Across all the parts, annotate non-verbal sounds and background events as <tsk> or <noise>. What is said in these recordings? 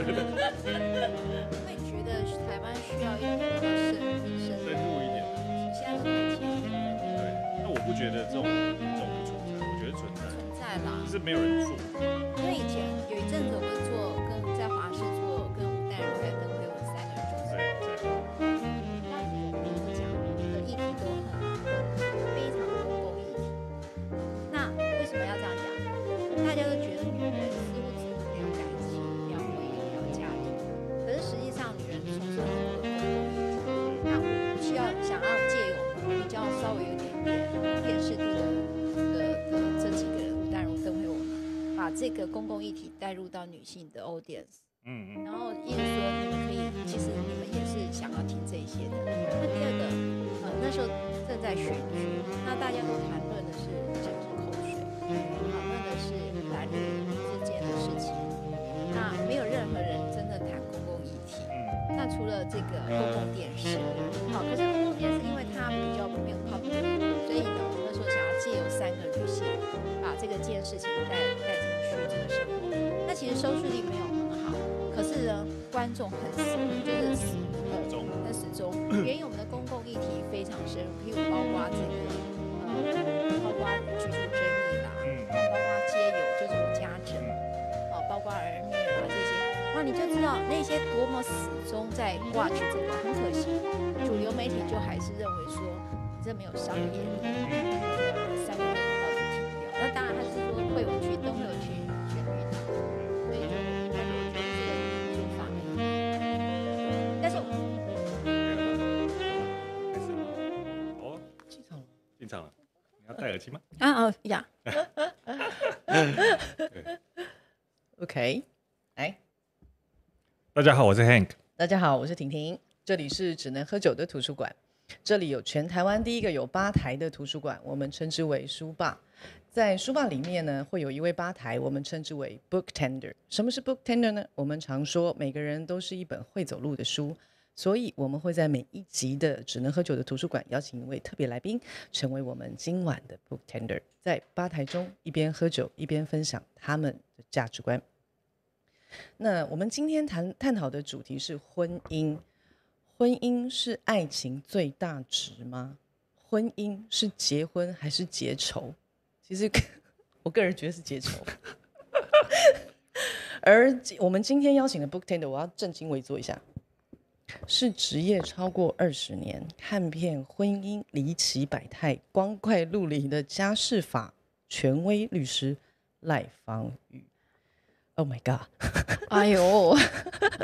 会觉得台湾需要一点更深、深入一点，西。现感情。对，那我不觉得这种、这种不存在，我觉得存在，存在啦，只是没有人做。因为以前有一阵子，我。带入到女性的 audience，嗯然后意思说你们可以，其实你们也是想要听这些的。那第二个，呃，那时候正在选举，那大家都。一些多么始终在挂去这个，很可惜，主流媒体就还是认为说，你这没有商业利三个人到就停掉。那当然他是说会有去，都会有去参与的，所以就就是出发。但是，可以了吗？开始吗？进场了。进场了，戴耳机吗？啊哦呀。<laughs> o k 大家好，我是 Hank。大家好，我是婷婷。这里是只能喝酒的图书馆，这里有全台湾第一个有吧台的图书馆，我们称之为书吧。在书吧里面呢，会有一位吧台，我们称之为 booktender。什么是 booktender 呢？我们常说每个人都是一本会走路的书，所以我们会在每一集的只能喝酒的图书馆邀请一位特别来宾，成为我们今晚的 booktender，在吧台中一边喝酒一边分享他们的价值观。那我们今天谈探讨的主题是婚姻，婚姻是爱情最大值吗？婚姻是结婚还是结仇？其实，我个人觉得是结仇。<laughs> 而我们今天邀请的 booktender，我要正襟危坐一下，是职业超过二十年，看遍婚姻离奇百态、光怪陆离的家事法权威律师赖芳宇。Oh my god！哎呦，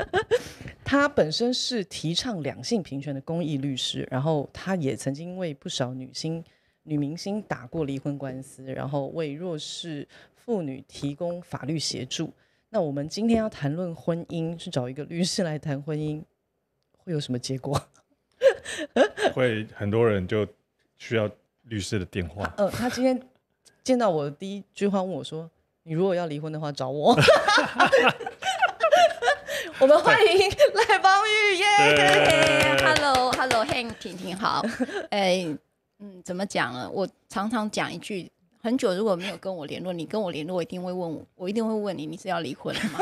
<laughs> 他本身是提倡两性平权的公益律师，然后他也曾经为不少女星、女明星打过离婚官司，然后为弱势妇女提供法律协助。那我们今天要谈论婚姻，去找一个律师来谈婚姻，会有什么结果？<laughs> <laughs> 会很多人就需要律师的电话。呃，他今天见到我的第一句话问我说。你如果要离婚的话，找我。<laughs> 我们欢迎赖帮宇耶 h e l l o h e l l o h 婷婷好。<laughs> 哎，嗯，怎么讲呢？我常常讲一句，很久如果没有跟我联络，你跟我联络，我一定会问我，我一定会问你，你是要离婚了吗？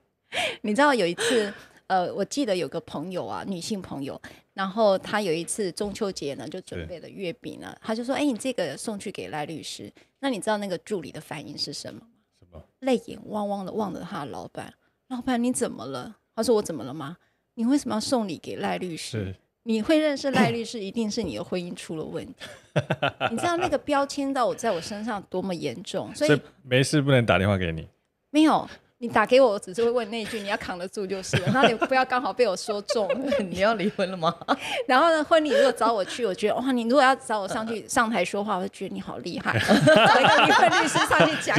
<laughs> 你知道有一次，呃，我记得有个朋友啊，女性朋友，然后她有一次中秋节呢，就准备了月饼呢，她就说：“哎，你这个送去给赖律师。”那你知道那个助理的反应是什么？泪眼汪汪的望着他老板，老板你怎么了？他说我怎么了吗？你为什么要送礼给赖律师？你会认识赖律师，一定是你的婚姻出了问题。<laughs> 你知道那个标签到我在我身上多么严重，所以没事不能打电话给你，没有。你打给我，我只是会问那一句，你要扛得住就是了。那你不要刚好被我说中。<laughs> 你要离婚了吗？<laughs> 然后呢，婚礼如果找我去，我觉得哇，你如果要找我上去上台说话，我就觉得你好厉害，当 <laughs> 离婚律师上去讲。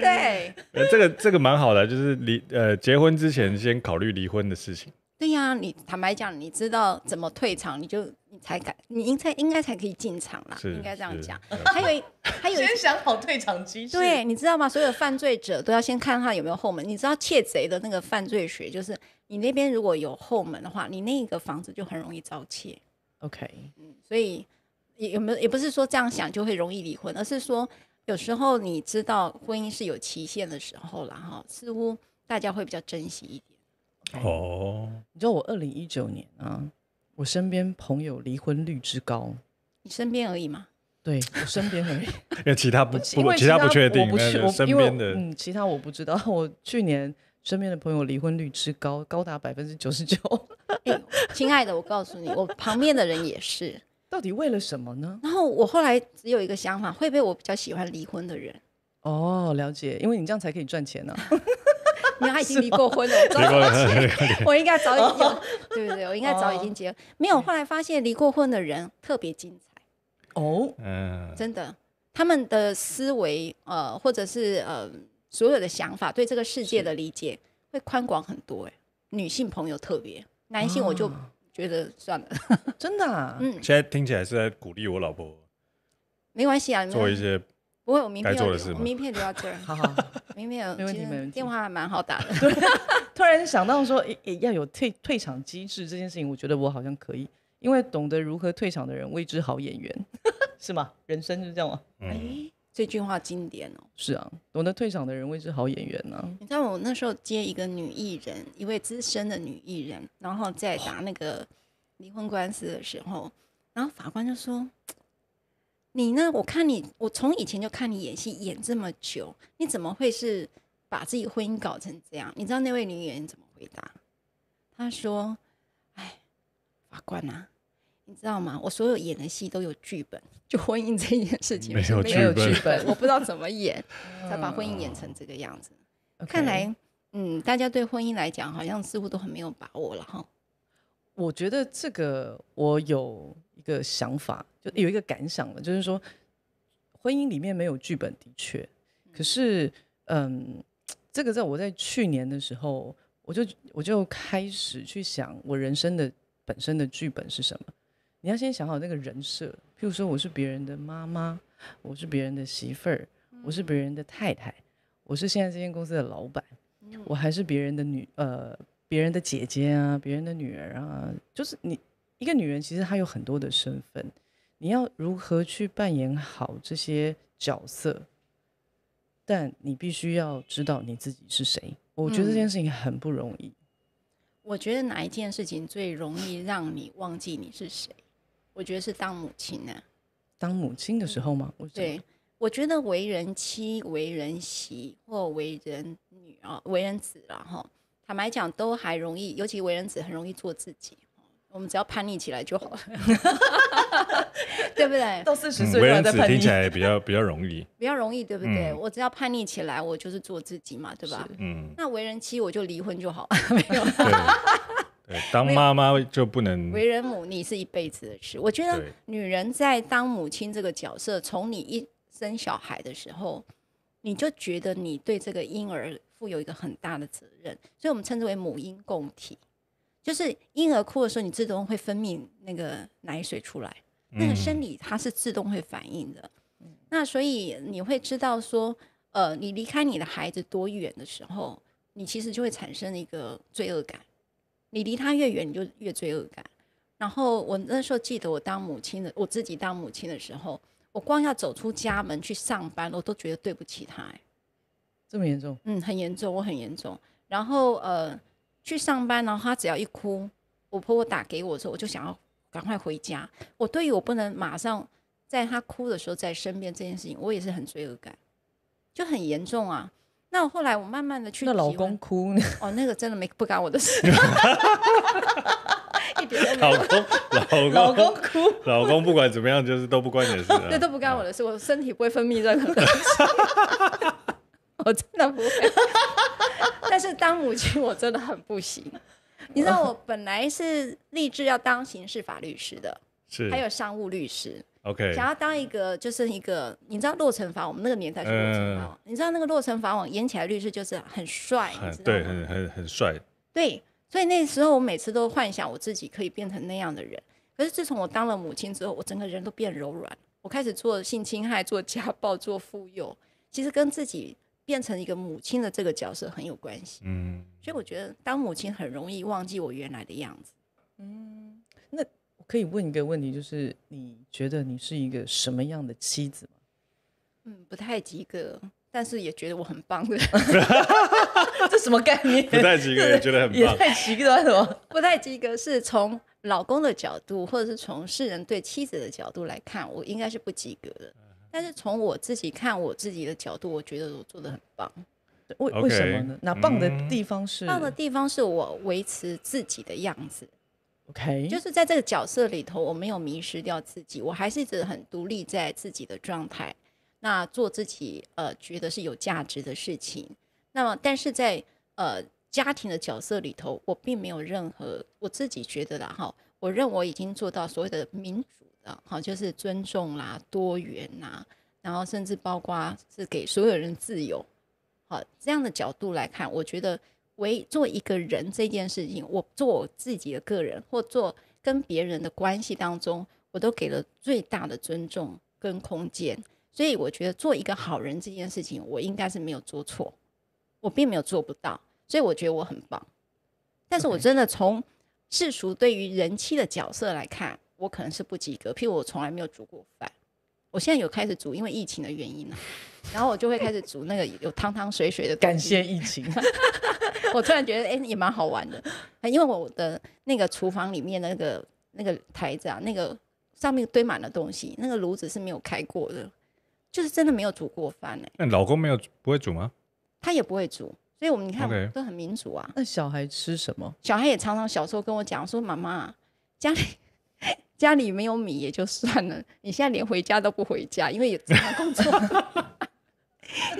对，这个这个蛮好的，就是离呃结婚之前先考虑离婚的事情。对呀，你坦白讲，你知道怎么退场，你就你才敢，你才应该才可以进场啦，应该这样讲。还有，还有先想好退场机制。对，你知道吗？所有犯罪者都要先看看有没有后门。你知道窃贼的那个犯罪学，就是你那边如果有后门的话，你那个房子就很容易遭窃。OK，嗯，所以有没有也不是说这样想就会容易离婚，而是说有时候你知道婚姻是有期限的时候了哈，似乎大家会比较珍惜一点。哦，你知道我二零一九年啊，我身边朋友离婚率之高，你身边而已嘛？对我身边而已，<laughs> 因为其他不不，其他不确定。我不我身边的，嗯，其他我不知道。<laughs> 我去年身边的朋友离婚率之高，高达百分之九十九。亲爱的，我告诉你，我旁边的人也是。到底为了什么呢？然后我后来只有一个想法，会不会我比较喜欢离婚的人？哦，了解，因为你这样才可以赚钱呢。<laughs> 因为他已经离过婚了，我应该早已有，对不对？我应该早已经结婚。没有，后来发现离过婚的人特别精彩哦，嗯，真的，他们的思维呃，或者是呃，所有的想法对这个世界的理解会宽广很多。哎，女性朋友特别，男性我就觉得算了。真的，嗯，现在听起来是在鼓励我老婆，没关系啊，做一些。我有名片，名片留在这儿。好，名片有，没问题，没问题。电话还蛮好打的。<laughs> <laughs> 突然想到说，要有退退场机制这件事情，我觉得我好像可以，因为懂得如何退场的人，为之好演员，<laughs> 是吗？人生就是这样。哎，这句话经典哦。是啊，懂得退场的人，为之好演员呢。你知道我那时候接一个女艺人，一位资深的女艺人，然后在打那个离婚官司的时候，然后法官就说。你呢？我看你，我从以前就看你演戏演这么久，你怎么会是把自己婚姻搞成这样？你知道那位女演员怎么回答？她说：“哎，法官呐，你知道吗？我所有演的戏都有剧本，就婚姻这件事情没有剧本，<laughs> 我不知道怎么演，才把婚姻演成这个样子。看来，嗯，大家对婚姻来讲，好像似乎都很没有把握了哈。我觉得这个我有一个想法。”就有一个感想了，就是说，婚姻里面没有剧本，的确。可是，嗯，这个在我在去年的时候，我就我就开始去想我人生的本身的剧本是什么。你要先想好那个人设，譬如说，我是别人的妈妈，我是别人的媳妇儿，我是别人的太太，我是现在这间公司的老板，我还是别人的女呃，别人的姐姐啊，别人的女儿啊，就是你一个女人，其实她有很多的身份。你要如何去扮演好这些角色？但你必须要知道你自己是谁。我觉得这件事情很不容易。我觉得哪一件事情最容易让你忘记你是谁？我觉得是当母亲呢。当母亲的时候吗？对，我觉得为人妻、为人媳或为人女啊、为人子，了哈。坦白讲，都还容易，尤其为人子很容易做自己。我们只要叛逆起来就好了，<laughs> 对不对？都四十岁了，为人子听起来比较比较容易，<laughs> 比较容易，对不对？我只要叛逆起来，我就是做自己嘛，对吧？嗯。那为人妻，我就离婚就好，<laughs> 没有了。对，当妈妈就不能。为人母，你是一辈子的事。我觉得女人在当母亲这个角色，从你一生小孩的时候，你就觉得你对这个婴儿负有一个很大的责任，所以我们称之为母婴共体。就是婴儿哭的时候，你自动会分泌那个奶水出来，那个生理它是自动会反应的。那所以你会知道说，呃，你离开你的孩子多远的时候，你其实就会产生一个罪恶感。你离他越远，你就越罪恶感。然后我那时候记得我当母亲的，我自己当母亲的时候，我光要走出家门去上班，我都觉得对不起他。这么严重？嗯，很严重，我很严重。然后呃。去上班，然后他只要一哭，我婆婆打给我的时候，我就想要赶快回家。我对于我不能马上在他哭的时候在身边这件事情，我也是很罪恶感，就很严重啊。那我后来我慢慢的去，那老公哭，呢？<laughs> 哦，那个真的没不干我的事，<laughs> 老公，老公，老公哭，老公不管怎么样，就是都不关你的事，对，都不干我的事，我身体不会分泌在哭西。<laughs> 我真的不会，<laughs> 但是当母亲我真的很不行。你知道我本来是立志要当刑事法律师的，是还有商务律师，OK，想要当一个就是一个，你知道洛城法我们那个年代，你知道那个洛城法网演起来律师就是很帅，对，很很很帅。对，所以那时候我每次都幻想我自己可以变成那样的人。可是自从我当了母亲之后，我整个人都变柔软，我开始做性侵害，做家暴，做妇幼，其实跟自己。变成一个母亲的这个角色很有关系，嗯，所以我觉得当母亲很容易忘记我原来的样子，嗯，那可以问一个问题，就是你觉得你是一个什么样的妻子吗？嗯，不太及格，但是也觉得我很棒的，<laughs> 这什么概念？不太及格也觉得很棒，也太极端了，什么不太及格？是从老公的角度，或者是从世人对妻子的角度来看，我应该是不及格的。但是从我自己看，我自己的角度，我觉得我做的很棒。为为什么呢？那棒的地方是棒的地方是我维持自己的样子。OK，就是在这个角色里头，我没有迷失掉自己，我还是一直很独立在自己的状态。那做自己呃觉得是有价值的事情。那么但是在呃家庭的角色里头，我并没有任何我自己觉得的哈，我认为已经做到所谓的民主。好，就是尊重啦，多元呐，然后甚至包括是给所有人自由。好，这样的角度来看，我觉得为做一个人这件事情，我做我自己的个人，或做跟别人的关系当中，我都给了最大的尊重跟空间。所以我觉得做一个好人这件事情，我应该是没有做错，我并没有做不到，所以我觉得我很棒。但是我真的从世俗对于人妻的角色来看。我可能是不及格，譬如我从来没有煮过饭，我现在有开始煮，因为疫情的原因呢，然后我就会开始煮那个有汤汤水水的。<laughs> 感谢疫情，<laughs> 我突然觉得哎也蛮好玩的，因为我的那个厨房里面那个那个台子啊，那个上面堆满了东西，那个炉子是没有开过的，就是真的没有煮过饭呢。那老公没有不会煮吗？他也不会煮，所以我们你看都很民主啊。那小孩吃什么？小孩也常常小时候跟我讲说，妈妈家里。<laughs> 家里没有米也就算了，你现在连回家都不回家，因为也只工作。<laughs>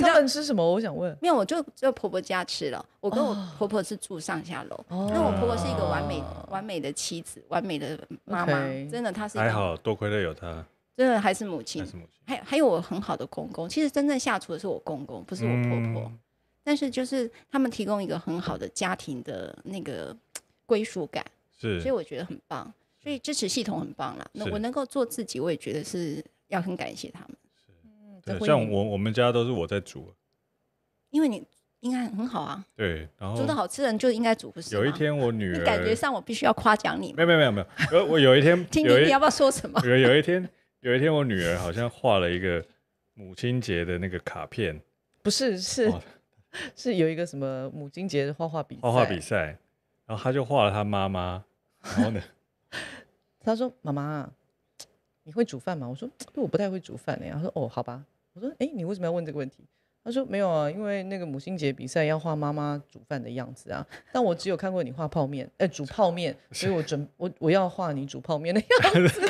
他们吃什么？我想问。没有，就就婆婆家吃了。我跟我婆婆是住上下楼，那我婆婆是一个完美完美的妻子，完美的妈妈，真的她。是。还好，多亏了有她。真的还是母亲，还是母亲。还还有我很好的公公，其实真正下厨的是我公公，不是我婆婆。但是就是他们提供一个很好的家庭的那个归属感，是，所以我觉得很棒。所以支持系统很棒啦。那我能够做自己，我也觉得是要很感谢他们。是，像我我们家都是我在煮，因为你应该很好啊。对，然后煮的好吃的人就应该煮不是有一天我女儿，感觉上我必须要夸奖你。没有没有没有没有。我有一天，<laughs> 听听你要不要说什么？有有一天，有一天我女儿好像画了一个母亲节的那个卡片。不是是是有一个什么母亲节的画画比画画比赛，然后她就画了她妈妈，然后呢？<laughs> 他说：“妈妈，<tsk> 你会煮饭吗？”我说：“我不太会煮饭哎。”他说：“哦，好吧。”我说：“哎，你为什么要问这个问题？”他说：“没有啊，因为那个母亲节比赛要画妈妈煮饭的样子啊。但我只有看过你画泡面，哎，煮泡面，<laughs> 所以我准我我要画你煮泡面的样子。”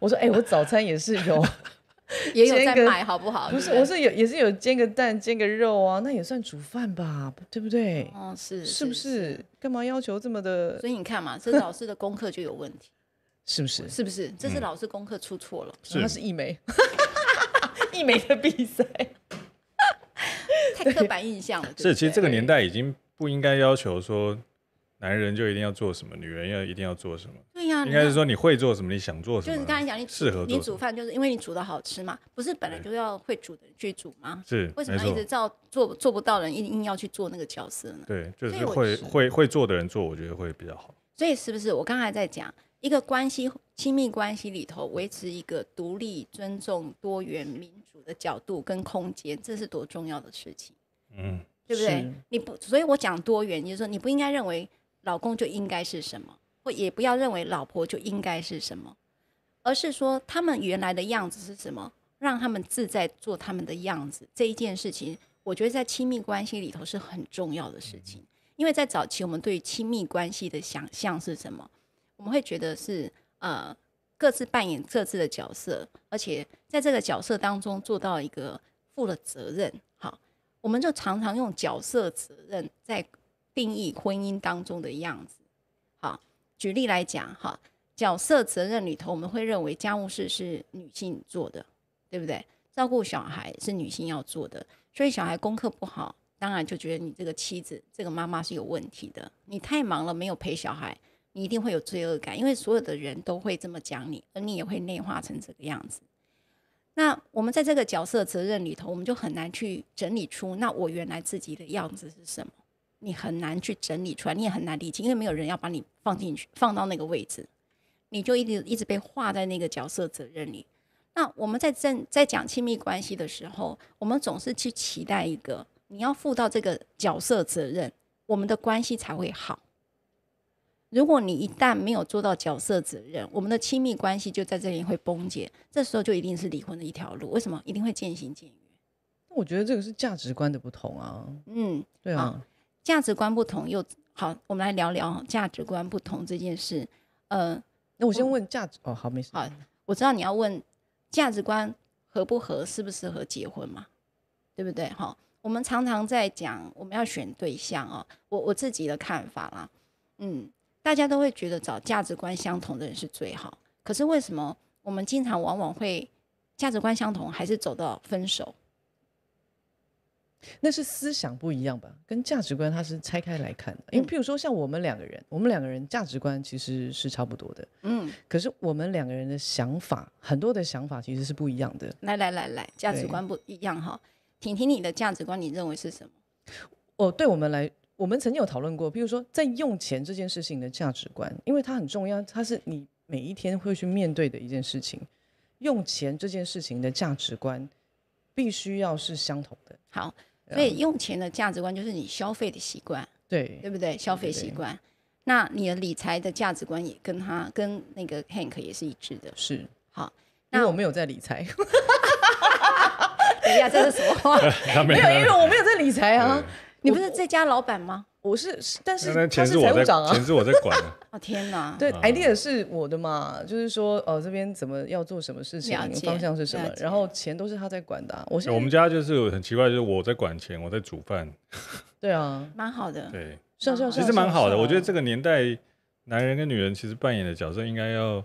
我说：“哎，我早餐也是有。” <laughs> <laughs> 也有在买，好不好？不是，我是有也是有煎个蛋、煎个肉啊，那也算煮饭吧，对不对？哦，是，是不是？干嘛要求这么的？所以你看嘛，这老师的功课就有问题，<laughs> 是不是？是不是？这是老师功课出错了，那是一枚，<laughs> 一枚的比赛，太刻板印象了。是，其实这个年代已经不应该要求说。男人就一定要做什么？女人要一定要做什么？对呀，应该是说你会做什么？你想做什么？就是刚才讲，你适合你煮饭，就是因为你煮的好吃嘛，不是本来就要会煮的去煮吗？是，为什么一直照做做不到人硬硬要去做那个角色呢？对，就是会会会做的人做，我觉得会比较好。所以是不是我刚才在讲一个关系亲密关系里头，维持一个独立、尊重、多元、民主的角度跟空间，这是多重要的事情。嗯，对不对？你不，所以我讲多元，就是说你不应该认为。老公就应该是什么，或也不要认为老婆就应该是什么，而是说他们原来的样子是什么，让他们自在做他们的样子这一件事情，我觉得在亲密关系里头是很重要的事情。因为在早期我们对亲密关系的想象是什么？我们会觉得是呃各自扮演各自的角色，而且在这个角色当中做到一个负了责任。好，我们就常常用角色责任在。定义婚姻当中的样子。好，举例来讲，哈，角色责任里头，我们会认为家务事是女性做的，对不对？照顾小孩是女性要做的，所以小孩功课不好，当然就觉得你这个妻子、这个妈妈是有问题的。你太忙了，没有陪小孩，你一定会有罪恶感，因为所有的人都会这么讲你，而你也会内化成这个样子。那我们在这个角色责任里头，我们就很难去整理出，那我原来自己的样子是什么？你很难去整理出来，你也很难理清，因为没有人要把你放进去，放到那个位置，你就一直一直被画在那个角色责任里。那我们在在在讲亲密关系的时候，我们总是去期待一个你要负到这个角色责任，我们的关系才会好。如果你一旦没有做到角色责任，我们的亲密关系就在这里会崩解，这时候就一定是离婚的一条路。为什么一定会渐行渐远？我觉得这个是价值观的不同啊。嗯，对啊。价值观不同又好，我们来聊聊价值观不同这件事。呃，那我先问价值哦，好，没事。好，我知道你要问价值观合不合，适不适合结婚嘛，对不对？哈，我们常常在讲我们要选对象哦，我我自己的看法啦，嗯，大家都会觉得找价值观相同的人是最好。可是为什么我们经常往往会价值观相同，还是走到分手？那是思想不一样吧？跟价值观它是拆开来看的。因为，譬如说像我们两个人，我们两个人价值观其实是差不多的，嗯。可是我们两个人的想法，很多的想法其实是不一样的。来来来来，价值观不一样哈。婷婷，你的价值观你认为是什么？哦，对我们来，我们曾经有讨论过，比如说在用钱这件事情的价值观，因为它很重要，它是你每一天会去面对的一件事情。用钱这件事情的价值观，必须要是相同的。好。所以用钱的价值观就是你消费的习惯，对对不对？消费习惯，那你的理财的价值观也跟他跟那个 Hank 也是一致的，是。好，那我没有在理财。哎 <laughs> 呀，这是什么话？<laughs> 没有，因为我没有在理财啊。你不是这家老板吗？我是，但是他是财务长啊，钱是我在管。<laughs> 哦天哪，<laughs> 对，idea 是我的嘛，就是说，呃，这边怎么要做什么事情，方向是什么，然后钱都是他在管的。我们家就是很奇怪，就是我在管钱，我在煮饭。<laughs> 对啊，蛮好的。对，是是是，其实蛮好的。我觉得这个年代，男人跟女人其实扮演的角色应该要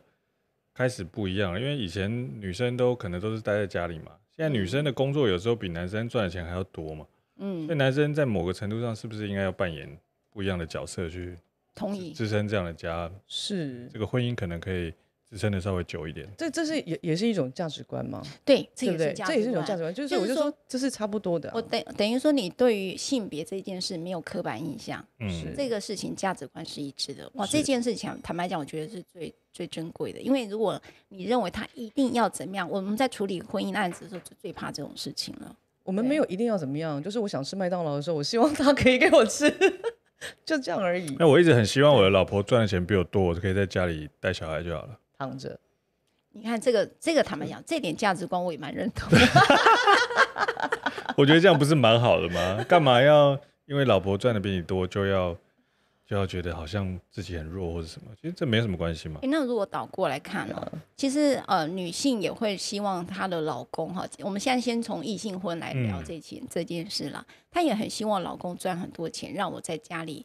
开始不一样了，因为以前女生都可能都是待在家里嘛，现在女生的工作有时候比男生赚的钱还要多嘛。嗯，所以男生在某个程度上是不是应该要扮演不一样的角色去同意支撑这样的家？是，这个婚姻可能可以支撑的稍微久一点。这这是也也是一种价值观吗？对，这也是这也是一种价值观，就是我就说这是差不多的。我等等于说你对于性别这件事没有刻板印象，嗯，这个事情价值观是一致的。哇，这件事情坦白讲，我觉得是最最珍贵的，因为如果你认为他一定要怎么样，我们在处理婚姻案子的时候就最怕这种事情了。我们没有一定要怎么样，就是我想吃麦当劳的时候，我希望他可以给我吃，<laughs> 就这样而已。那我一直很希望我的老婆赚的钱比我多，我就可以在家里带小孩就好了，躺着。你看这个，这个他们讲这点价值观，我也蛮认同。<laughs> 我觉得这样不是蛮好的吗？干嘛要因为老婆赚的比你多就要？就要觉得好像自己很弱或者什么，其实这没什么关系嘛。那如果倒过来看呢？其实呃，女性也会希望她的老公，哈，我们现在先从异性婚来聊这件这件事啦。她也很希望老公赚很多钱，让我在家里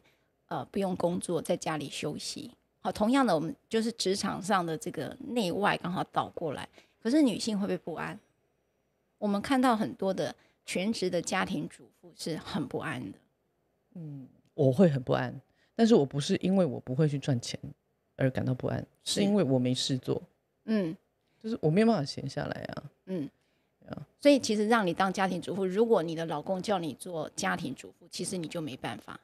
呃不用工作，在家里休息。好，同样的，我们就是职场上的这个内外刚好倒过来，可是女性会不会不安？我们看到很多的全职的家庭主妇是很不安的。嗯，我会很不安。但是我不是因为我不会去赚钱而感到不安，是因为我没事做，嗯，就是我没有办法闲下来啊，嗯，所以其实让你当家庭主妇，如果你的老公叫你做家庭主妇，其实你就没办法。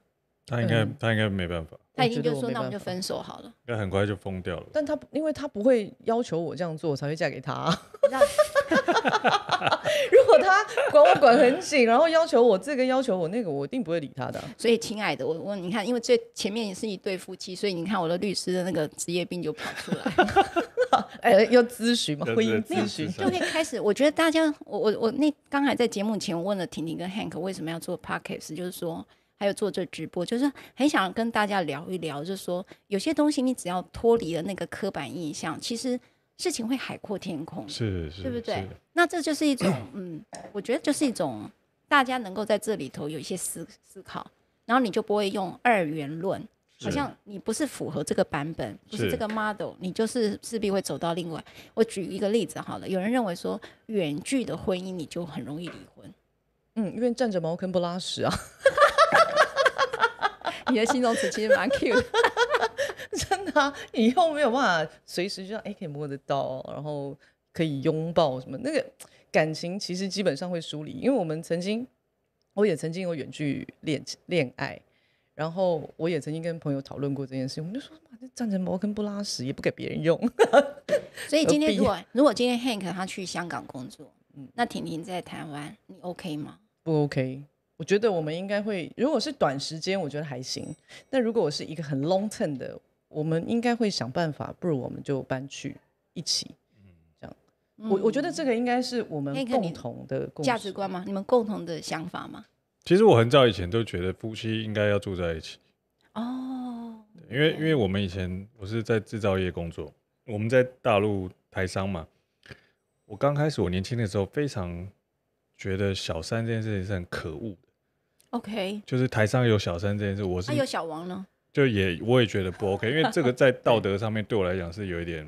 他应该，他应该没办法。他已经就说，那我们就分手好了。那很快就疯掉了。但他因为他不会要求我这样做，才会嫁给他。哈，<laughs> 如果他管我管很紧，然后要求我这个要求我那个，我一定不会理他的。所以，亲爱的，我我你看，因为最前面也是一对夫妻，所以你看我的律师的那个职业病就跑出来。<laughs> 哎，要咨询吗？婚姻咨询就可以 <laughs> 开始。我觉得大家，我我我那刚才在节目前问了婷婷跟 Hank 为什么要做 Podcast，就是说还有做这直播，就是很想跟大家聊一聊，就是说有些东西你只要脱离了那个刻板印象，其实。事情会海阔天空，是是，对不对？那这就是一种，<clears throat> 嗯，我觉得就是一种，大家能够在这里头有一些思思考，然后你就不会用二元论，好像你不是符合这个版本，不是这个 model，你就是势必会走到另外。我举一个例子好了，有人认为说，远距的婚姻你就很容易离婚，嗯，因为站着茅坑不拉屎啊。<laughs> 你的形容词其实蛮 cute。<laughs> 真的，以后没有办法随时就像哎可以摸得到，然后可以拥抱什么那个感情，其实基本上会疏离。因为我们曾经，我也曾经有远距恋恋爱，然后我也曾经跟朋友讨论过这件事，我们就说，这战争茅跟不拉屎也不给别人用。<laughs> 所以今天如 <laughs> 果如果今天 Hank 他去香港工作，那婷婷在台湾，你 OK 吗？不 OK，我觉得我们应该会，如果是短时间，我觉得还行。但如果我是一个很 long term 的。我们应该会想办法，不如我们就搬去一起，嗯，我我觉得这个应该是我们共同的价值观吗？你们共同的想法吗？其实我很早以前都觉得夫妻应该要住在一起。哦，因为因为我们以前我是在制造业工作，我们在大陆台商嘛。我刚开始我年轻的时候非常觉得小三这件事情是很可恶的。OK，就是台上有小三这件事，我是还有小王呢。就也我也觉得不 OK，因为这个在 <laughs> 道德上面对我来讲是有一点，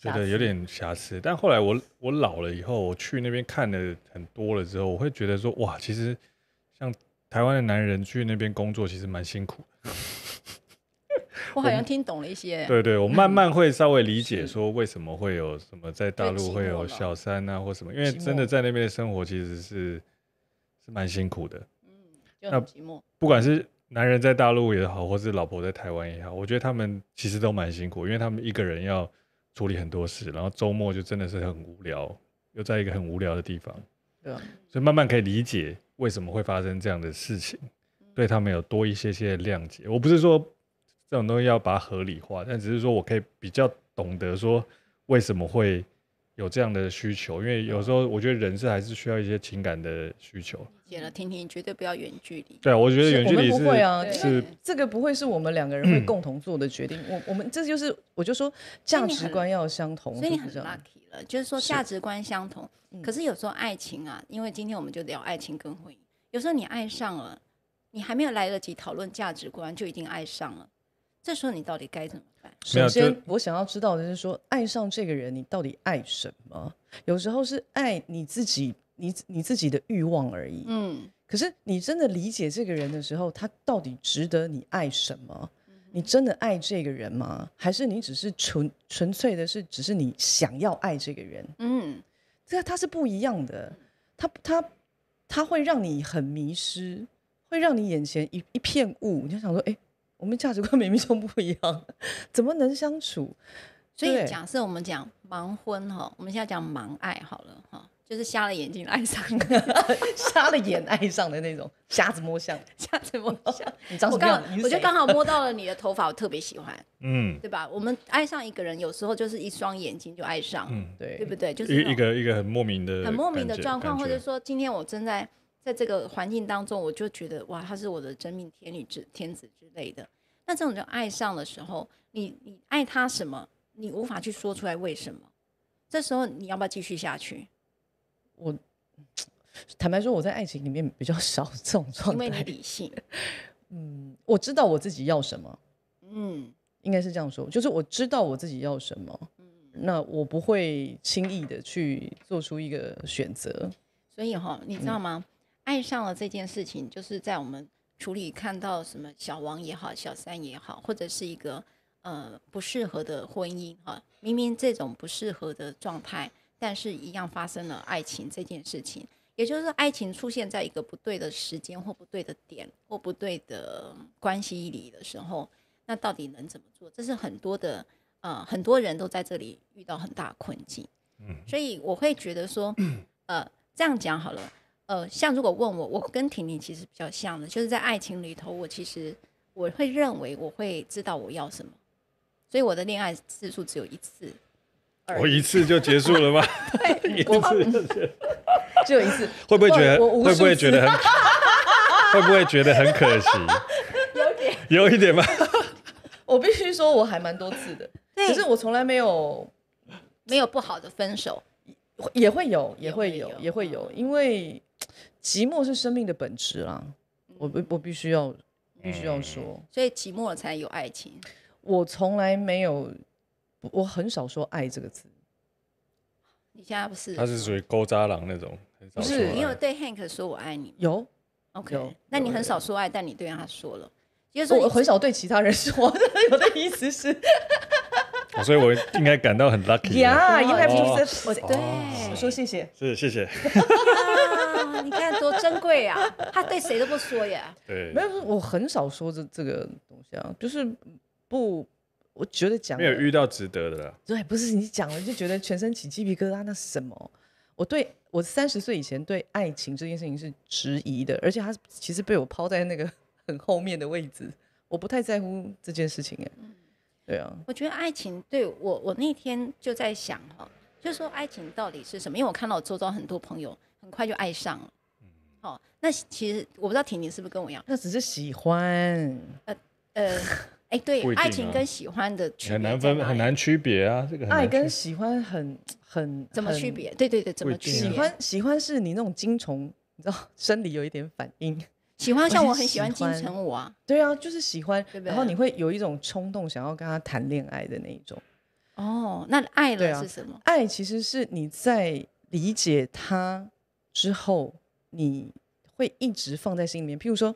觉得有点瑕疵。但后来我我老了以后，我去那边看的很多了之后，我会觉得说哇，其实像台湾的男人去那边工作，其实蛮辛苦。我好像听懂了一些。<laughs> 对对，我慢慢会稍微理解说为什么会有什么在大陆会有小三啊或什么，因为真的在那边的生活其实是是蛮辛苦的。嗯，就很寂寞，不管是。男人在大陆也好，或是老婆在台湾也好，我觉得他们其实都蛮辛苦，因为他们一个人要处理很多事，然后周末就真的是很无聊，又在一个很无聊的地方，对。所以慢慢可以理解为什么会发生这样的事情，对他们有多一些些谅解。我不是说这种东西要把它合理化，但只是说我可以比较懂得说为什么会。有这样的需求，因为有时候我觉得人是还是需要一些情感的需求。写了听听，绝对不要远距离。对我觉得远距离是，不会啊，是这个不会是我们两个人会共同做的决定。我我们这就是，我就说价值观要相同。所以你很 lucky 了，就是说价值观相同。可是有时候爱情啊，因为今天我们就聊爱情跟婚姻，有时候你爱上了，你还没有来得及讨论价值观，就已经爱上了。这时候你到底该怎么？首先，我想要知道的是，说爱上这个人，你到底爱什么？有时候是爱你自己，你你自己的欲望而已。嗯，可是你真的理解这个人的时候，他到底值得你爱什么？你真的爱这个人吗？还是你只是纯纯粹的是，只是你想要爱这个人？嗯，这他是不一样的，他他他会让你很迷失，会让你眼前一一片雾。你就想说，哎。我们价值观明明就不一样，<laughs> 怎么能相处？所以假设我们讲盲婚哈，我们现在讲盲爱好了哈，就是瞎了眼睛爱上，<laughs> 瞎了眼爱上的那种，瞎子摸象，<laughs> 瞎子摸象。你刚好，我就刚好摸到了你的头发，我特别喜欢，嗯，对吧？我们爱上一个人，有时候就是一双眼睛就爱上，对，对不对？就是一个一个很莫名的、很莫名的状况，或者说今天我正在。在这个环境当中，我就觉得哇，他是我的真命天女之天子之类的。那这种就爱上的时候，你你爱他什么？你无法去说出来为什么。这时候你要不要继续下去？我坦白说，我在爱情里面比较少这种状态，因为你理性。嗯，我知道我自己要什么。嗯，应该是这样说，就是我知道我自己要什么。嗯，那我不会轻易的去做出一个选择。所以哈，你知道吗？爱上了这件事情，就是在我们处理看到什么小王也好，小三也好，或者是一个呃不适合的婚姻哈，明明这种不适合的状态，但是一样发生了爱情这件事情，也就是爱情出现在一个不对的时间或不对的点或不对的关系里的时候，那到底能怎么做？这是很多的呃很多人都在这里遇到很大困境，嗯，所以我会觉得说，呃，这样讲好了。呃，像如果问我，我跟婷婷其实比较像的，就是在爱情里头，我其实我会认为我会知道我要什么，所以我的恋爱次数只有一次。我一次就结束了吗？<laughs> <laughs> 一次，只有一次，<laughs> 会不会觉得？会不会觉得很？会不会觉得很可惜？有点，有一点吗？我必须说我还蛮多次的，可是我从来没有没有不好的分手，也会有，也会有，也会有，因为。寂寞是生命的本质啦，我不我必须要必须要说，所以寂寞才有爱情。我从来没有，我很少说爱这个字。你现在不是？他是属于勾渣狼那种。不是，你有对 Hank 说我爱你？有，OK。那你很少说爱，但你对他说了，就是我很少对其他人说。<laughs> 我的意思是，所以我应该感到很 lucky。呀，<laughs> 因为平时我对我说谢谢，是谢谢。<laughs> 你看多珍贵呀！<laughs> 他对谁都不说呀。对，没有，我很少说这这个东西啊，就是不，我觉得讲没有遇到值得的啦。对，不是你讲了就觉得全身起鸡皮疙瘩，那是什么？我对我三十岁以前对爱情这件事情是迟疑的，而且他其实被我抛在那个 <laughs> 很后面的位置，我不太在乎这件事情哎。嗯，对啊，我觉得爱情对我，我那天就在想哈，就是说爱情到底是什么？因为我看到周遭很多朋友。很快就爱上了，嗯，哦，那其实我不知道婷婷是不是跟我一样，那只是喜欢，呃呃，哎，对，爱情跟喜欢的很难分，很难区别啊，这个爱跟喜欢很很怎么区别？对对对，怎么喜欢？喜欢是你那种惊虫，你知道生理有一点反应，喜欢像我很喜欢金城武啊，<laughs> 对啊，就是喜欢，然后你会有一种冲动想要跟他谈恋爱的那一种，哦，那爱了是什么？爱其实是你在理解他。之后你会一直放在心里面。譬如说，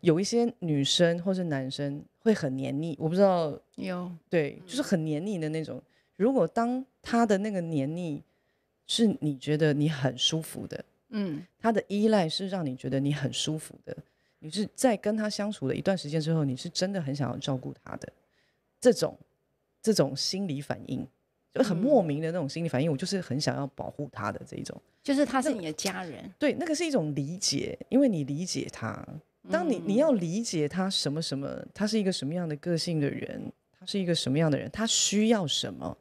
有一些女生或是男生会很黏腻，我不知道。有。对，就是很黏腻的那种。如果当他的那个黏腻是你觉得你很舒服的，嗯，他的依赖是让你觉得你很舒服的，你是在跟他相处了一段时间之后，你是真的很想要照顾他的，这种这种心理反应。就很莫名的那种心理反应，我就是很想要保护他的这一种，就是他是你的家人，对，那个是一种理解，因为你理解他，当你你要理解他什么什么，他是一个什么样的个性的人，他是一个什么样的人，他需要什么，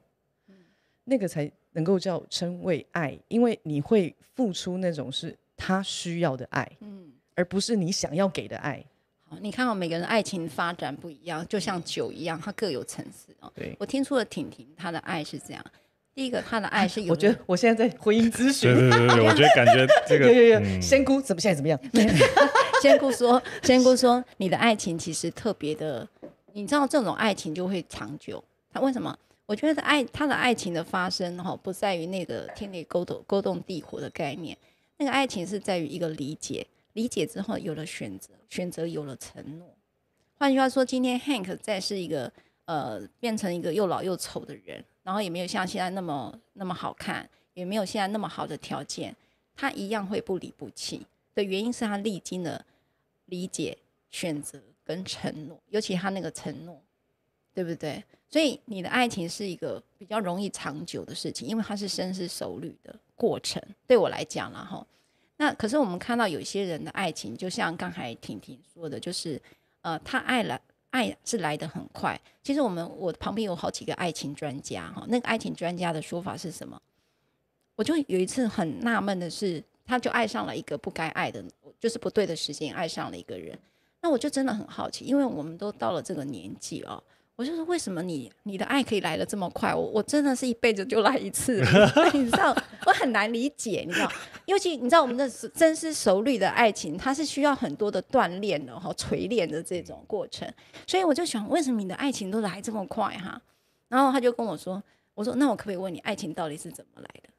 那个才能够叫称为爱，因为你会付出那种是他需要的爱，嗯，而不是你想要给的爱。你看到每个人爱情发展不一样，就像酒一样，它各有层次哦。对，我听出了婷婷她的爱是这样：第一个，她的爱是有的。我觉得我现在在婚姻咨询。对对对，<laughs> 我觉得感觉这个。<laughs> 有有有，仙姑怎么现在怎么样？仙姑说，仙姑说，你的爱情其实特别的，你知道这种爱情就会长久。他为什么？我觉得爱他的爱情的发生哈，不在于那个天雷勾动勾动地火的概念，那个爱情是在于一个理解。理解之后有了选择，选择有了承诺。换句话说，今天 Hank 再是一个呃，变成一个又老又丑的人，然后也没有像现在那么那么好看，也没有现在那么好的条件，他一样会不离不弃。的原因是他历经了理解、选择跟承诺，尤其他那个承诺，对不对？所以你的爱情是一个比较容易长久的事情，因为它是深思熟虑的过程。对我来讲，然后。那可是我们看到有些人的爱情，就像刚才婷婷说的，就是，呃，他爱来爱是来的很快。其实我们我旁边有好几个爱情专家哈，那个爱情专家的说法是什么？我就有一次很纳闷的是，他就爱上了一个不该爱的，就是不对的时间爱上了一个人。那我就真的很好奇，因为我们都到了这个年纪哦。我就是为什么你你的爱可以来的这么快，我我真的是一辈子就来一次，<laughs> 你知道，我很难理解，你知道，尤其你知道我们的真丝熟虑的爱情，它是需要很多的锻炼的哈，锤炼的这种过程，所以我就想为什么你的爱情都来这么快哈？然后他就跟我说，我说那我可不可以问你爱情到底是怎么来的？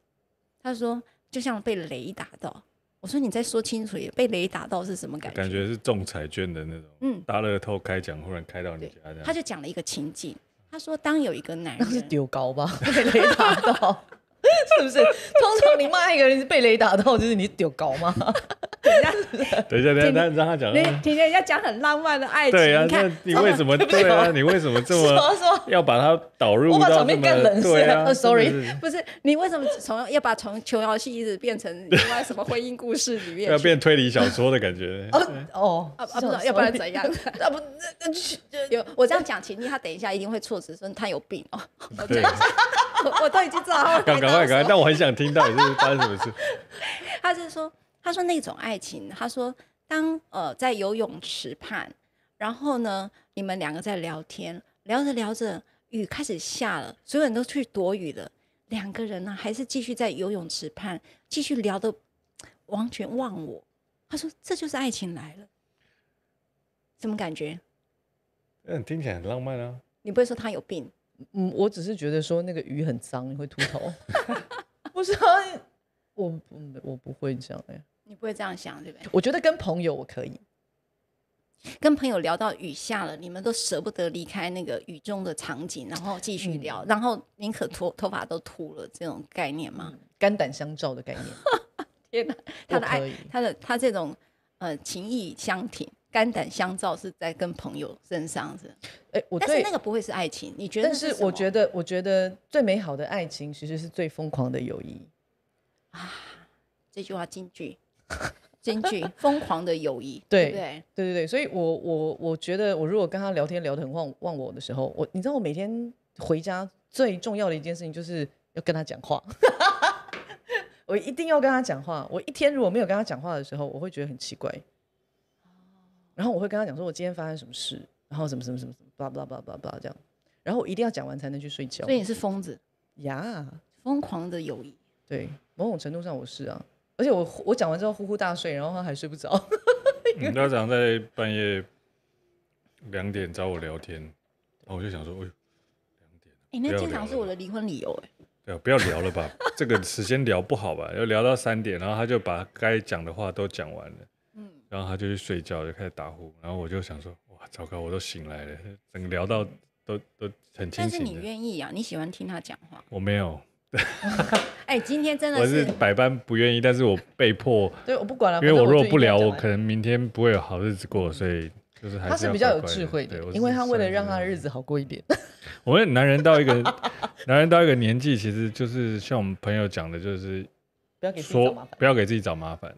他说就像被雷打到。我说你再说清楚，被雷打到是什么感觉？感觉是中彩券的那种，嗯，大乐透开奖忽然开到你家他就讲了一个情景，他说当有一个男人，那是丢高吧，<laughs> 被雷打到。<laughs> 是不是通常你骂一个人是被雷打到，就是你屌高吗？<laughs> 等一下，等一下，等一下，让他讲。你听见人家讲很浪漫的爱情，你看你为什么 <laughs> 对啊？你为什么这么说说要把它导入到更冷血。啊？Sorry，不是你为什么从要把从琼瑶戏一直变成另外什么婚姻故事里面，要变推理小说的感觉？哦哦，啊不然要不然怎样？要不那有我这样讲情谊，他等一下一定会措辞说他有病哦。我都已经他会。但我很想听到，你是发生什么事？<laughs> 他就说：“他说那种爱情，他说当呃在游泳池畔，然后呢，你们两个在聊天，聊着聊着，雨开始下了，所有人都去躲雨了，两个人呢还是继续在游泳池畔继续聊的完全忘我。”他说：“这就是爱情来了，什么感觉？”嗯，听起来很浪漫啊。你不会说他有病？嗯，我只是觉得说那个鱼很脏，你会秃头。<laughs> 我说我我我不会这样哎，你不会这样想对不对？我觉得跟朋友我可以，跟朋友聊到雨下了，你们都舍不得离开那个雨中的场景，然后继续聊，然后宁可脱头发都秃了这种概念吗？肝胆相照的概念。<laughs> 天哪，他的爱，他的他这种呃情意相挺。肝胆相照是在跟朋友身上是，哎，我但是那个不会是爱情，你觉得？但是我觉得，我觉得最美好的爱情其实是最疯狂的友谊啊！这句话金句，<laughs> 金句，疯狂的友谊，对对对对对。所以我我我觉得，我如果跟他聊天聊得很忘忘我的时候，我你知道，我每天回家最重要的一件事情就是要跟他讲话，<laughs> 我一定要跟他讲话。我一天如果没有跟他讲话的时候，我会觉得很奇怪。然后我会跟他讲说，我今天发生什么事，然后什么什么什么什么，叭叭叭叭叭这样，然后我一定要讲完才能去睡觉。所以你是疯子？yeah，疯狂的友谊。对，某种程度上我是啊，而且我我讲完之后呼呼大睡，然后他还睡不着。你他常在半夜两点找我聊天，然后我就想说，哎，两点，哎，那经常是我的离婚理由哎。不要聊了吧，这个时间聊不好吧，要聊到三点，然后他就把该讲的话都讲完了。然后他就去睡觉，就开始打呼。然后我就想说，哇，糟糕，我都醒来了，整个聊到都都很清醒。但是你愿意啊，你喜欢听他讲话。我没有。<laughs> 哎，今天真的是 <laughs> 我是百般不愿意，但是我被迫。<laughs> 对我不管了，因为我如果不聊，我可能明天不会有好日子过，所以就是还是。他是比较有智慧的，因为他为了让他的日子好过一点。我们男人到一个男人到一个年纪，其实就是像我们朋友讲的，就是不要给自己找麻烦，不要给自己找麻烦。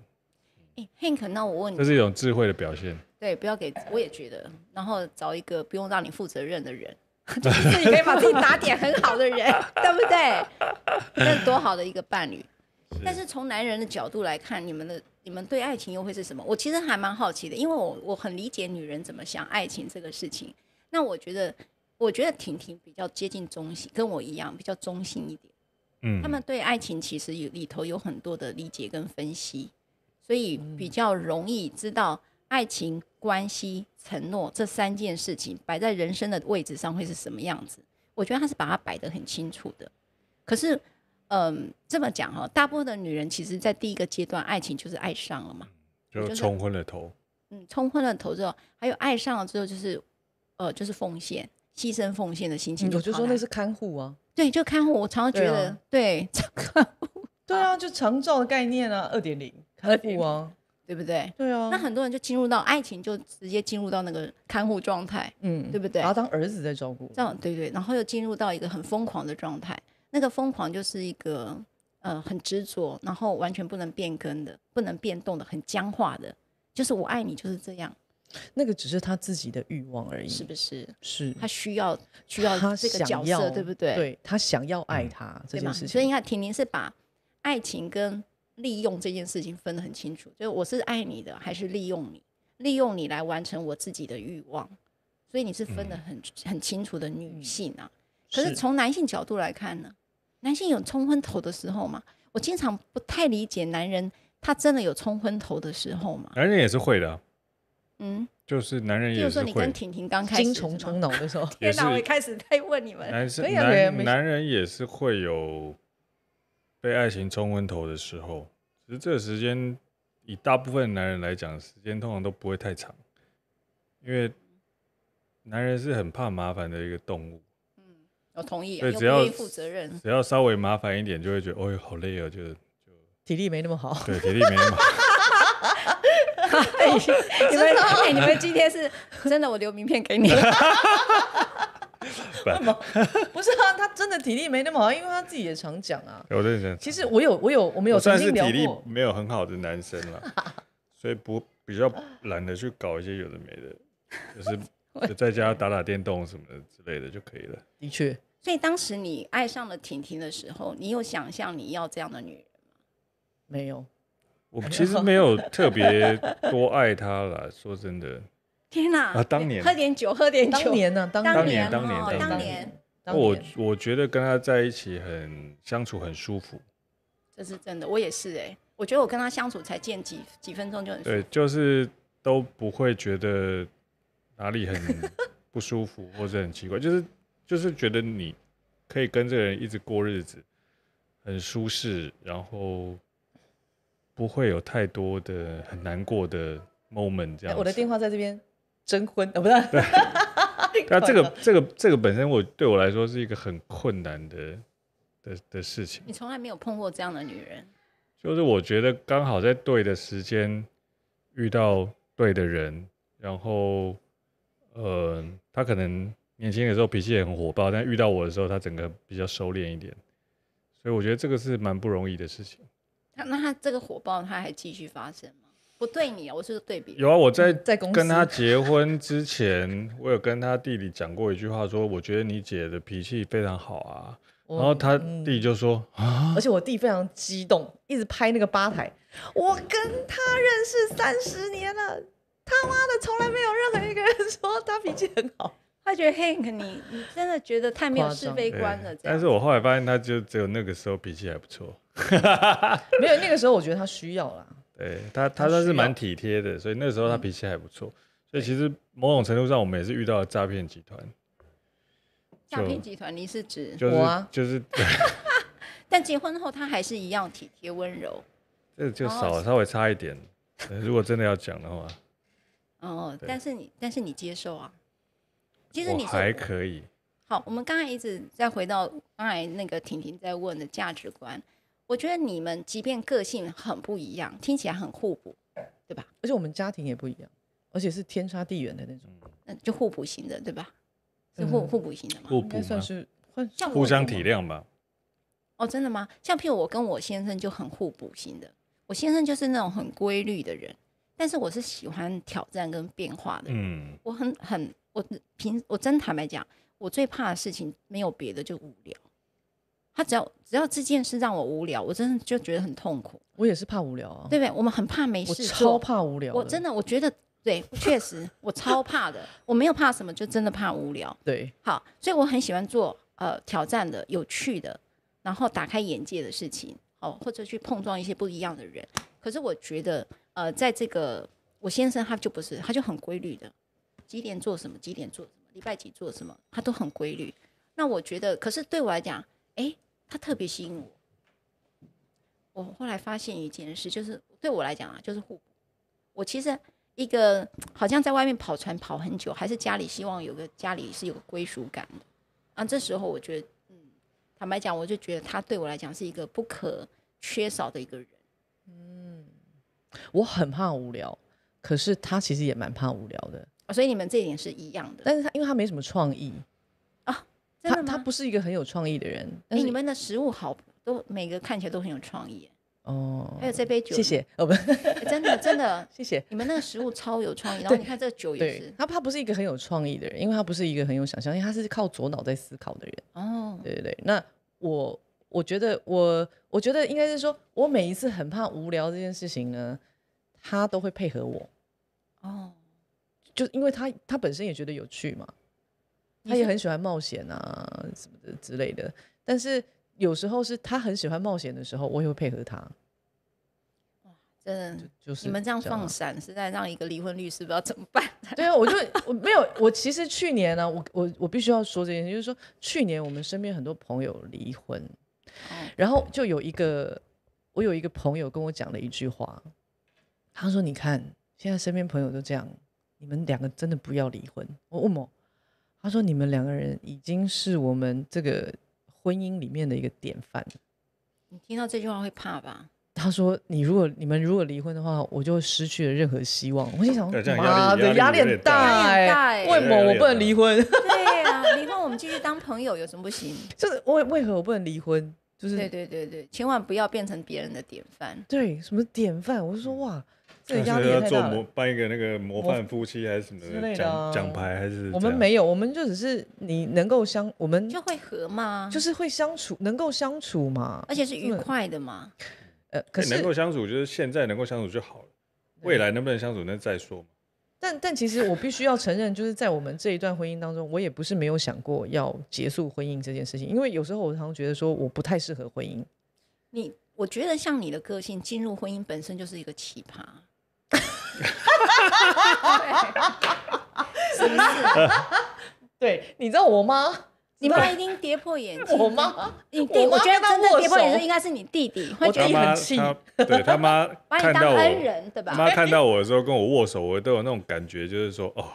哎，Hank，那我问你，这是一种智慧的表现。<laughs> 对，不要给，我也觉得，然后找一个不用让你负责任的人，<laughs> 就是你可以把自己打点很好的人，对不对？这是多好的一个伴侣。但是从男人的角度来看，你们的你们对爱情又会是什么？我其实还蛮好奇的，因为我我很理解女人怎么想爱情这个事情。那我觉得，我觉得婷婷比较接近中性，跟我一样比较中性一点。嗯，他们对爱情其实有里头有很多的理解跟分析。所以比较容易知道爱情、关系、承诺这三件事情摆在人生的位置上会是什么样子。我觉得他是把它摆得很清楚的。可是，嗯，这么讲哈，大部分的女人其实，在第一个阶段，爱情就是爱上了嘛，就冲昏了头。嗯，冲昏了头之后，还有爱上了之后，就是，呃，就是奉献、牺牲、奉献的心情。我就说那是看护啊。对，就看护。我常常觉得，对，<laughs> 看护。对啊，就成照的概念啊，二点零。他护啊，对不对？对啊。那很多人就进入到爱情，就直接进入到那个看护状态，嗯，对不对？然后当儿子在照顾，这样对对，然后又进入到一个很疯狂的状态。那个疯狂就是一个呃很执着，然后完全不能变更的、不能变动的、很僵化的，就是我爱你就是这样。那个只是他自己的欲望而已，是不是？是，他需要需要他这个角色，对不对？对他想要爱他这件事情。所以你看，婷婷是把爱情跟利用这件事情分得很清楚，就是我是爱你的，还是利用你，利用你来完成我自己的欲望。所以你是分得很很清楚的女性啊。可是从男性角度来看呢，男性有冲昏头的时候嘛？我经常不太理解男人，他真的有冲昏头的时候吗？男人也是会的。嗯，就是男人，也就是说你跟婷婷刚开始从冲动的时候，<laughs> 天哪，我开始在问你们，男生男男人也是会有。被爱情冲昏头的时候，其实这个时间以大部分男人来讲，时间通常都不会太长，因为男人是很怕麻烦的一个动物。嗯，我同意。对，只要负责任，只要稍微麻烦一点，就会觉得哦哟，好累啊，就就体力没那么好。对，体力没那么好。<laughs> <laughs> 你们，你们今天是真的，我留名片给你。<laughs> <laughs> 么 <laughs> 不是啊，他真的体力没那么好，因为他自己也常讲啊。我认真。其实我有，我有，我们有算是体力没有很好的男生了，<laughs> 所以不比较懒得去搞一些有的没的，就是就在家打打电动什么的之类的就可以了。的确。所以当时你爱上了婷婷的时候，你有想象你要这样的女人吗？没有，我其实没有特别多爱她啦。说真的。天呐！啊，当年喝点酒，喝点酒。当年呢，当年，当年，当年。我我觉得跟他在一起很相处很舒服，这是真的，我也是哎。我觉得我跟他相处才见几几分钟就很对，就是都不会觉得哪里很 <laughs> 不舒服或者很奇怪，就是就是觉得你可以跟这个人一直过日子，很舒适，然后不会有太多的很难过的 moment。这样，我的电话在这边。征婚 <laughs> 哦，不是，<laughs> 那这个这个这个本身我对我来说是一个很困难的的的事情。你从来没有碰过这样的女人，就是我觉得刚好在对的时间遇到对的人，然后呃，她可能年轻的时候脾气也很火爆，但遇到我的时候，她整个比较收敛一点，所以我觉得这个是蛮不容易的事情。那那她这个火爆，她还继续发生？不对你，我是对比。有啊，我在在公司跟他结婚之前，我有跟他弟弟讲过一句话，说我觉得你姐的脾气非常好啊。然后他弟弟就说啊，而且我弟非常激动，一直拍那个吧台。我跟他认识三十年了，他妈的从来没有任何一个人 <laughs> 说他脾气很好。他觉得 Hank，你你真的觉得太没有是非观了。但是我后来发现，他就只有那个时候脾气还不错。没有那个时候，我觉得他需要啦。对他，他倒是蛮体贴的，所以那时候他脾气还不错。所以其实某种程度上，我们也是遇到了诈骗集团。诈骗集团，你是指我？就是。<laughs> 但结婚后，他还是一样体贴温柔。这就少稍微差一点。如果真的要讲的话，哦，但是你，但是你接受啊？其实你还可以。好，我们刚才一直在回到刚才那个婷婷在问的价值观。我觉得你们即便个性很不一样，听起来很互补，对吧？而且我们家庭也不一样，而且是天差地远的那种，那就互补型的，对吧？是互互补型的吗？互补算是互相体谅吧？哦，真的吗？像譬如我跟我先生就很互补型的，我先生就是那种很规律的人，但是我是喜欢挑战跟变化的。嗯，我很很我平我真坦白讲，我最怕的事情没有别的，就无聊。他只要只要这件事让我无聊，我真的就觉得很痛苦。我也是怕无聊啊，对不对？我们很怕没事做，超怕无聊。我真的我觉得对，确实我超怕的。我没有怕什么，就真的怕无聊。对，好，所以我很喜欢做呃挑战的、有趣的，然后打开眼界的事情，哦，或者去碰撞一些不一样的人。可是我觉得呃，在这个我先生他就不是，他就很规律的，几点做什么，几点做什么，礼拜几做什么，他都很规律。那我觉得，可是对我来讲。哎，他特别吸引我。我后来发现一件事，就是对我来讲啊，就是互，补。我其实一个好像在外面跑船跑很久，还是家里希望有个家里是有归属感的啊。这时候我觉得，嗯，坦白讲，我就觉得他对我来讲是一个不可缺少的一个人。嗯，我很怕无聊，可是他其实也蛮怕无聊的，所以你们这一点是一样的。但是他因为他没什么创意。他他不是一个很有创意的人。哎，你们的食物好，都每个看起来都很有创意哦。还有这杯酒，谢谢哦不，真的真的谢谢你们那个食物超有创意，<laughs> 然后你看这酒也是。他他不是一个很有创意的人，因为他不是一个很有想象为他是靠左脑在思考的人哦。对对对，那我我觉得我我觉得应该是说，我每一次很怕无聊这件事情呢，他都会配合我哦，就是因为他他本身也觉得有趣嘛。他也很喜欢冒险啊，什么的之类的。但是有时候是他很喜欢冒险的时候，我也会配合他。真的，就是你们这样放闪，是在让一个离婚律师不知道怎么办？<laughs> 对啊，我就我没有，我其实去年呢，我我我必须要说这件事，就是说去年我们身边很多朋友离婚，然后就有一个，我有一个朋友跟我讲了一句话，他说：“你看现在身边朋友都这样，你们两个真的不要离婚。”我问我。他说：“你们两个人已经是我们这个婚姻里面的一个典范。”你听到这句话会怕吧？他说：“你如果你们如果离婚的话，我就失去了任何希望。”我心想：“妈的，压力大，为么我不能离婚？”对啊，离婚我们继续当朋友有什么不行？<laughs> 就是为为何我不能离婚？就是对对对对，千万不要变成别人的典范。对，什么典范？我就说哇。就是要做模办一个那个模范夫妻还是什么奖奖牌还是？我们没有，我们就只是你能够相，我们就会合嘛，就是会相处，能够相处嘛，而且是愉快的嘛。呃，可是能够相处，就是现在能够相处就好了，未来能不能相处，那再说嘛。但 <laughs> 但其实我必须要承认，就是在我们这一段婚姻当中，我也不是没有想过要结束婚姻这件事情，因为有时候我常常觉得说我不太适合婚姻。你我觉得像你的个性，进入婚姻本身就是一个奇葩。哈哈哈哈哈！哈哈哈哈哈！是不是？对，你知道我妈？<laughs> 你妈一定跌破眼镜。我妈，你弟，我觉得真的跌破眼镜，应该是你弟弟会觉得很亲对他妈，<laughs> 把你当恩人，对吧？妈看到我的时候跟我握手，我都有那种感觉，就是说哦，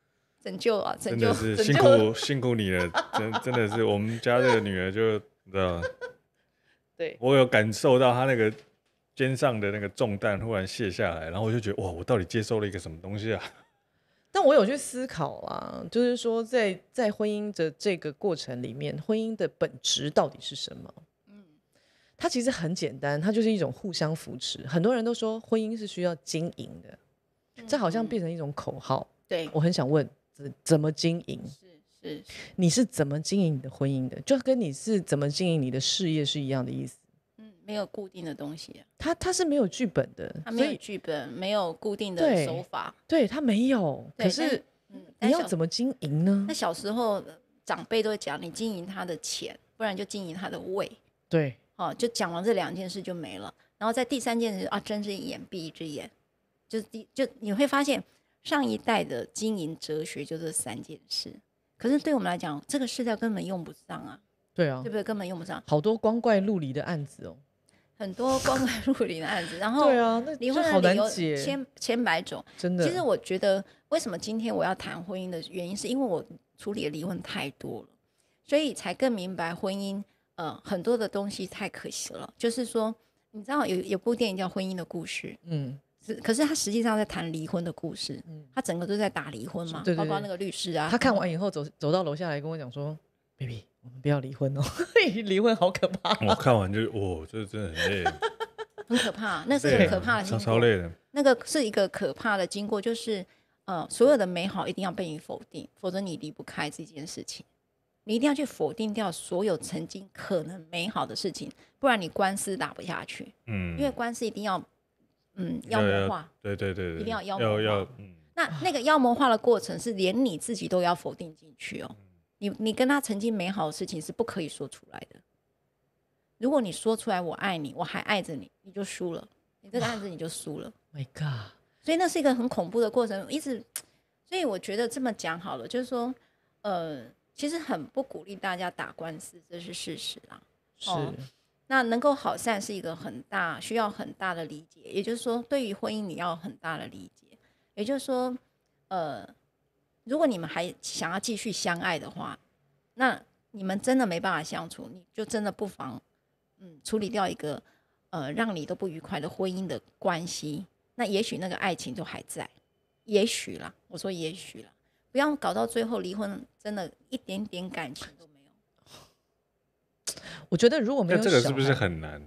<laughs> 拯救啊，真的是辛苦辛苦你了，真真的是我们家这个女儿，就你知吗？对，我有感受到她那个。肩上的那个重担忽然卸下来，然后我就觉得哇，我到底接收了一个什么东西啊？<laughs> 但我有去思考啊，就是说，在在婚姻的这个过程里面，婚姻的本质到底是什么？嗯，它其实很简单，它就是一种互相扶持。很多人都说婚姻是需要经营的，这好像变成一种口号。对我很想问，怎怎么经营？是是，你是怎么经营你的婚姻的？就跟你是怎么经营你的事业是一样的意思。没有固定的东西，他他是没有剧本的，他没有剧本，没有固定的手法，对，他没有。可是，嗯，你要怎么经营呢？那小时候长辈都讲，你经营他的钱，不然就经营他的胃。对，哦，就讲完这两件事就没了。然后在第三件事啊，睁一只眼闭一只眼，就是第就你会发现上一代的经营哲学就这三件事。可是对我们来讲，这个世代根本用不上啊。对啊，对不对？根本用不上。好多光怪陆离的案子哦。很多光怪 <laughs> 陆离的案子，然后离婚的理由千千百种，真的。其实我觉得，为什么今天我要谈婚姻的原因，是因为我处理的离婚太多了，所以才更明白婚姻，呃，很多的东西太可惜了。就是说，你知道有有部电影叫《婚姻的故事》，嗯，是，可是他实际上在谈离婚的故事，嗯，他整个都在打离婚嘛，包括那个律师啊。他看完以后走走到楼下来跟我讲说，Baby。我们不要离婚哦，<laughs> 离婚好可怕！我看完就，哦，这真的很累，<laughs> 很可怕。那是很可怕的经历，超累的。那个是一个可怕的经过，就是，呃，所有的美好一定要被你否定，否则你离不开这件事情。你一定要去否定掉所有曾经可能美好的事情，不然你官司打不下去。嗯，因为官司一定要，嗯，妖魔化，对对对，一定要妖魔化。嗯，那那个妖魔化的过程是连你自己都要否定进去哦。你你跟他曾经美好的事情是不可以说出来的。如果你说出来“我爱你”，我还爱着你，你就输了，你这个案子你就输了。<sighs> My God！所以那是一个很恐怖的过程，一直。所以我觉得这么讲好了，就是说，呃，其实很不鼓励大家打官司，这是事实啦。是。那能够好善是一个很大需要很大的理解，也就是说，对于婚姻你要很大的理解，也就是说，呃。如果你们还想要继续相爱的话，那你们真的没办法相处，你就真的不妨，嗯，处理掉一个，呃，让你都不愉快的婚姻的关系。那也许那个爱情就还在，也许啦，我说也许啦，不要搞到最后离婚，真的一点点感情都没有。我觉得如果没有这个是不是很难？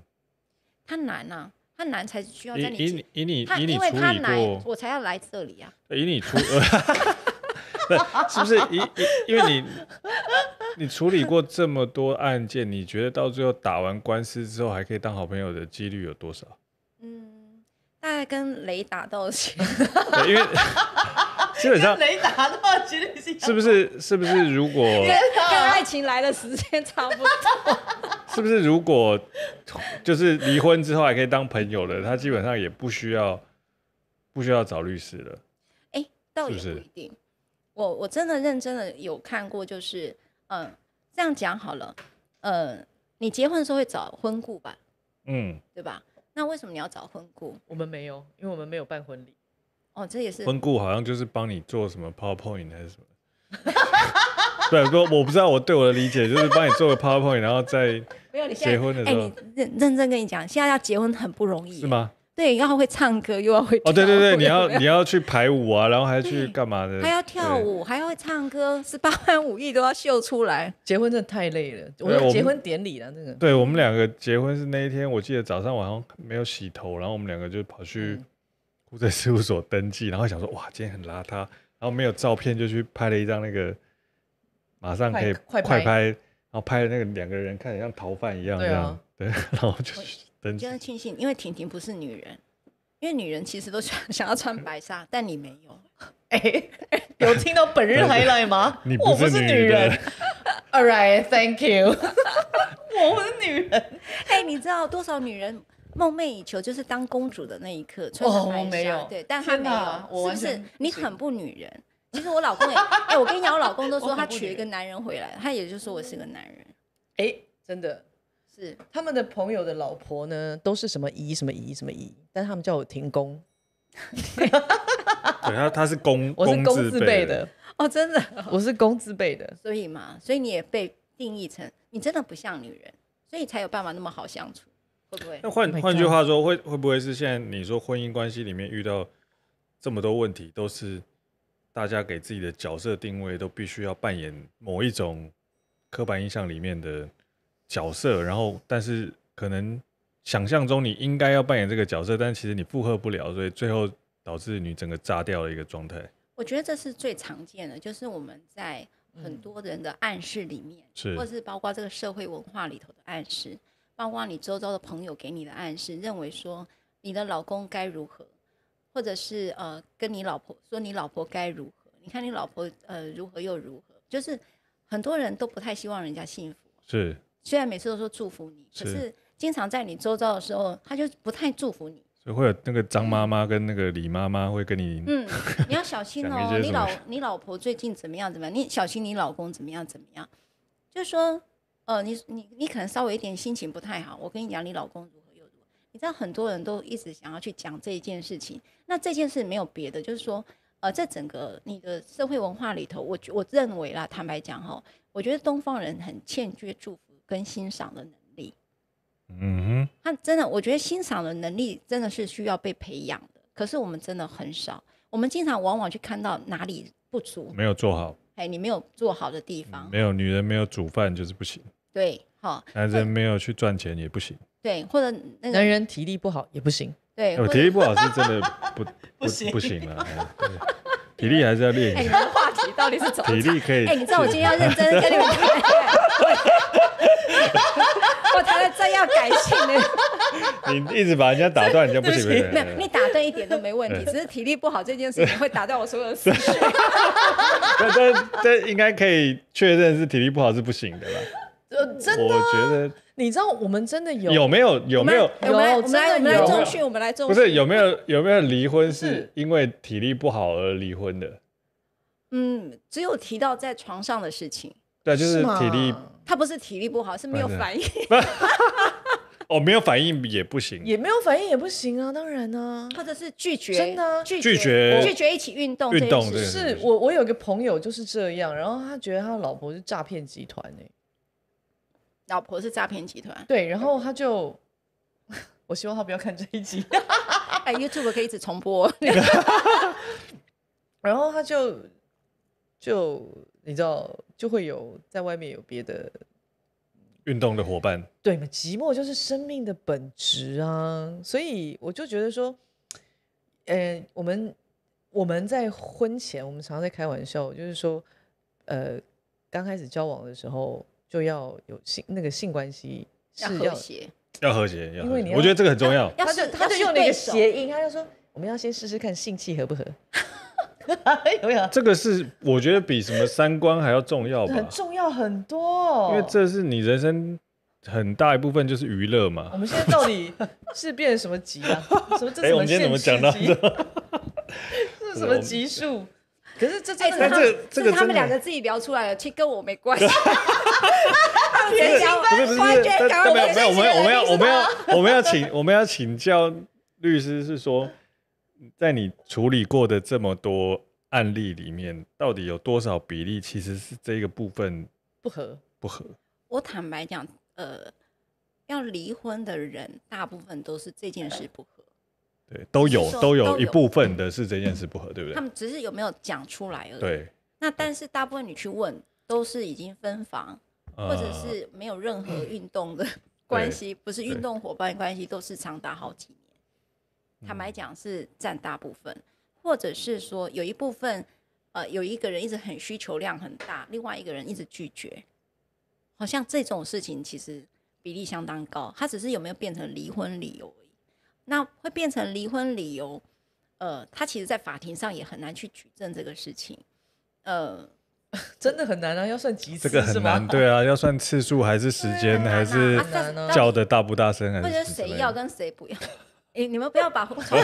他难啊，他难才需要在你以你以你以你处理过，我才要来这里啊。以你出。<laughs> <laughs> 是不是因因因为你你处理过这么多案件，你觉得到最后打完官司之后还可以当好朋友的几率有多少？嗯，大概跟雷打到起，因为 <laughs> 基本上雷打到几率是是不是？是不是如果 <laughs> 跟爱情来的时间差不多？是不是如果就是离婚之后还可以当朋友了，他基本上也不需要不需要找律师了？哎，倒也不一定。我我真的认真的有看过，就是，嗯，这样讲好了，呃，你结婚的时候会找婚顾吧？嗯，对吧？那为什么你要找婚顾？我们没有，因为我们没有办婚礼。哦，这也是。婚顾好像就是帮你做什么 PowerPoint 还是什么？哈哈对，说我不知道，我对我的理解就是帮你做个 PowerPoint，然后再没有你结婚的时候。认认真跟你讲，现在要结婚很不容易。是吗？对，要会唱歌，又要会哦，对对对，你要 <laughs> 你要去排舞啊，然后还去干嘛的？还要跳舞，还要会唱歌，十八般武艺都要秀出来。结婚真的太累了，我结婚典礼了，那个。对我们两个结婚是那一天，我记得早上晚上没有洗头，然后我们两个就跑去注政事务所登记，然后想说哇，今天很邋遢，然后没有照片就去拍了一张那个马上可以快拍，然后拍了那个两个人看起来像逃犯一样这样，对，<laughs> 然后就去。真的庆幸，因为婷婷不是女人，因为女人其实都想 <laughs> 想要穿白纱，但你没有。哎，<laughs> 有听到本 <laughs> 人回来吗？我不是女人。All right，thank you。我不是女人。哎，你知道多少女人梦寐以求就是当公主的那一刻穿白纱？哦，我没有。对，但她没有。真的？是不是？你很不女人。其实我老公也……哎，我跟你讲，我老公都说他娶一个男人回来，他也就说我是个男人。哎，真的。是他们的朋友的老婆呢，都是什么姨什么姨什么姨，但他们叫我停工。<laughs> 对，他他是公，<laughs> 我是公字辈的哦，真的，<laughs> 我是公字辈的，所以嘛，所以你也被定义成你真的不像女人，所以才有办法那么好相处，会不会？那换换句话说，会会不会是现在你说婚姻关系里面遇到这么多问题，都是大家给自己的角色定位都必须要扮演某一种刻板印象里面的？角色，然后但是可能想象中你应该要扮演这个角色，但其实你负荷不了，所以最后导致你整个炸掉的一个状态。我觉得这是最常见的，就是我们在很多人的暗示里面，是或是包括这个社会文化里头的暗示，包括你周遭的朋友给你的暗示，认为说你的老公该如何，或者是呃跟你老婆说你老婆该如何，你看你老婆呃如何又如何，就是很多人都不太希望人家幸福，是。虽然每次都说祝福你，可是经常在你周遭的时候，他就不太祝福你。所以会有那个张妈妈跟那个李妈妈会跟你，嗯，你要小心 <laughs> 哦。你老你老婆最近怎么样？怎么样？你小心你老公怎么样？怎么样？就是说，呃，你你你可能稍微一点心情不太好，我跟你讲，你老公如何又如何。你知道很多人都一直想要去讲这一件事情，那这件事没有别的，就是说，呃，在整个你的社会文化里头，我我认为啦，坦白讲哈，我觉得东方人很欠缺祝福。跟欣赏的能力，嗯哼，他真的，我觉得欣赏的能力真的是需要被培养的。可是我们真的很少，我们经常往往去看到哪里不足，没有做好，哎，你没有做好的地方，没有女人没有煮饭就是不行，对，好，男人没有去赚钱也不行，对，或者男人体力不好也不行，对，体力不好是真的 <laughs> 不不行不行了，体力还是要练。哎，这的话题到底是怎么？体力可以？哎，你知道我今天要认真跟你们。<laughs> <laughs> 我台湾真要改姓呢。你一直把人家打断，人家不行不行。没有，你打断一点都没问题，只是体力不好这件事 <laughs> 情会打断我所有的思绪。<laughs> 对对应该可以确认是体力不好是不行的吧？呃，真的，我觉得你知道我们真的有有没有有没有？有？们我们来我们来中训，我们来中不是有没有有没有离婚是因为体力不好而离婚的？嗯，只有提到在床上的事情。对，就是体力。他不是体力不好，是没有反应。<laughs> 哦，没有反应也不行，也没有反应也不行啊，当然呢，或者是拒绝，真的拒绝拒绝一起运动运动，是我我有个朋友就是这样，然后他觉得他老婆是诈骗集团诶，老婆是诈骗集团，对，然后他就，<laughs> 我希望他不要看这一集，<laughs> 哎，YouTube 可以一直重播然后他就就。你知道，就会有在外面有别的运动的伙伴，对嘛，寂寞就是生命的本质啊，所以我就觉得说，呃，我们我们在婚前，我们常常在开玩笑，就是说，呃，刚开始交往的时候就要有性那个性关系要和谐，要和谐，因为我觉得这个很重要。他就他就用那个谐音，他就说我们要先试试看性气合不合。<laughs> 有没有？这个是我觉得比什么三观还要重要吧，很重要很多。因为这是你人生很大一部分就是娱乐嘛。我们现在到底是变什么级啊？什么这什么？哎，我们今天怎么讲到 <laughs> 这？是什么级数？可是这这这这，他们两个自己聊出来的，其实跟我没关系。<laughs> 不要不要不要不要不要，我们我们要我们要我们要请我们要请教律师是说。在你处理过的这么多案例里面，到底有多少比例其实是这个部分不合？不合？我坦白讲，呃，要离婚的人大部分都是这件事不合。对，都有，都有一部分的是这件事不合，对不对？他们只是有没有讲出来已。对。那但是大部分你去问，都是已经分房，或者是没有任何运动的关系，不是运动伙伴关系，都是长达好几。坦白讲是占大部分，或者是说有一部分，呃，有一个人一直很需求量很大，另外一个人一直拒绝，好像这种事情其实比例相当高。他只是有没有变成离婚理由而已。那会变成离婚理由，呃，他其实在法庭上也很难去举证这个事情，呃，<laughs> 真的很难啊，要算几次很难，对啊，要算次数还是时间还是叫的大不大声，或者谁要跟谁不要。你你们不要把，<laughs> 哎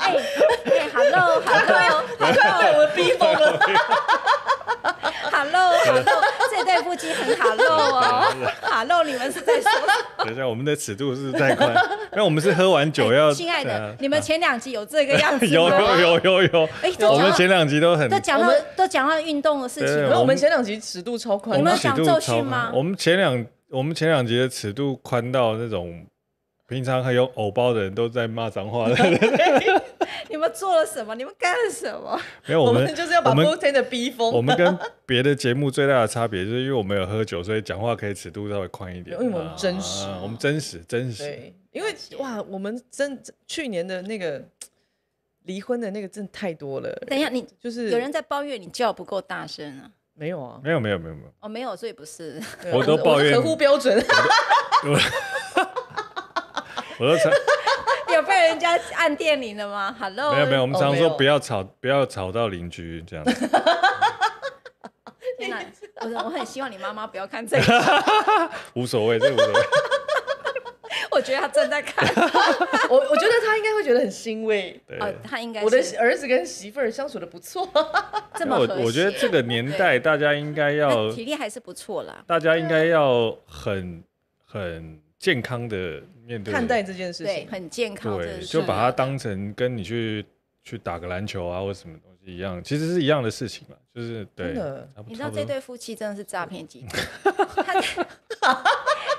哎，Hello，好快哦，好快把我们逼疯了。Hello，Hello，这对夫妻很 Hello 哦。Hello，<laughs> 你们是在说？等一下，我们的尺度是在宽。那我们是喝完酒要？亲爱的，你们前两集有这个样子 <laughs> 有有有有有。哎，我们前两集都很都讲到都讲到运动的事情。我们前两集尺度超宽，你们想度训吗？我们前两我们前两集的尺度宽到那种。平常还有偶包的人都在骂脏话的。<laughs> 你们做了什么？你们干什么？没有，我们就是要把观天的逼疯。我们跟别的节目最大的差别就是，因为我们有喝酒，所以讲话可以尺度稍微宽一点。因为我们真实，我们真实，真实。对，因为哇，我们真去年的那个离婚的那个真的太多了。等一下，你就是有人在抱怨你叫不够大声啊？没有啊，没有，没有，没有，没有。哦，没有，所以不是。我都抱怨合乎标准。我都 <laughs> 有被人家按电铃了吗？Hello，没有没有，我们常说不要吵，不要吵到邻居这样。<laughs> 天哪，<laughs> 我我很希望你妈妈不要看这个。无所谓，这无所谓。我觉得他正在看，我我觉得他应该会觉得很欣慰。对，他应该。我的儿子跟媳妇儿相处的不错。这么，我觉得这个年代大家应该要体力还是不错啦。大家应该要很很。健康的面对看待这件事情，对很健康的，对就把它当成跟你去去打个篮球啊，或什么东西一样，其实是一样的事情嘛。就是真的，你知道这对夫妻真的是诈骗集团。<laughs> 他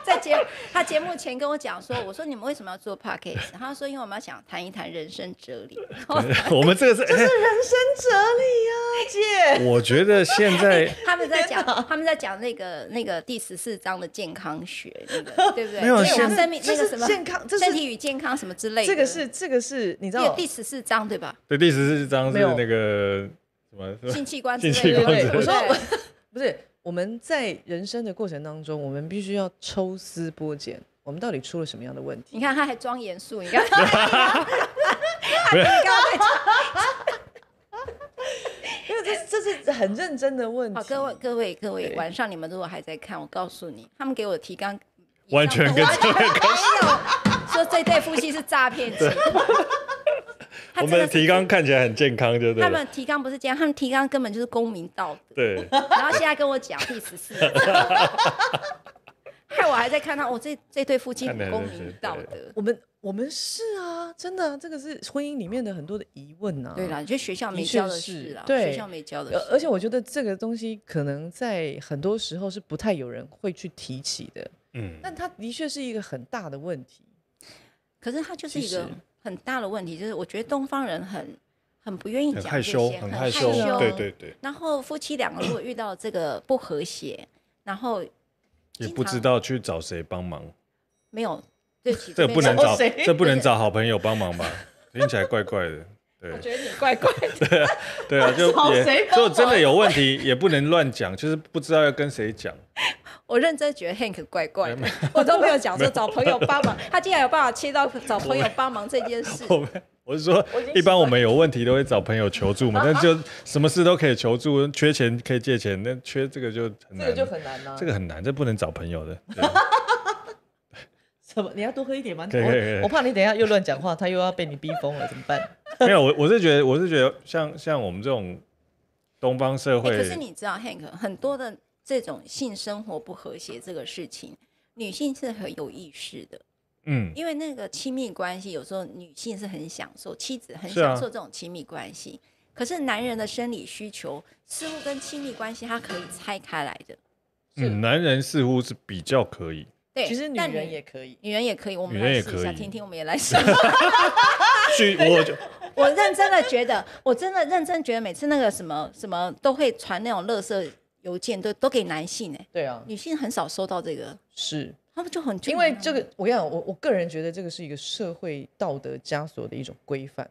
在节他节目前跟我讲说，我说你们为什么要做 podcast？他说因为我们想谈一谈人生哲理。<laughs> 我们这个是这是人生哲理啊，姐。<laughs> 我觉得现在他们在讲他们在讲那个那个第十四章的健康学，那个对不对？没有，生命那个什么健康，身体与健康什么之类的。这个是这个是你知道第十四章对吧？对，第十四章是那个。性器官，之类的。对，我说 <laughs> 不是，我们在人生的过程当中，我们必须要抽丝剥茧，我们到底出了什么样的问题？你看他还装严肃，你看，因 <laughs> 为 <laughs> 这是很认真的问题。好，各位各位各位，晚上你们如果还在看，我告诉你，他们给我提纲，完全没有说这对夫妻是诈骗我们的提纲看起来很健康，就对。他们提纲不是这样，他们提纲根本就是公民道德。对。然后现在跟我讲十四，<laughs> 害我还在看他，我这这对夫妻很公民道德。我们我们是啊，真的，这个是婚姻里面的很多的疑问啊。对了，就学校没教的事啊，对，学校没教的。事。而且我觉得这个东西可能在很多时候是不太有人会去提起的。嗯。但它的确是一个很大的问题。可是它就是一个。很大的问题就是，我觉得东方人很很不愿意讲这些，很害羞，对对对。然后夫妻两个如果遇到这个不和谐，然后也不知道去找谁帮忙，没有，这不能找，这不能找好朋友帮忙吧？听起来怪怪的。我觉得你怪怪的，<laughs> 对啊，<laughs> 就就真的有问题，也不能乱讲，就是不知道要跟谁讲。我认真觉得 Hank 怪怪，我都没有讲说找朋友帮忙，<laughs> 他竟然有办法切到找朋友帮忙这件事。我我是说，一般我们有问题都会找朋友求助嘛，但就什么事都可以求助，缺钱可以借钱，那缺这个就这个就很难了，这个很难，这不能找朋友的。怎么？<laughs> 你要多喝一点吗？我怕你等下又乱讲话，他又要被你逼疯了，怎么办？<laughs> 没有，我我是觉得，我是觉得，像像我们这种东方社会，可是你知道，Hank 很多的这种性生活不和谐这个事情，女性是很有意识的。嗯，因为那个亲密关系有时候女性是很享受，妻子很享受这种亲密关系。可是男人的生理需求似乎跟亲密关系，他可以拆开来的。嗯，男人似乎是比较可以。其实女人也可以，女人也可以，我们来试一下，听听，我们也来试。所 <laughs> 以我就 <laughs> 我认真的觉得，我真的认真觉得，每次那个什么什么都会传那种垃圾邮件，都都给男性哎。对啊，女性很少收到这个。是，他们就很因为这个，我讲我我个人觉得这个是一个社会道德枷锁的一种规范。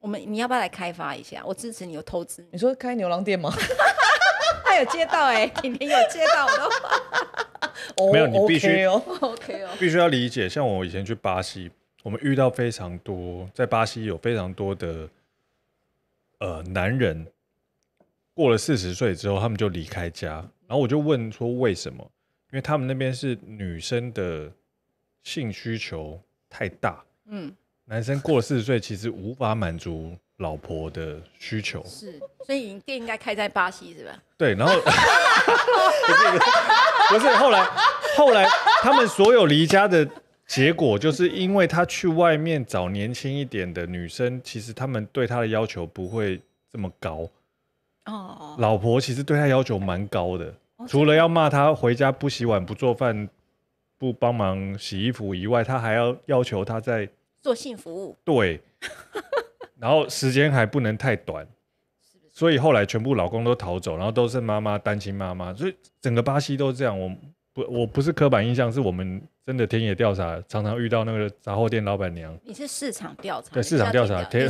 我们你要不要来开发一下？我支持你，有投资。你说开牛郎店吗？<laughs> 他有接到哎，婷婷有接到我的话。<laughs> 没有，你必须，<laughs> OK 哦，必须要理解。像我以前去巴西，我们遇到非常多，在巴西有非常多的呃男人过了四十岁之后，他们就离开家。然后我就问说为什么？因为他们那边是女生的性需求太大，嗯，男生过了四十岁其实无法满足。老婆的需求是，所以店应该开在巴西是吧？对，然后 <laughs> 不是后来后来他们所有离家的结果，就是因为他去外面找年轻一点的女生，其实他们对他的要求不会这么高哦。老婆其实对他要求蛮高的，除了要骂他回家不洗碗、不做饭、不帮忙洗衣服以外，他还要要求他在做性服务。对。然后时间还不能太短，所以后来全部老公都逃走，然后都是妈妈单亲妈妈，所以整个巴西都这样。我不我不是刻板印象，是我们真的田野调查，常常遇到那个杂货店老板娘。你是市场调查？对市场调查，田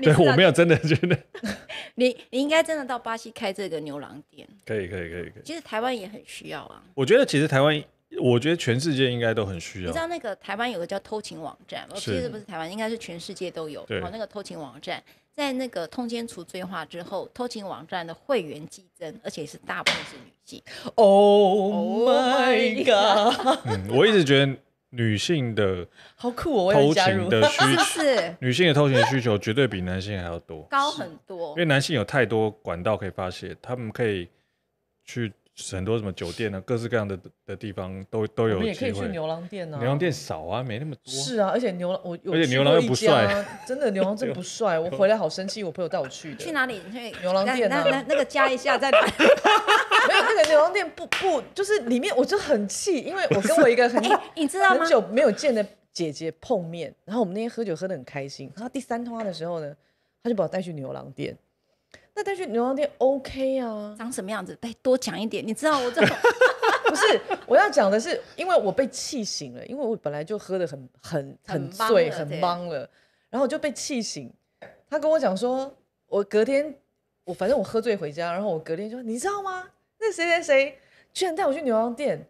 对 <laughs> 对，我没有真的觉得。<laughs> 你你应该真的到巴西开这个牛郎店。可以可以可以可以。其实台湾也很需要啊。我觉得其实台湾。我觉得全世界应该都很需要。你知道那个台湾有个叫偷情网站，其实不是台湾，应该是全世界都有。对，那个偷情网站在那个通奸除罪化之后，偷情网站的会员激增，而且是大部分是女性。Oh my god！我一直觉得女性的 <laughs> 好酷，偷情的 <laughs> 需求，女性的偷情需求绝对比男性还要多，高很多。因为男性有太多管道可以发泄，他们可以去。很多什么酒店啊，各式各样的的地方都都有。你也可以去牛郎店啊。牛郎店少啊，没那么多。是啊，而且牛郎我有，而且牛郎又不帅。真的牛郎真不帅，<laughs> 我回来好生气。我朋友带我去的。去哪里？去牛郎店啊？那那个加一下再。<laughs> 没有那个牛郎店不不，就是里面我就很气，因为我跟我一个很 <laughs> 你知道吗？很久没有见的姐姐碰面，然后我们那天喝酒喝的很开心，然后第三通话的时候呢，他就把我带去牛郎店。那带去牛郎店 OK 啊？长什么样子？再多讲一点，你知道我这…… <laughs> 不是，我要讲的是，因为我被气醒了，因为我本来就喝的很、很、很醉，很懵了，然后我就被气醒。他跟我讲说，我隔天我反正我喝醉回家，然后我隔天就你知道吗？那谁谁谁居然带我去牛郎店。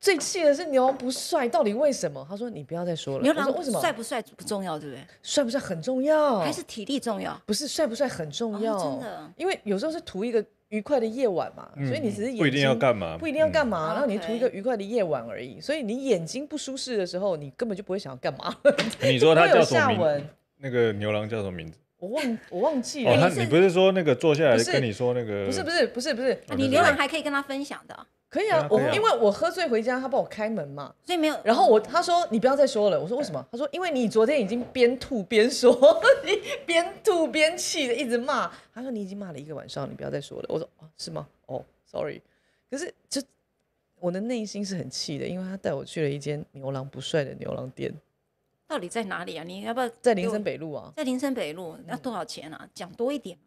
最气的是牛郎不帅，到底为什么？他说你不要再说了。牛郎为什么帅不帅不重要，对不对？帅不帅很重要。还是体力重要？不是帅不帅很重要，真的。因为有时候是图一个愉快的夜晚嘛，所以你只是眼睛不一定要干嘛，不一定要干嘛，然后你图一个愉快的夜晚而已。所以你眼睛不舒适的时候，你根本就不会想要干嘛。<laughs> 你说他叫什么名那个牛郎叫什么名字？我忘，我忘记了。你不是说那个坐下来跟你说那个？不是不是不是不是，你牛郎还可以跟他分享的。可以啊，我因为我喝醉回家，他帮我开门嘛，所以没有。然后我他说你不要再说了，我说为什么？他说因为你昨天已经边吐边说，<laughs> 边吐边气的一直骂，他说你已经骂了一个晚上，你不要再说了。我说啊，是吗？哦，sorry。可是这我的内心是很气的，因为他带我去了一间牛郎不帅的牛郎店，到底在哪里啊？你要不要在林森北路啊？在林森北路要多少钱啊？讲多一点。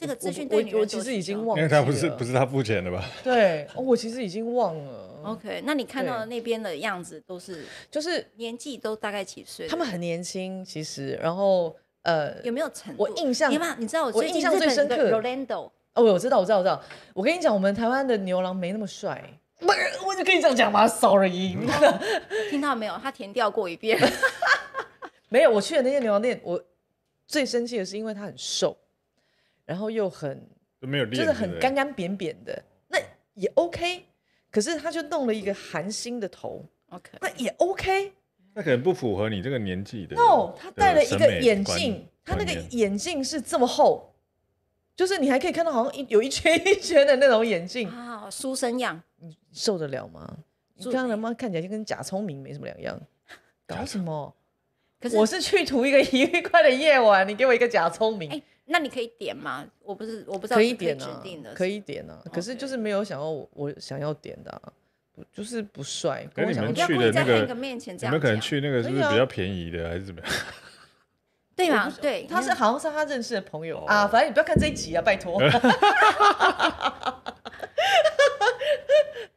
这个资讯对我其实已经忘了，因为他不是不是他付钱的吧？<laughs> 对，我其实已经忘了。<laughs> OK，那你看到的那边的样子都是，就是年纪都大概几岁？他们很年轻，其实。然后呃，有没有成？我印象，你知道我印象最深刻 Rolando？哦，我知道，我知道，我知道。我跟你讲，我们台湾的牛郎没那么帅。没，我就跟你这样讲嘛。Sorry，<laughs> 听到没有？他填掉过一遍。没有，我去的那些牛郎店，我最生气的是因为他很瘦。然后又很没有，就是很干干扁扁的，那也 OK。可是他就弄了一个韩星的头，OK，那也 OK。那可能不符合你这个年纪的。No，他戴了一个眼镜，他那个眼镜是这么厚，就是你还可以看到好像一有一圈一圈的那种眼镜，啊，书生样，你受得了吗？你能不妈看起来就跟假聪明没什么两样，搞什么？可是我是去图一个愉 <laughs> 快的夜晚，你给我一个假聪明。那你可以点吗？我不是，我不知道可以指定的，可以点呢。可是就是没有想要我想要点的，不就是不帅。跟我们去的那个，你们可能去那个是不是比较便宜的，还是怎么样？<laughs> 对吗？对，他是好像是他认识的朋友啊。反正你不要看这一集啊，拜托。<laughs>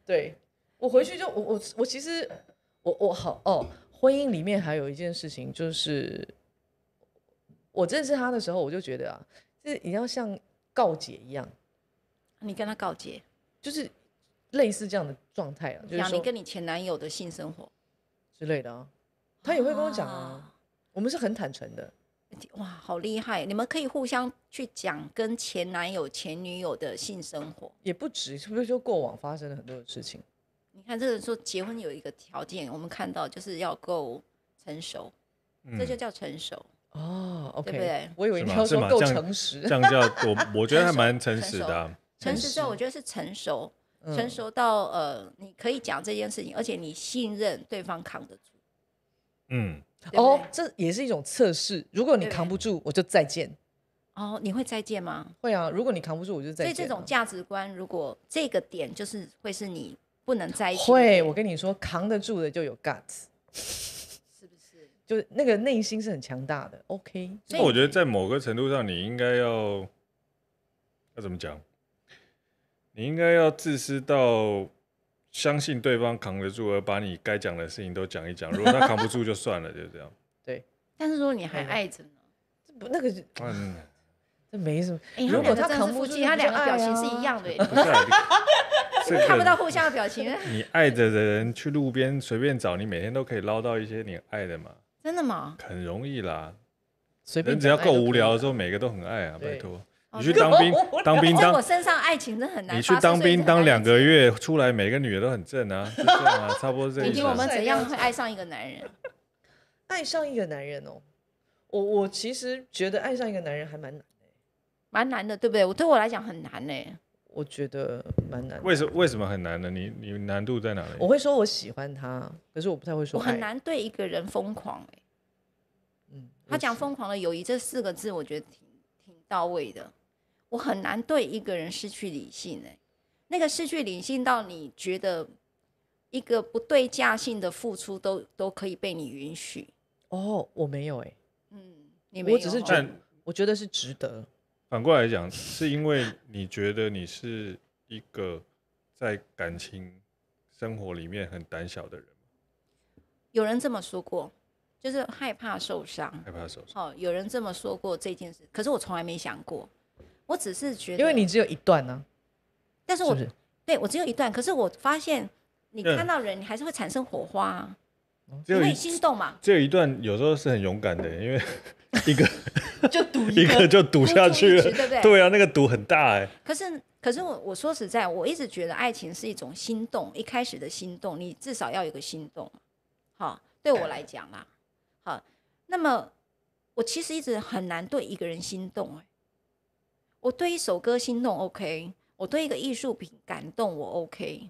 对，我回去就我我我其实我我好哦。婚姻里面还有一件事情就是。我认识他的时候，我就觉得啊，就是你要像告解一样，你跟他告解，就是类似这样的状态啊，讲你跟你前男友的性生活之类的啊，他也会跟我讲啊，我们是很坦诚的，哇，好厉害！你们可以互相去讲跟前男友、前女友的性生活，也不止，是不是说过往发生了很多的事情？你看，这个说结婚有一个条件，我们看到就是要够成熟，这就叫成熟。哦，o 不对？我以为你说够诚实，这样叫 <laughs> 我，我觉得还蛮诚实的。诚实，后，我觉得是成熟，成熟到呃，你可以讲这件事情，而且你信任对方扛得住。嗯，哦，这也是一种测试。如果你扛不住，我就再见。哦，你会再见吗？会啊，如果你扛不住，我就再见。所以这种价值观，如果这个点就是会是你不能在一起。会，我跟你说，扛得住的就有 guts。就那个内心是很强大的，OK。所以我觉得在某个程度上，你应该要要怎么讲？你应该要自私到相信对方扛得住，而把你该讲的事情都讲一讲。如果他扛不住，就算了，就这样。<laughs> 对。但是说你还爱着呢，这不那个嗯，这没什么。如果他扛不住，他两个表情是一样的 <laughs> <laughs> 看不到互相的表情。你爱着的人，去路边随便找，你每天都可以捞到一些你爱的嘛。真的吗？很容易啦，随便，只要够无聊的时候，每个都很爱啊，拜托。你去当兵，当兵当。我身上，爱情真很难。你去当兵当两个月出来，每个女的都很正啊，差不多这个。你提我们怎样会爱上一个男人？<laughs> 爱上一个男人哦，我我其实觉得爱上一个男人还蛮难，蛮难的，对不对？我对我来讲很难呢。我觉得蛮难。为什么？为什么很难呢？你你难度在哪里？我会说我喜欢他，可是我不太会说。我很难对一个人疯狂哎。嗯。他讲“疯狂的友谊”这四个字，我觉得挺挺到位的。我很难对一个人失去理性哎。那个失去理性到你觉得一个不对价性的付出都都可以被你允许哦？我没有哎。嗯，你没有。我只是觉得，我觉得是值得。反过来讲，是因为你觉得你是一个在感情生活里面很胆小的人。有人这么说过，就是害怕受伤。害怕受伤。哦，有人这么说过这件事，可是我从来没想过。我只是觉得，因为你只有一段呢。但是我对，我只有一段。可是我发现，你看到人，你还是会产生火花，因为心动嘛。只有一段，有时候是很勇敢的，因为。<laughs> <laughs> 一个就赌一个就赌下去了，对不对？对啊，那个赌很大哎。可是可是我我说实在，我一直觉得爱情是一种心动，一开始的心动，你至少要有个心动好，对我来讲啦，好，那么我其实一直很难对一个人心动哎。我对一首歌心动，OK；我对一个艺术品感动，我 OK；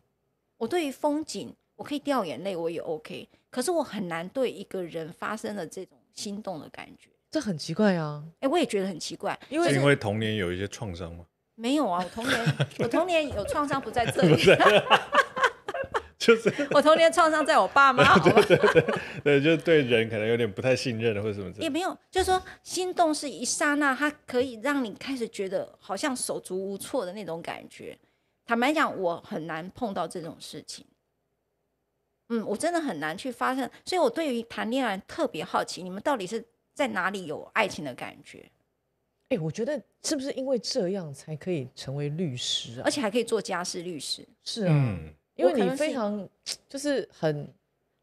我对于风景，我可以掉眼泪，我也 OK。可是我很难对一个人发生了这种心动的感觉。这很奇怪啊！哎，我也觉得很奇怪，因为是因为童年有一些创伤吗？没有啊，我童年 <laughs> 我童年有创伤不在这里，<laughs> 就是我童年的创伤在我爸妈，对对对对，就对人可能有点不太信任了，或者什么也没有。就是说，心动是一刹那，它可以让你开始觉得好像手足无措的那种感觉。坦白讲，我很难碰到这种事情。嗯，我真的很难去发生，所以我对于谈恋爱特别好奇，你们到底是？在哪里有爱情的感觉？哎，我觉得是不是因为这样才可以成为律师啊？而且还可以做家事律师。是啊，因为你非常就是很、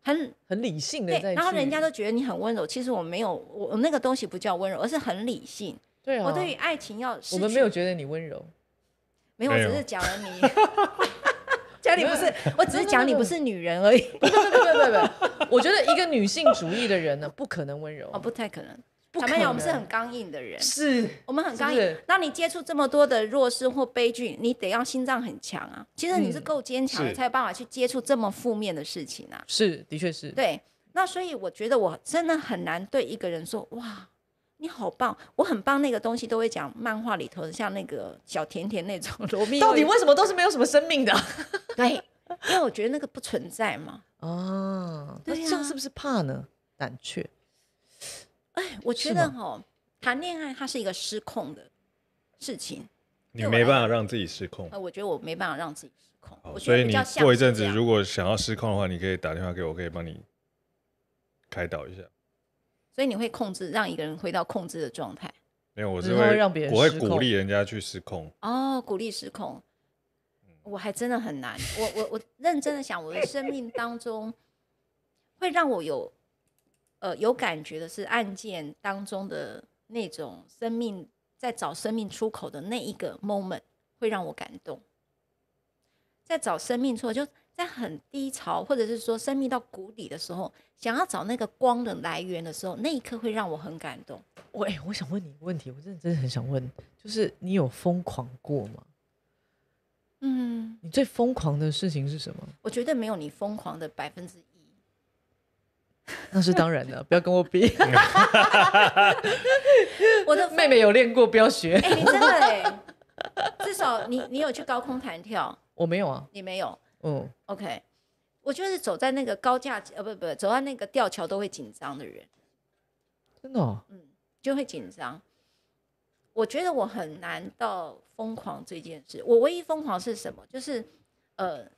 很、很理性的在然后人家都觉得你很温柔。其实我没有，我那个东西不叫温柔，而是很理性。对啊，我对于爱情要……我们没有觉得你温柔，没有，只是讲了你。<laughs> 家里不是，我只是讲你不是女人而已。对 <laughs> 不对不对，我觉得一个女性主义的人呢，不可能温柔。哦，不太可能。坦白友，我们是很刚硬的人。是，我们很刚硬。那你接触这么多的弱势或悲剧，你得要心脏很强啊。其实你是够坚强，才有办法去接触这么负面的事情啊。是，的确是。对，那所以我觉得我真的很难对一个人说哇。你好棒，我很棒。那个东西都会讲漫画里头，像那个小甜甜那种 <laughs> 罗密，到底为什么都是没有什么生命的？<laughs> 对，因为我觉得那个不存在嘛。哦，对呀。这样是不是怕呢？胆怯？哎，我觉得哈，谈恋爱它是一个失控的事情，你没办法让自己失控。我觉得我没办法让自己失控。所以你过一阵子如果想要失控的话，你可以打电话给我，可以帮你开导一下。所以你会控制，让一个人回到控制的状态。没有，我是会让别人，我会鼓励人家去失控。哦，鼓励失控，我还真的很难。我我我认真的想，我的生命当中，会让我有呃有感觉的是案件当中的那种生命在找生命出口的那一个 moment，会让我感动。在找生命口，就。在很低潮，或者是说生命到谷底的时候，想要找那个光的来源的时候，那一刻会让我很感动。我，我想问你一个问题，我真真的很想问，就是你有疯狂过吗？嗯，你最疯狂的事情是什么？我绝对没有你疯狂的百分之一。那是当然的，不要跟我比。<laughs> 我的 <laughs> 妹妹有练过，不要学。哎，真的哎，至少你你有去高空弹跳，我没有啊，你没有。o k 我就是走在那个高架，呃，不不，走在那个吊桥都会紧张的人，真的，嗯，就会紧张。我觉得我很难到疯狂这件事。我唯一疯狂是什么？就是呃，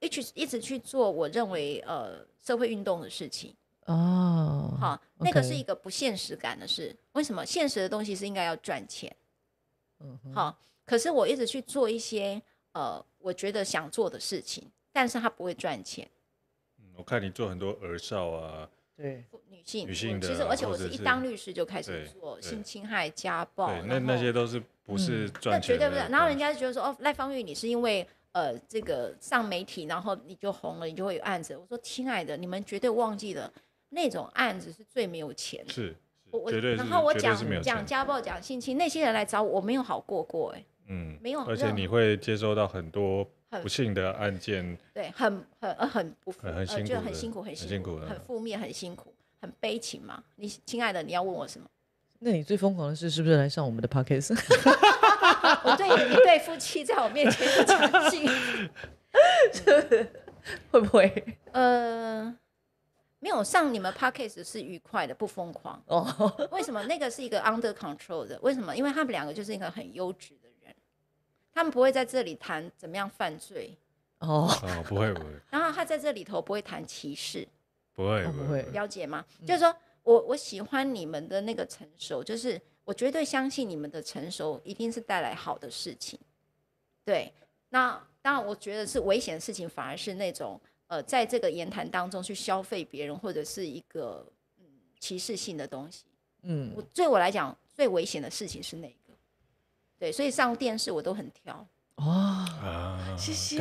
一直一直去做我认为呃社会运动的事情。哦，好，那个是一个不现实感的事。为什么？现实的东西是应该要赚钱，嗯，好。可是我一直去做一些呃。我觉得想做的事情，但是他不会赚钱。嗯，我看你做很多儿少啊，对，女性女性的，其实而且我是一当律师就开始做性侵害、家暴，那那些都是不是赚，那绝对不是。然后人家就觉得说，哦，赖芳玉，你是因为呃这个上媒体，然后你就红了，你就会有案子。我说，亲爱的，你们绝对忘记了，那种案子是最没有钱。是，我我然后我讲讲家暴、讲性侵，那些人来找我没有好过过，哎。嗯，没有，而且你会接收到很多不幸的案件，对，很很很不很很辛苦，很辛苦，很辛苦，很负面，很辛苦，很悲情嘛。你亲爱的，你要问我什么？那你最疯狂的事是不是来上我们的 podcast？<laughs> 我对一对夫妻在我面前吵架，<laughs> 会不会？呃，没有，上你们 podcast 是愉快的，不疯狂哦。为什么？那个是一个 under control 的，为什么？因为他们两个就是一个很优质。他们不会在这里谈怎么样犯罪，哦，不会不会。然后他在这里头不会谈歧视，不会不会。了解吗？就是说我我喜欢你们的那个成熟，就是我绝对相信你们的成熟一定是带来好的事情。对，那当然我觉得是危险的事情，反而是那种呃，在这个言谈当中去消费别人或者是一个歧视性的东西。嗯，我对我来讲最危险的事情是那。对，所以上电视我都很挑哦，谢谢，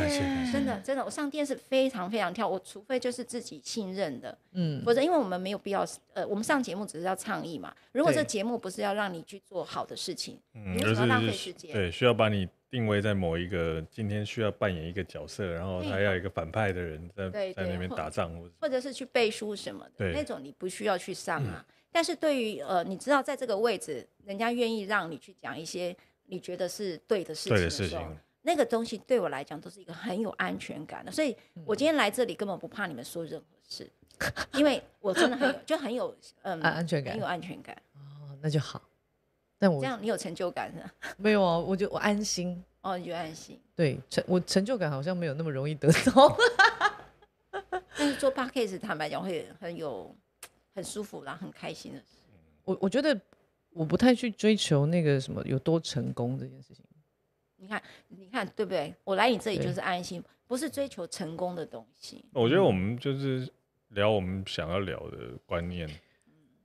真的真的，我上电视非常非常挑，我除非就是自己信任的，嗯，否则因为我们没有必要，呃，我们上节目只是要倡议嘛，如果这节目不是要让你去做好的事情，就是浪费时间，对，需要把你定位在某一个今天需要扮演一个角色，然后还要一个反派的人在在那边打仗，或者或者是去背书什么的那种，你不需要去上啊。但是对于呃，你知道在这个位置，人家愿意让你去讲一些。你觉得是对的事情，的事情，那个东西对我来讲都是一个很有安全感的，所以我今天来这里根本不怕你们说任何事，因为我真的很有，就很有，嗯，<laughs> 安全感，很有安全感。哦，那就好。但我这样，你有成就感？<laughs> 没有啊，我就我安心。哦，你就安心。对，成我成就感好像没有那么容易得到。<laughs> 但是做 p o d a 坦白讲会很有、很舒服，然后很开心的事。我我觉得。我不太去追求那个什么有多成功这件事情。你看，你看，对不对？我来你这里就是安心，不是追求成功的东西。我觉得我们就是聊我们想要聊的观念。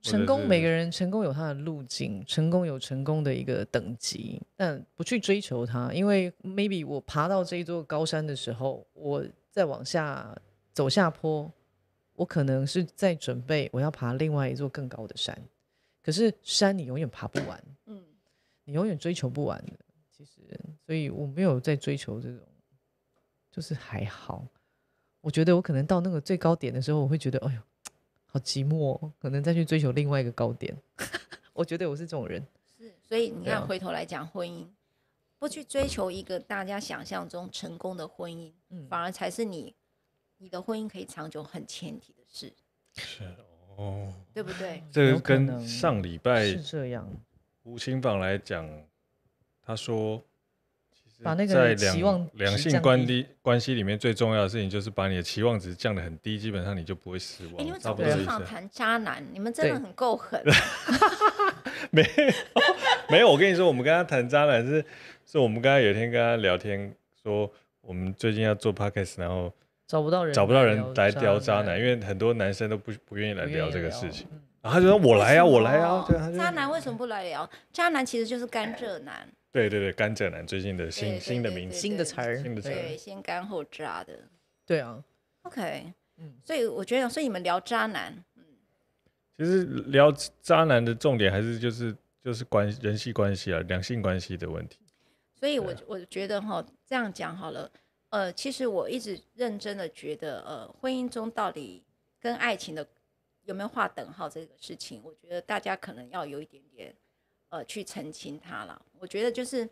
成功，每个人成功有他的路径，成功有成功的一个等级，但不去追求它，因为 maybe 我爬到这一座高山的时候，我再往下走下坡，我可能是在准备我要爬另外一座更高的山。可是山你永远爬不完，嗯，你永远追求不完的。其实，所以我没有在追求这种，就是还好。我觉得我可能到那个最高点的时候，我会觉得，哎呦，好寂寞，可能再去追求另外一个高点。<laughs> 我觉得我是这种人。是，所以你看，回头来讲婚姻，不去追求一个大家想象中成功的婚姻，反而才是你你的婚姻可以长久很前提的事。是。哦，对不对？这个跟上礼拜是这样。吴清房来讲，他说，把那个在两两性关的关系里面最重要的事情，就是把你的期望值降得很低，基本上你就不会失望。哎，你们昨天访谈渣男，你们真的很够狠。<laughs> 没 <laughs> 没有，我跟你说，我们跟他谈渣男是，是我们刚刚有一天跟他聊天，说我们最近要做 podcast，然后。找不到人，找不到人来聊渣男，因为很多男生都不不愿意来聊这个事情。然后他就说：“我来呀，我来呀。”渣男为什么不来聊？渣男其实就是甘蔗男。对对对，甘蔗男最近的新新的名新的菜，新的菜，对，先干后渣的。对啊。OK。嗯。所以我觉得，所以你们聊渣男，嗯，其实聊渣男的重点还是就是就是关人际关系啊，两性关系的问题。所以我我觉得哈，这样讲好了。呃，其实我一直认真的觉得，呃，婚姻中到底跟爱情的有没有划等号这个事情，我觉得大家可能要有一点点，呃，去澄清它了。我觉得就是，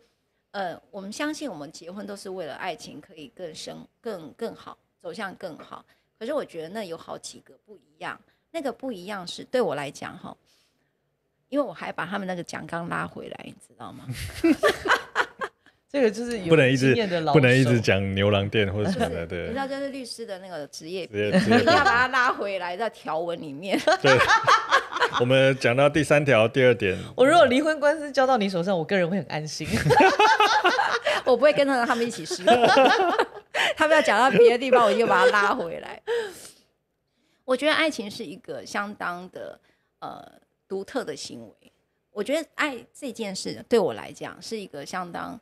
呃，我们相信我们结婚都是为了爱情可以更深、更更好，走向更好。可是我觉得那有好几个不一样，那个不一样是对我来讲哈，因为我还把他们那个讲纲拉回来，你知道吗？<laughs> 这个就是不能一直不能一直讲牛郎店或者什么的，<laughs> 对，道这是律师的那个职业，<laughs> 要把它拉回来在条文里面。<laughs> 对，我们讲到第三条第二点，我如果离婚官司交到你手上，我个人会很安心，我不会跟着他们一起失衡。他们要讲到别的地方，我就把它拉回来。我觉得爱情是一个相当的呃独特的行为。我觉得爱这件事对我来讲是一个相当。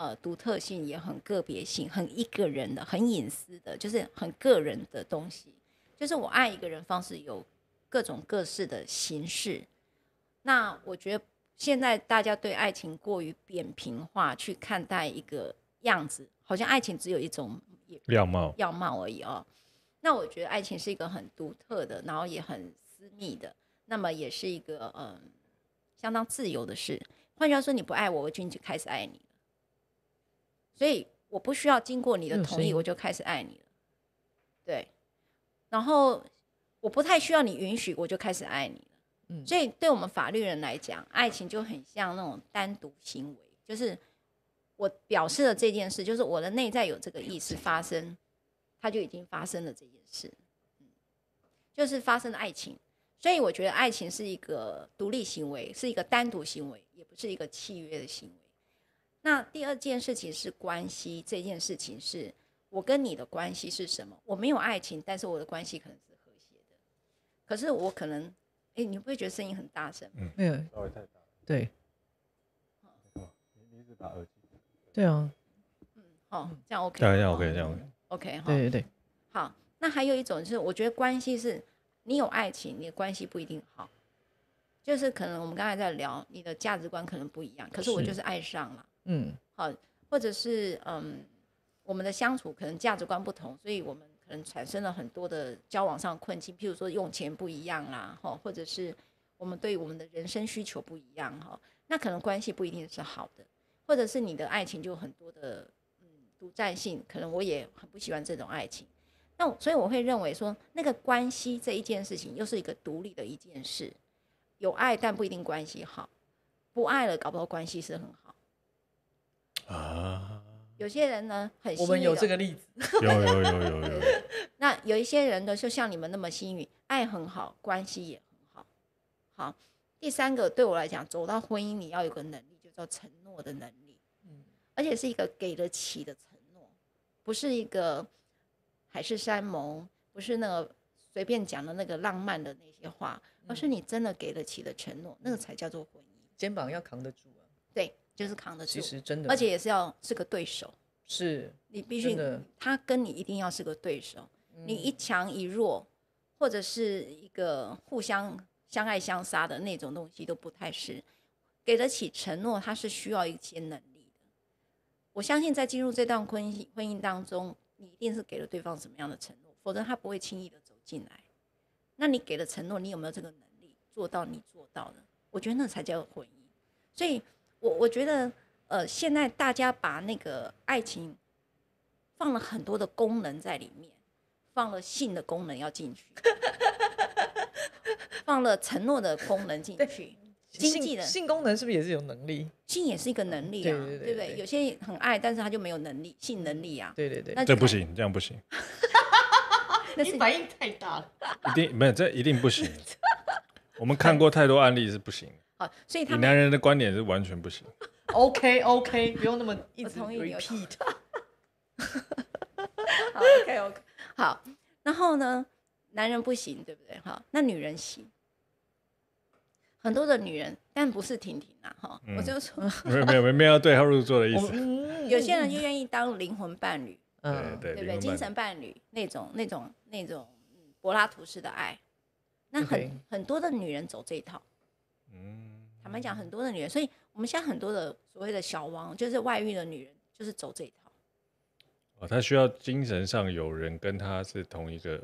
呃，独特性也很个别性，很一个人的，很隐私的，就是很个人的东西。就是我爱一个人方式有各种各式的形式。那我觉得现在大家对爱情过于扁平化去看待一个样子，好像爱情只有一种样貌样貌而已哦。那我觉得爱情是一个很独特的，然后也很私密的，那么也是一个嗯相当自由的事。换句话说，你不爱我，我就可就开始爱你。所以我不需要经过你的同意，我就开始爱你了。对，然后我不太需要你允许，我就开始爱你了。所以对我们法律人来讲，爱情就很像那种单独行为，就是我表示了这件事，就是我的内在有这个意识发生，它就已经发生了这件事，就是发生了爱情。所以我觉得爱情是一个独立行为，是一个单独行为，也不是一个契约的行为。那第二件事情是关系，这件事情是我跟你的关系是什么？我没有爱情，但是我的关系可能是和谐的。可是我可能，哎，你不会觉得声音很大声嗯，没有，稍微太大。对。你你一直打耳机。对啊。嗯，好，这样 OK。这样 OK，这样 OK。OK 对对。好，那还有一种是，我觉得关系是你有爱情，你的关系不一定好。就是可能我们刚才在聊，你的价值观可能不一样，可是我就是爱上了。嗯，好，或者是嗯，我们的相处可能价值观不同，所以我们可能产生了很多的交往上困境。譬如说用钱不一样啦，哈，或者是我们对我们的人生需求不一样哈，那可能关系不一定是好的，或者是你的爱情就很多的嗯独占性，可能我也很不喜欢这种爱情。那所以我会认为说，那个关系这一件事情又是一个独立的一件事，有爱但不一定关系好，不爱了搞不到关系是很好。啊，有些人呢很，我们有这个例子，<laughs> 有有有有有。那有一些人呢，就像你们那么幸运，爱很好，关系也很好。好，第三个对我来讲，走到婚姻你要有个能力，就叫承诺的能力。嗯。而且是一个给得起的承诺，不是一个海誓山盟，不是那个随便讲的那个浪漫的那些话，而是你真的给得起的承诺，那个才叫做婚姻。肩膀要扛得住啊。对。就是扛得住，其实真的，而且也是要是个对手，是，你必须他跟你一定要是个对手，你一强一弱，或者是一个互相相爱相杀的那种东西都不太是，给得起承诺，他是需要一些能力。我相信在进入这段婚姻婚姻当中，你一定是给了对方什么样的承诺，否则他不会轻易的走进来。那你给了承诺，你有没有这个能力做到你做到的？我觉得那才叫婚姻，所以。我我觉得，呃，现在大家把那个爱情放了很多的功能在里面，放了性的功能要进去，<laughs> 放了承诺的功能进去，的性功能是不是也是有能力？性也是一个能力啊，对不对？有些很爱，但是他就没有能力，性能力啊。对对对，那不行，这样不行。<laughs> 你反应太大了，一定没有，这一定不行。<laughs> 我们看过太多案例是不行。哦，所以他男人的观点是完全不行。OK OK，不用那么一直 repeat。<laughs> 好 OK OK，好。然后呢，男人不行，对不对？好，那女人行。很多的女人，但不是婷婷啊，哈。我就说，没有没有没有要对号入座的意思。<laughs> 有些人就愿意当灵魂伴侣，嗯对对对，精神伴侣那种那种那种柏拉图式的爱，那很很多的女人走这一套，嗯。我们讲很多的女人，所以我们现在很多的所谓的小王，就是外遇的女人，就是走这一套。啊，他需要精神上有人跟他是同一个，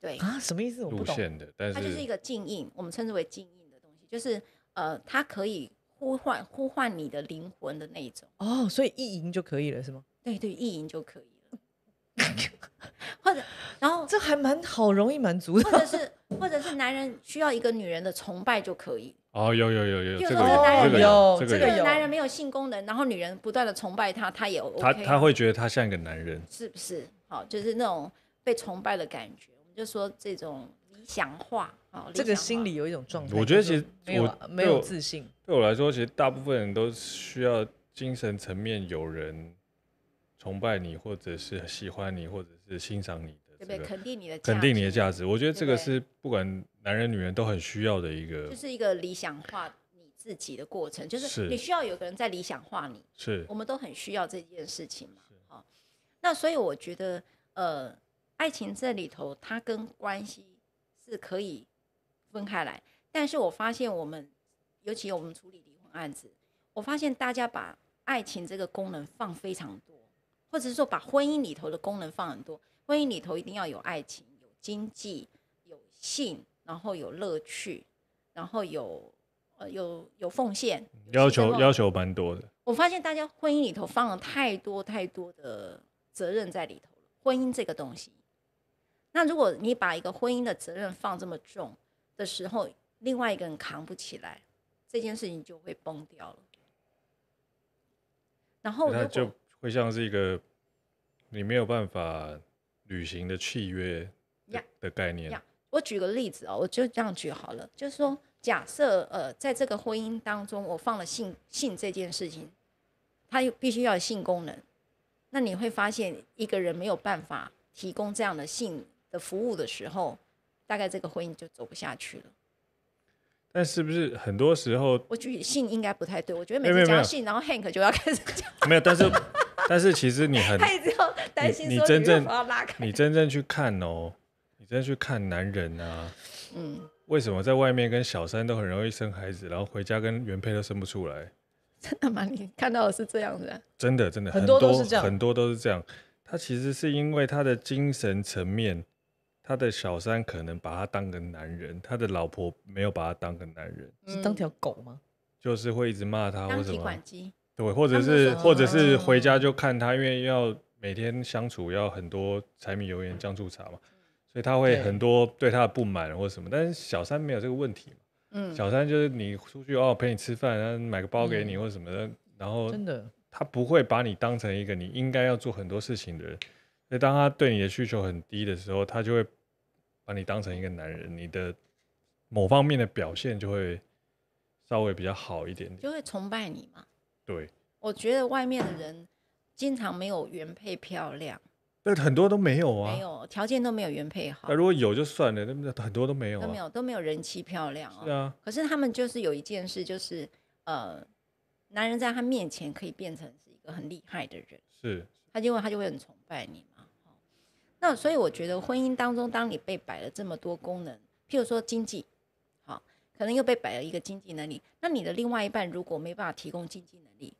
对啊，什么意思？我不懂的。但是它就是一个静印，我们称之为静印的东西，就是呃，它可以呼唤呼唤你的灵魂的那一种。哦，所以意淫就可以了是吗？对对，意淫就可以。<laughs> 或者，然后这还蛮好，容易满足。或者是，或者是男人需要一个女人的崇拜就可以。哦，有有有有，有这个有。这个男人没有性功能，然后女人不断的崇拜他，他也他他会觉得他像一个男人，是不是？好，就是那种被崇拜的感觉。我们就说这种理想化好，这个心理有一种状态。我觉得其实没有没有自信，对我来说，其实大部分人都需要精神层面有人。崇拜你，或者是喜欢你，或者是欣赏你的，对不对？肯定你的肯定你的价值，我觉得这个是不管男人女人都很需要的一个，就是一个理想化你自己的过程，就是你需要有个人在理想化你，是我们都很需要这件事情嘛。好，那所以我觉得，呃，爱情这里头，它跟关系是可以分开来，但是我发现我们，尤其我们处理离婚案子，我发现大家把爱情这个功能放非常多。或者是说，把婚姻里头的功能放很多。婚姻里头一定要有爱情，有经济，有性，然后有乐趣，然后有呃，有有奉献。要求要求蛮多的。我发现大家婚姻里头放了太多太多的责任在里头。婚姻这个东西，那如果你把一个婚姻的责任放这么重的时候，另外一个人扛不起来，这件事情就会崩掉了。然后如果会像是一个你没有办法履行的契约的概念。我举个例子哦，我就这样举好了，就是说，假设呃，在这个婚姻当中，我放了性性这件事情，他又必须要有性功能，那你会发现一个人没有办法提供这样的性的服务的时候，大概这个婚姻就走不下去了。但是不是很多时候我举性应该不太对？我觉得每次讲性，然后 Hank 就要开始讲没有，但是。<laughs> 但是其实你很，他一直要担心你真正你真正去看哦，你真去看男人啊，嗯，为什么在外面跟小三都很容易生孩子，然后回家跟原配都生不出来？真的吗？你看到的是这样子？真的真的，很多都是这样，很多都是这样。他其实是因为他的精神层面，他的小三可能把他当个男人，他的老婆没有把他当个男人，是当条狗吗？就是会一直骂他，或什么？对，或者是或者是回家就看他，因为要每天相处，要很多柴米油盐酱醋茶嘛，所以他会很多对他的不满或者什么。但是小三没有这个问题，嗯，小三就是你出去哦，陪你吃饭，然后买个包给你或者什么的，然后真的，他不会把你当成一个你应该要做很多事情的人。所以当他对你的需求很低的时候，他就会把你当成一个男人，你的某方面的表现就会稍微比较好一点点，就会崇拜你嘛。对，我觉得外面的人经常没有原配漂亮，对，很多都没有啊，没有条件都没有原配好。那如果有就算了，那很多都没有，都没有都没有人气漂亮啊。是啊，可是他们就是有一件事，就是呃，男人在他面前可以变成是一个很厉害的人，是，他因为他就会很崇拜你嘛。那所以我觉得婚姻当中，当你被摆了这么多功能，譬如说经济。可能又被摆了一个经济能力，那你的另外一半如果没办法提供经济能力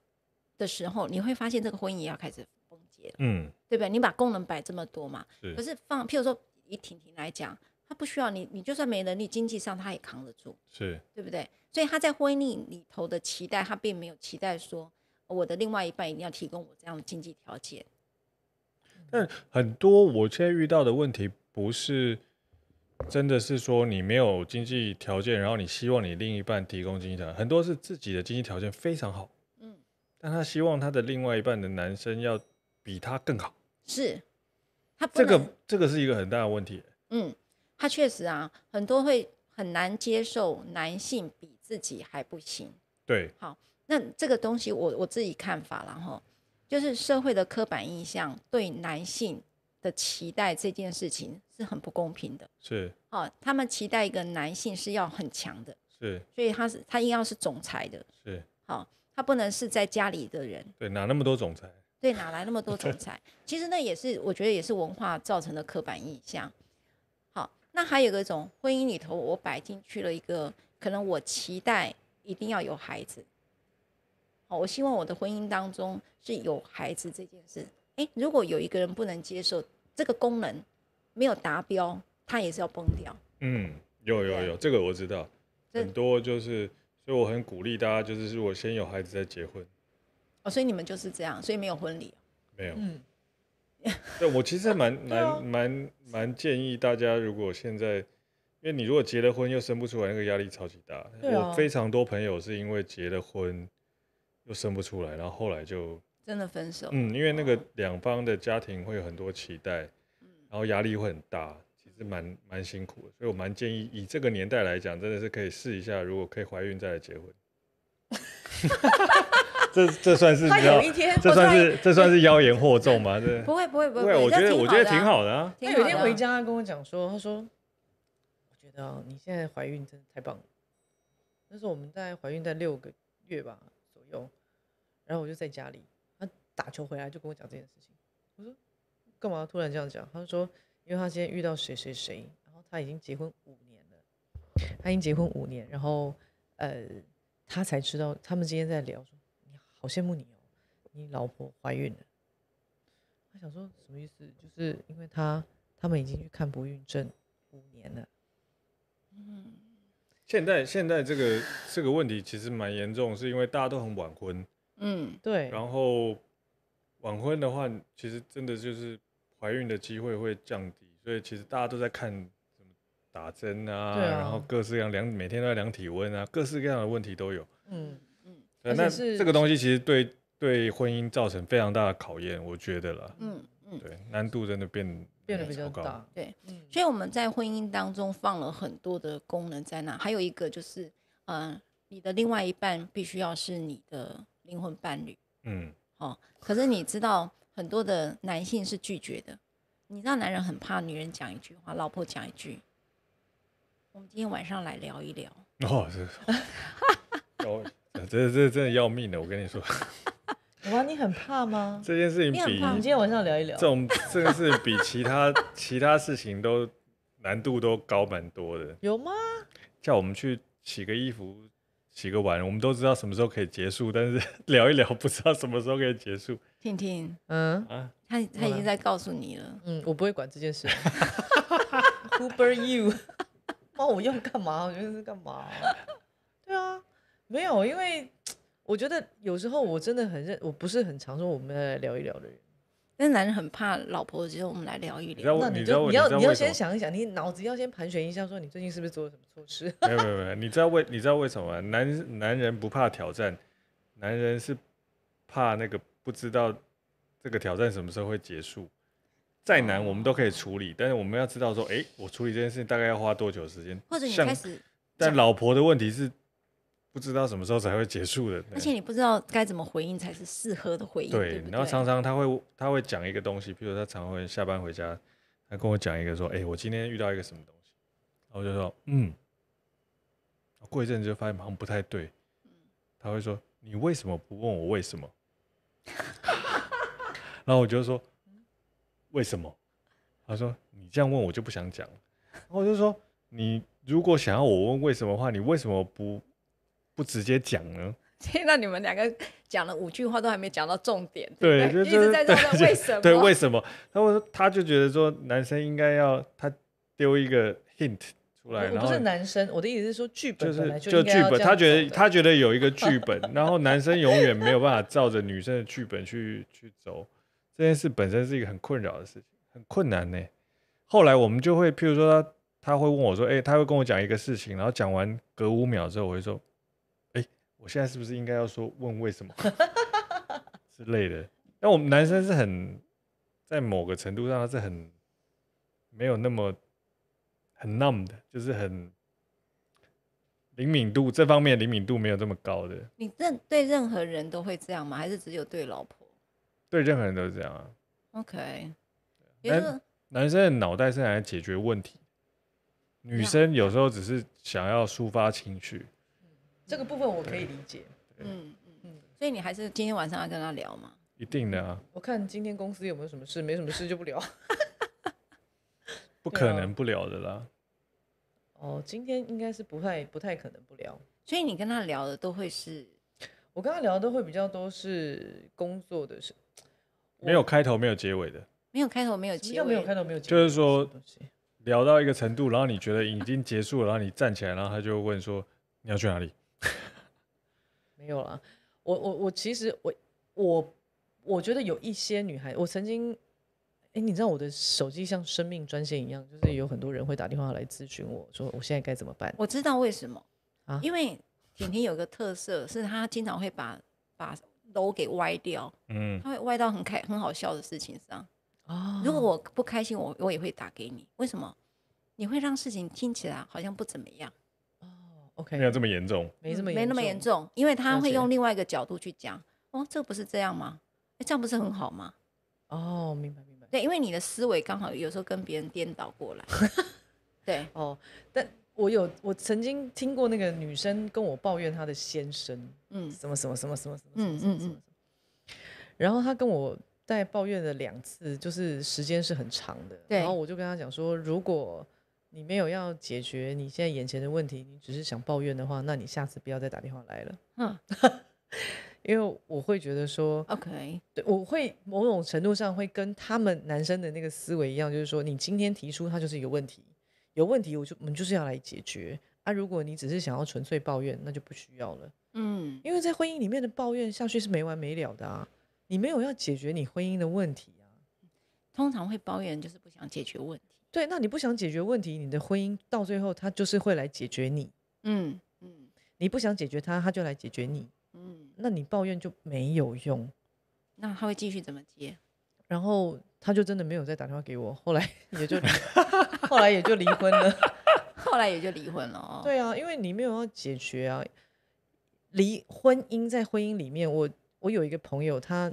的时候，你会发现这个婚姻也要开始崩解了，嗯，对不对？你把功能摆这么多嘛，是。可是放，譬如说以婷婷来讲，她不需要你，你就算没能力经济上，她也扛得住，是，对不对？所以她在婚姻里头的期待，她并没有期待说我的另外一半一定要提供我这样的经济条件。但很多我现在遇到的问题不是。真的是说你没有经济条件，然后你希望你另一半提供经济条件，很多是自己的经济条件非常好，嗯，但他希望他的另外一半的男生要比他更好，是他这个这个是一个很大的问题，嗯，他确实啊，很多会很难接受男性比自己还不行，对，好，那这个东西我我自己看法，然后就是社会的刻板印象对男性的期待这件事情。是很不公平的，是。好，他们期待一个男性是要很强的，是。所以他是他应该要是总裁的，是。好，他不能是在家里的人。对，哪那么多总裁？对，哪来那么多总裁？其实那也是我觉得也是文化造成的刻板印象。好，那还有一种婚姻里头，我摆进去了一个可能我期待一定要有孩子。好，我希望我的婚姻当中是有孩子这件事。诶，如果有一个人不能接受这个功能。没有达标，他也是要崩掉。嗯，有有有，这个我知道。很多就是，所以我很鼓励大家，就是如果先有孩子再结婚。哦，所以你们就是这样，所以没有婚礼。没有。嗯。对我其实蛮 <laughs> 蛮蛮蛮建议大家，如果现在，因为你如果结了婚又生不出来，那个压力超级大。我非常多朋友是因为结了婚又生不出来，然后后来就真的分手。嗯，因为那个两方的家庭会有很多期待。然后压力会很大，其实蛮蛮辛苦的，所以我蛮建议以这个年代来讲，真的是可以试一下，如果可以怀孕再来结婚。这这算是他 <laughs> 有这算是这算是妖言惑众吗？这不会不会不会，我觉得我觉得挺好的啊。他有一天回家跟我讲说，他说：“我觉得你现在怀孕真的太棒了。”时是我们在怀孕在六个月吧左右，然后我就在家里，他打球回来就跟我讲这件事情，我说。干嘛突然这样讲？他说，因为他今天遇到谁谁谁，然后他已经结婚五年了。他已经结婚五年，然后呃，他才知道他们今天在聊说，你好羡慕你哦，你老婆怀孕了。他想说什么意思？就是因为他他们已经去看不孕症五年了。嗯，现在现在这个这个问题其实蛮严重，是因为大家都很晚婚。嗯，对。然后晚婚的话，其实真的就是。怀孕的机会会降低，所以其实大家都在看什么打针啊，然后各式各样量，每天都在量体温啊，各式各样的问题都有。嗯嗯，那这个东西其实对对婚姻造成非常大的考验，我觉得了。嗯嗯，对，难度真的变变得比较高。对，所以我们在婚姻当中放了很多的功能在那，还有一个就是，嗯，你的另外一半必须要是你的灵魂伴侣。嗯，哦，可是你知道。很多的男性是拒绝的，你知道男人很怕女人讲一句话，老婆讲一句。我们今天晚上来聊一聊。哦，这，哈 <laughs> 这这真的要命了，我跟你说。哇，你很怕吗？这件事情比我们今天晚上聊一聊，这种这个情比其他其他事情都难度都高蛮多的。有吗？叫我们去洗个衣服、洗个碗，我们都知道什么时候可以结束，但是 <laughs> 聊一聊不知道什么时候可以结束。婷婷，嗯，他他已经在告诉你了。嗯，我不会管这件事。Who <laughs> b e r you？帮 <laughs> 我要干嘛？我觉得是干嘛？<laughs> 对啊，没有，因为我觉得有时候我真的很认，我不是很常说我们要来聊一聊的人。那男人很怕老婆，觉是我们来聊一聊。那你就你要你要先想一想，你脑子要先盘旋一下，说你最近是不是做了什么错事？没有没有没有，你知道为你知道为什么？男男人不怕挑战，男人是怕那个。不知道这个挑战什么时候会结束，再难我们都可以处理，但是我们要知道说，哎，我处理这件事情大概要花多久时间？或者你开始，但老婆的问题是不知道什么时候才会结束的，而且你不知道该怎么回应才是适合的回应，对然后常常他会他会讲一个东西，比如他常会下班回家，他跟我讲一个说，哎，我今天遇到一个什么东西，然后就说，嗯，过一阵子就发现好像不太对，他会说，你为什么不问我为什么？<laughs> 然后我就说：“为什么？”他说：“你这样问我就不想讲。”然后我就说：“你如果想要我问为什么的话，你为什么不不直接讲呢？”听 <laughs> 到你们两个讲了五句话都还没讲到重点，对，就么？对，为什么？他我说他就觉得说男生应该要他丢一个 hint。不是男生，我的意思是说剧本，就是就剧本。他觉得他觉得有一个剧本，然后男生永远没有办法照着女生的剧本去去走。这件事本身是一个很困扰的事情，很困难呢。后来我们就会，譬如说他他会问我说：“哎，他会跟我讲一个事情，然后讲完隔五秒之后，我会说：哎，我现在是不是应该要说问为什么 <laughs> 之类的？那我们男生是很在某个程度上，他是很没有那么。”很 numb 的，就是很灵敏度这方面灵敏度没有这么高的。你认对任何人都会这样吗？还是只有对老婆？对任何人都是这样啊。OK。男男生的脑袋是来解决问题，女生有时候只是想要抒发情绪。这个部分我可以理解。嗯嗯嗯。所以你还是今天晚上要跟他聊吗？一定的啊。我看今天公司有没有什么事，没什么事就不聊。<laughs> 不可能不聊的啦！哦，今天应该是不太不太可能不聊，所以你跟他聊的都会是，我跟他聊的都会比较多是工作的事，没有开头没有结尾的，没有开头没有结，尾，没有开头没有，结尾，就是说聊到一个程度，然后你觉得已经结束了，然后你站起来，然后他就问说你要去哪里？<laughs> 没有啦，我我我其实我我我觉得有一些女孩，我曾经。哎，你知道我的手机像生命专线一样，就是有很多人会打电话来咨询我说我现在该怎么办。我知道为什么啊，因为婷婷有个特色，是她经常会把把楼给歪掉，嗯，她会歪到很开很好笑的事情上。哦，如果我不开心，我我也会打给你。为什么？你会让事情听起来好像不怎么样？哦，OK，没有这么严重，没这么没那么严重，因为他会用另外一个角度去讲。哦，这不是这样吗？哎，这样不是很好吗？哦，明白。对，因为你的思维刚好有时候跟别人颠倒过来，<laughs> 对。哦，但我有，我曾经听过那个女生跟我抱怨她的先生，嗯，什么什么什么什么什么，嗯嗯，然后她跟我在抱怨了两次，就是时间是很长的，然后我就跟她讲说，如果你没有要解决你现在眼前的问题，你只是想抱怨的话，那你下次不要再打电话来了。<laughs> 因为我会觉得说，OK，对，我会某种程度上会跟他们男生的那个思维一样，就是说，你今天提出，他就是一个问题，有问题，我就我们就是要来解决啊。如果你只是想要纯粹抱怨，那就不需要了。嗯，因为在婚姻里面的抱怨下去是没完没了的啊，你没有要解决你婚姻的问题啊。通常会抱怨就是不想解决问题。对，那你不想解决问题，你的婚姻到最后他就是会来解决你。嗯嗯，你不想解决他，他就来解决你。那你抱怨就没有用，那他会继续怎么接？然后他就真的没有再打电话给我，后来 <laughs> 也就，后来也就离婚了，<laughs> 后来也就离婚了。哦。对啊，因为你没有要解决啊，离婚姻在婚姻里面，我我有一个朋友，他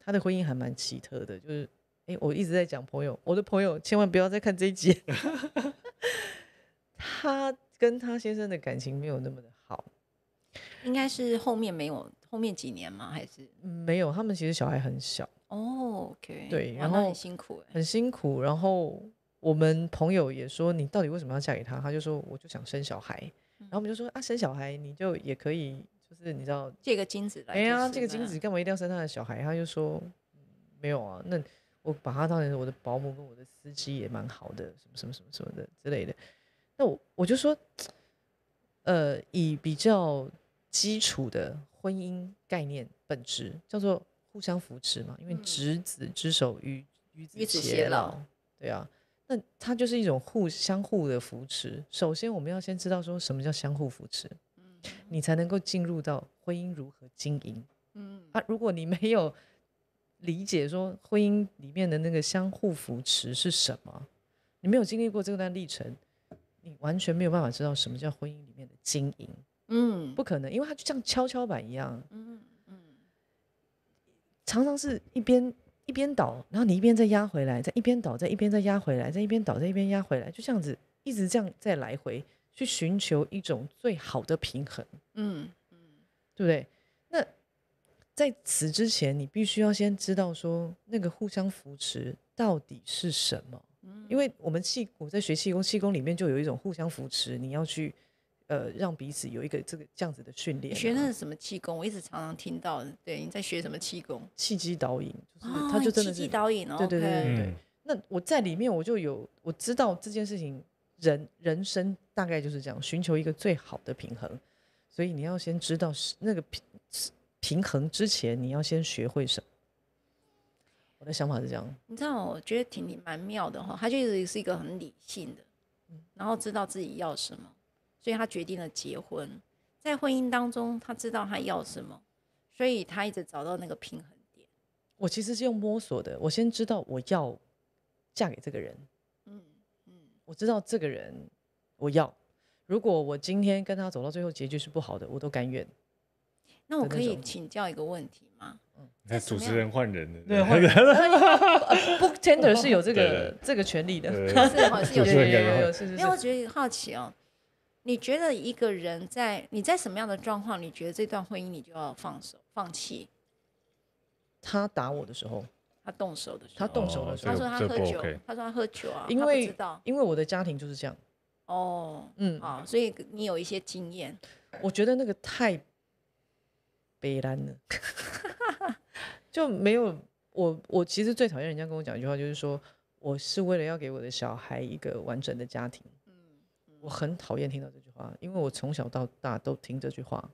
他的婚姻还蛮奇特的，就是哎，我一直在讲朋友，我的朋友千万不要再看这一集，<laughs> 他跟他先生的感情没有那么的。应该是后面没有后面几年吗？还是没有？他们其实小孩很小哦。OK，对，然后很辛苦，很辛苦。然后我们朋友也说：“你到底为什么要嫁给他？”他就说：“我就想生小孩。”然后我们就说：“啊，生小孩你就也可以，就是你知道借个精子来。”“哎呀，借个精子干嘛一定要生他的小孩？”他就说：“没有啊，那我把他当成我的保姆跟我的司机也蛮好的，什么什么什么什么的之类的。”那我我就说：“呃，以比较。”基础的婚姻概念本质叫做互相扶持嘛，因为执子之手与与子偕老，对啊，那它就是一种互相互的扶持。首先，我们要先知道说什么叫相互扶持，嗯，你才能够进入到婚姻如何经营，嗯，啊，如果你没有理解说婚姻里面的那个相互扶持是什么，你没有经历过这段历程，你完全没有办法知道什么叫婚姻里面的经营。嗯，不可能，因为它就像跷跷板一样，嗯嗯，常常是一边一边倒，然后你一边再压回来，再一边倒，再一边再压回来，再一边倒，再一边压回来，就这样子一直这样再来回去寻求一种最好的平衡，嗯嗯，对不对？那在此之前，你必须要先知道说那个互相扶持到底是什么，嗯，因为我们气，我在学气功，气功里面就有一种互相扶持，你要去。呃，让彼此有一个这个这样子的训练。学那什么气功，我一直常常听到。对，你在学什么气功？气机导引，就是他就真的气机导引。对对对对对。那我在里面，我就有我知道这件事情，人人生大概就是这样，寻求一个最好的平衡。所以你要先知道是那个平平衡之前，你要先学会什么。我的想法是这样。你知道，我觉得挺挺蛮妙的哈，他就是是一个很理性的，然后知道自己要什么。所以他决定了结婚，在婚姻当中，他知道他要什么，所以他一直找到那个平衡点。我其实是用摸索的，我先知道我要嫁给这个人，嗯嗯，我知道这个人我要，如果我今天跟他走到最后，结局是不好的，我都甘愿。那我可以请教一个问题吗？嗯，主持人换人了，对，<laughs> 换人了。Book tender 是有这个这个权利的，是是是，因为我觉得好奇哦。你觉得一个人在你在什么样的状况，你觉得这段婚姻你就要放手放弃？他打我的时候，他动手的，时候，他动手的，时候，他说他喝酒，他说他喝酒啊，因为因为我的家庭就是这样。哦，嗯，啊，所以你有一些经验。我觉得那个太悲惨了，<laughs> 就没有我我其实最讨厌人家跟我讲一句话，就是说我是为了要给我的小孩一个完整的家庭。我很讨厌听到这句话，因为我从小到大都听这句话。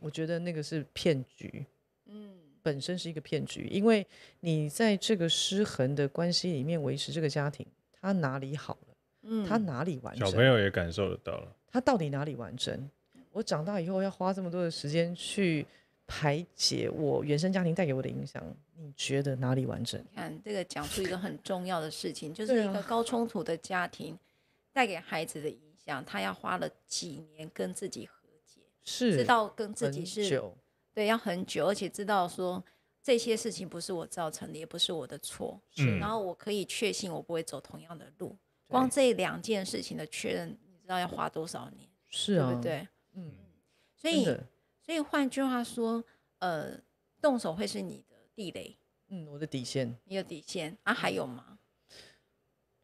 我觉得那个是骗局，嗯，本身是一个骗局，因为你在这个失衡的关系里面维持这个家庭，他哪里好了？嗯，他哪里完整？小朋友也感受得到了，他到底哪里完整？我长大以后要花这么多的时间去排解我原生家庭带给我的影响，你觉得哪里完整？看这个讲出一个很重要的事情，就是一个高冲突的家庭带给孩子的。讲他要花了几年跟自己和解，是知道跟自己是，对，要很久，而且知道说这些事情不是我造成的，也不是我的错，是，然后我可以确信我不会走同样的路。光这两件事情的确认，你知道要花多少年？是啊，对不对？嗯，所以所以换句话说，呃，动手会是你的地雷，嗯，我的底线，你的底线，啊，还有吗？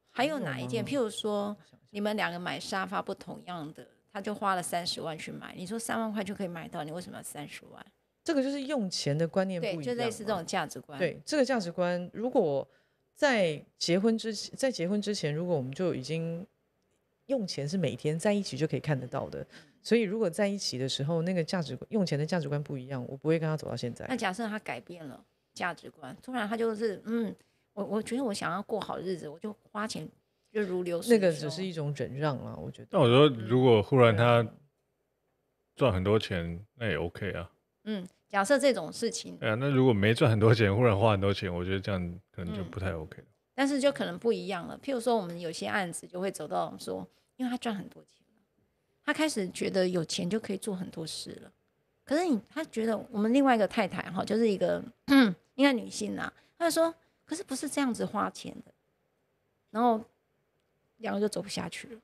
还有哪一件？譬如说。你们两个买沙发不同样的，他就花了三十万去买。你说三万块就可以买到，你为什么要三十万？这个就是用钱的观念不一样。对，就类似这种价值观。对，这个价值观，如果在结婚之前，在结婚之前，如果我们就已经用钱是每天在一起就可以看得到的，所以如果在一起的时候那个价值用钱的价值观不一样，我不会跟他走到现在。那假设他改变了价值观，突然他就是嗯，我我觉得我想要过好日子，我就花钱。就如流，水。那个只是一种忍让啊，我觉得。那我说，如果忽然他赚很多钱，那也 OK 啊。嗯，假设这种事情。哎呀，那如果没赚很多钱，忽然花很多钱，我觉得这样可能就不太 OK 了。但是就可能不一样了。譬如说，我们有些案子就会走到说，因为他赚很多钱，他开始觉得有钱就可以做很多事了。可是你，他觉得我们另外一个太太哈，就是一个 <clears throat> 应该女性呐，他就说，可是不是这样子花钱的，然后。两个就走不下去了。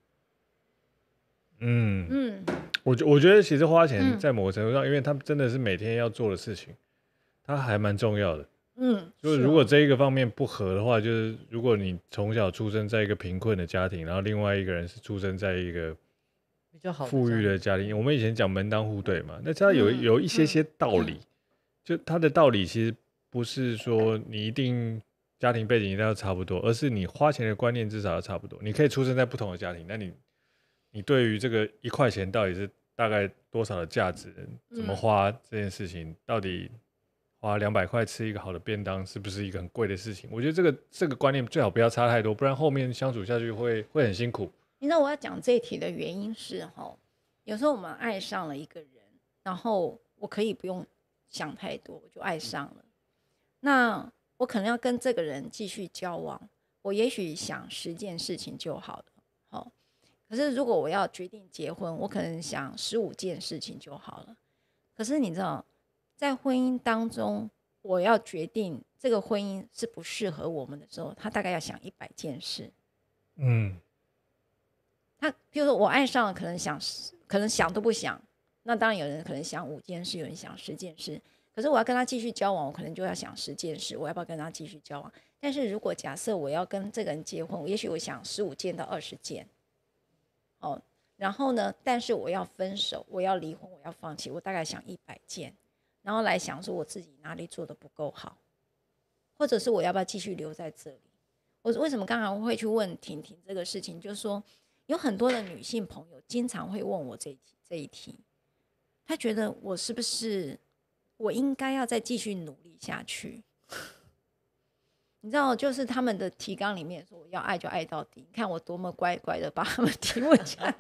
嗯嗯，我觉我觉得其实花钱在某个程度上，因为他真的是每天要做的事情，他还蛮重要的。嗯，就是如果这一个方面不合的话，就是如果你从小出生在一个贫困的家庭，然后另外一个人是出生在一个就好富裕的家庭，我们以前讲门当户对嘛，那它有有一些些道理。就它的道理其实不是说你一定。家庭背景一定要差不多，而是你花钱的观念至少要差不多。你可以出生在不同的家庭，那你你对于这个一块钱到底是大概多少的价值，怎么花这件事情，到底花两百块吃一个好的便当是不是一个很贵的事情？我觉得这个这个观念最好不要差太多，不然后面相处下去会会很辛苦。你知道我要讲这一题的原因是，吼，有时候我们爱上了一个人，然后我可以不用想太多，我就爱上了。那我可能要跟这个人继续交往，我也许想十件事情就好了，好。可是如果我要决定结婚，我可能想十五件事情就好了。可是你知道，在婚姻当中，我要决定这个婚姻是不适合我们的时候，他大概要想一百件事。嗯。他如说我爱上了，可能想，可能想都不想。那当然有人可能想五件事，有人想十件事。可是我要跟他继续交往，我可能就要想十件事，我要不要跟他继续交往？但是如果假设我要跟这个人结婚，也许我想十五件到二十件，哦，然后呢？但是我要分手，我要离婚，我要放弃，我大概想一百件，然后来想说我自己哪里做的不够好，或者是我要不要继续留在这里？我为什么刚刚会去问婷婷这个事情？就是说有很多的女性朋友经常会问我这一这一题，她觉得我是不是？我应该要再继续努力下去。你知道，就是他们的提纲里面说，要爱就爱到底。你看我多么乖乖的把他们提问起来，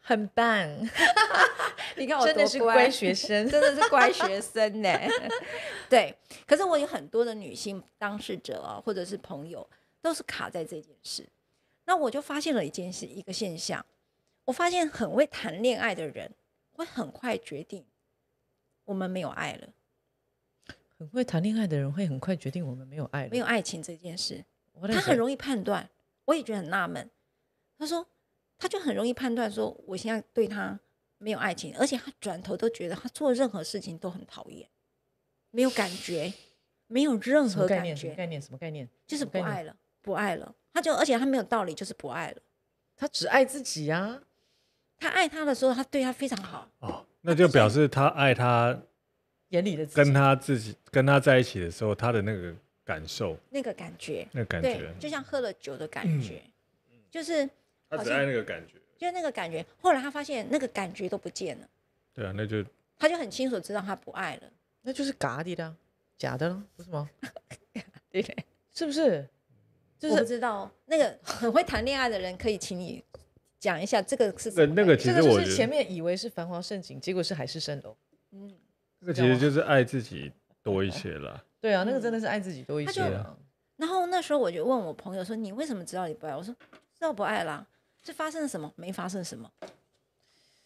很棒。<laughs> 你看我真的是乖学生，真的是乖学生呢。对，可是我有很多的女性当事者啊，或者是朋友，都是卡在这件事。那我就发现了一件事，一个现象，我发现很会谈恋爱的人。会很快决定，我们没有爱了。很会谈恋爱的人会很快决定我们没有爱了。没有爱情这件事，他很容易判断。我也觉得很纳闷。他说，他就很容易判断说，我现在对他没有爱情，而且他转头都觉得他做任何事情都很讨厌，没有感觉，没有任何感觉。概念什么概念？就是不爱了，不爱了。他就而且他没有道理，就是不爱了。他只爱自己呀。他爱他的时候，他对他非常好。哦，那就表示他爱他眼里的，跟他自己跟他在一起的时候，他的那个感受，那个感觉，那感觉就像喝了酒的感觉，就是他只爱那个感觉，就是那个感觉。后来他发现那个感觉都不见了。对啊，那就他就很清楚知道他不爱了，那就是假的，假的了，不是吗？<laughs> 对，是不是？就是知道那个很会谈恋爱的人可以请你。讲一下这个是那个，其实我前面以为是繁华盛景，结果是海市蜃楼。嗯，个其实就是爱自己多一些了。<laughs> 对啊，那个真的是爱自己多一些了。然后那时候我就问我朋友说：“你为什么知道你不爱？”我说：“知道不爱啦，这发生了什么？没发生什么。”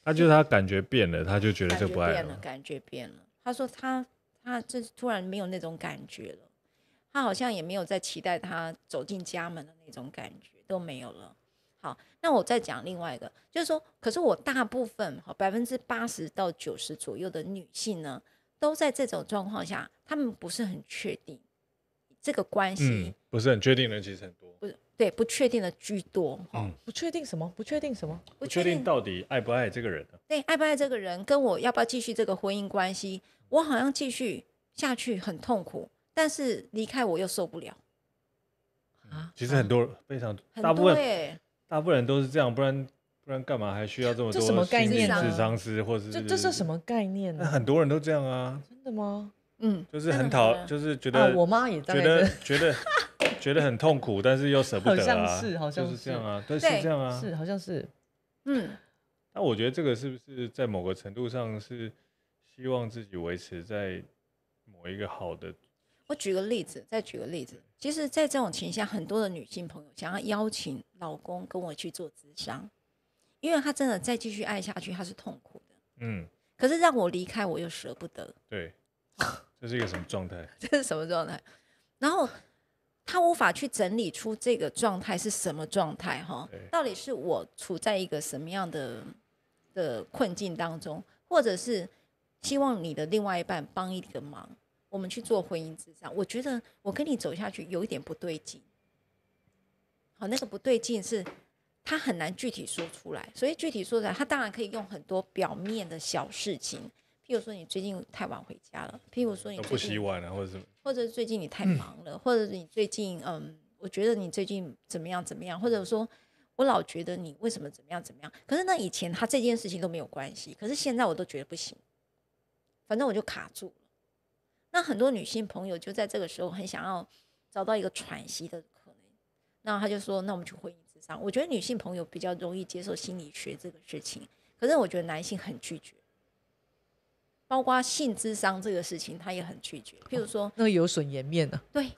他就是他感觉变了，他就觉得这不爱了。感觉变了。他说他他这突然没有那种感觉了，他好像也没有在期待他走进家门的那种感觉都没有了。好，那我再讲另外一个，就是说，可是我大部分，好百分之八十到九十左右的女性呢，都在这种状况下，她们不是很确定这个关系，不是很确定的其实很多，不是对不确定的居多，嗯，不确定什么？不确定什么？不确定到底爱不爱这个人呢？对，爱不爱这个人，跟我要不要继续这个婚姻关系，我好像继续下去很痛苦，但是离开我又受不了啊。其实很多非常多，大部分哎。大部分人都是这样，不然不然干嘛还需要这么多什心理智商师或是这这是什么概念呢？那很多人都这样啊。真的吗？嗯，就是很讨，就是觉得。我妈也觉得觉得觉得很痛苦，但是又舍不得啊。好像是，好像是。就是这样啊，对，是这样啊。是好像是。嗯。那我觉得这个是不是在某个程度上是希望自己维持在某一个好的？我举个例子，再举个例子。其实，在这种情况下，很多的女性朋友想要邀请老公跟我去做咨商，因为他真的再继续爱下去，他是痛苦的。嗯。可是让我离开，我又舍不得。对。这是一个什么状态？<laughs> 这是什么状态？然后他无法去整理出这个状态是什么状态，哈。对。到底是我处在一个什么样的的困境当中，或者是希望你的另外一半帮一个忙？我们去做婚姻之上，我觉得我跟你走下去有一点不对劲。好，那个不对劲是，他很难具体说出来，所以具体说出来，他当然可以用很多表面的小事情，譬如说你最近太晚回家了，譬如说你不洗碗了，或者什么，或者最近你太忙了，或者你最近嗯，我觉得你最近怎么样怎么样，或者说，我老觉得你为什么怎么样怎么样，可是那以前他这件事情都没有关系，可是现在我都觉得不行，反正我就卡住。那很多女性朋友就在这个时候很想要找到一个喘息的可能，那他就说：“那我们去婚姻之上。我觉得女性朋友比较容易接受心理学这个事情，可是我觉得男性很拒绝，包括性智商这个事情他也很拒绝。譬如说，那有损颜面的，对，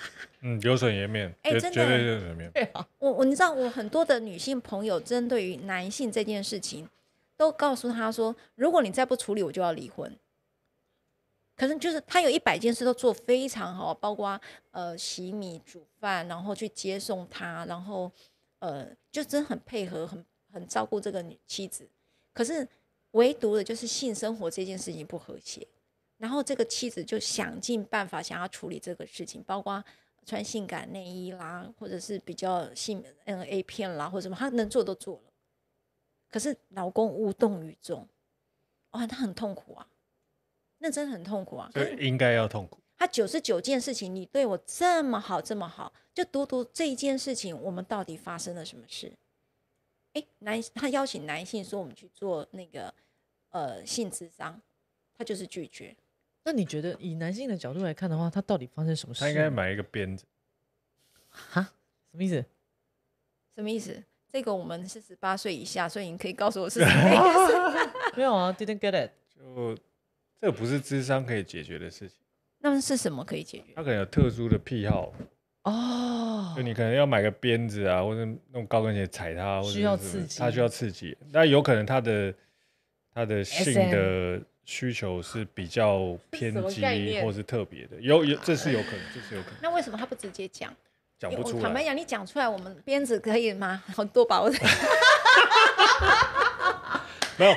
<laughs> 嗯，有损颜面，哎，真的绝对有损颜面。我我你知道，我很多的女性朋友针对于男性这件事情，都告诉他说：“如果你再不处理，我就要离婚。”可能就是他有一百件事都做非常好，包括呃洗米煮饭，然后去接送他，然后呃就真的很配合，很很照顾这个女妻子。可是唯独的就是性生活这件事情不和谐，然后这个妻子就想尽办法想要处理这个事情，包括穿性感内衣啦，或者是比较性嗯 A 片啦，或者什么，她能做都做了。可是老公无动于衷，哇，他很痛苦啊。那真的很痛苦啊！对，应该要痛苦。他九十九件事情，你对我这么好，这么好，就读读这一件事情，我们到底发生了什么事？哎，男他邀请男性说我们去做那个呃性智商，他就是拒绝。那你觉得以男性的角度来看的话，他到底发生什么事？他应该买一个鞭子。哈？什么意思？什么意思？这个我们是十八岁以下，所以你可以告诉我是 <laughs> 什么？没有啊，didn't get it 就。这不是智商可以解决的事情，那么是什么可以解决？他可能有特殊的癖好哦，就你可能要买个鞭子啊，或者用高跟鞋踩他，需要刺激，他需要刺激。那有可能他的他的性的需求是比较偏激，或是特别的，有有这是有可能，这是有可能。那为什么他不直接讲？讲不出来。坦白讲，你讲出来，我们鞭子可以吗？很多把子，<laughs> 没有。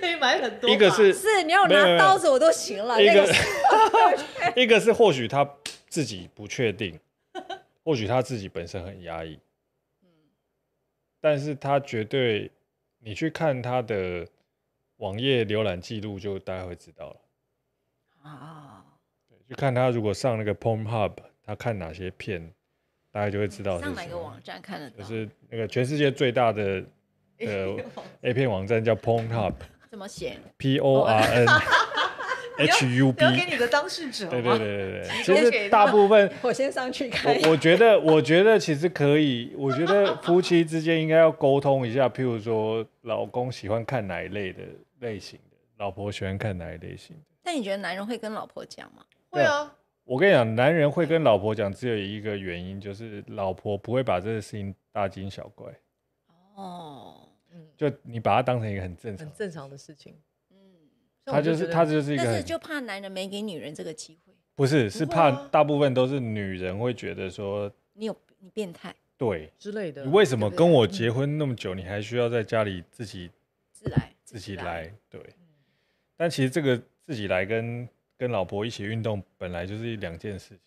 可以买很多，一个是是你要拿刀子我都行了。一个，<laughs> 一个是或许他自己不确定，<laughs> 或许他自己本身很压抑，嗯，但是他绝对你去看他的网页浏览记录，就大家会知道了。啊，对，就看他如果上那个 Pornhub，他看哪些片，大家就会知道。上哪个网站看得到？就是那个全世界最大的。的 A 片网站叫 Porn Hub，<laughs> 怎么写？P O R N <laughs> H U B，要给你的当事者。对对对对对，其实大部分 <laughs> 我先上去看。我觉得，我觉得其实可以，我觉得夫妻之间应该要沟通一下，譬如说，老公喜欢看哪一类的类型的，老婆喜欢看哪一类型。但你觉得男人会跟老婆讲吗？会啊。我跟你讲，男人会跟老婆讲，只有一个原因，就是老婆不会把这个事情大惊小怪。哦。就你把它当成一个很正常、很正常的事情。嗯，他就是他就是一个，但是就怕男人没给女人这个机会。不是，是怕大部分都是女人会觉得说你有你变态对之类的。你为什么跟我结婚那么久，你还需要在家里自己自来自己来？对。但其实这个自己来跟跟老婆一起运动本来就是两件事情。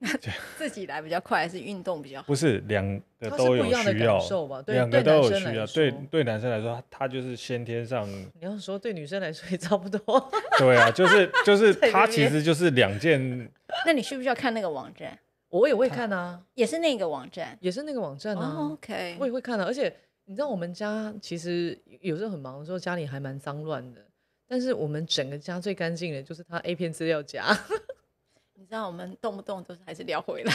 <laughs> 自己来比较快，还是运动比较好？不是，两个都有需要。感受都对需要。，他就是先天上。你要说对女生来说也差不多。<laughs> 对啊，就是就是他其实就是两件。<laughs> 那你需不需要看那个网站？我也会看啊，也是那个网站，也是那个网站啊。OK，我也会看啊。而且你知道，我们家其实有时候很忙的时候，家里还蛮脏乱的。但是我们整个家最干净的就是他 A 片资料夹。你知道我们动不动都是还是聊回来，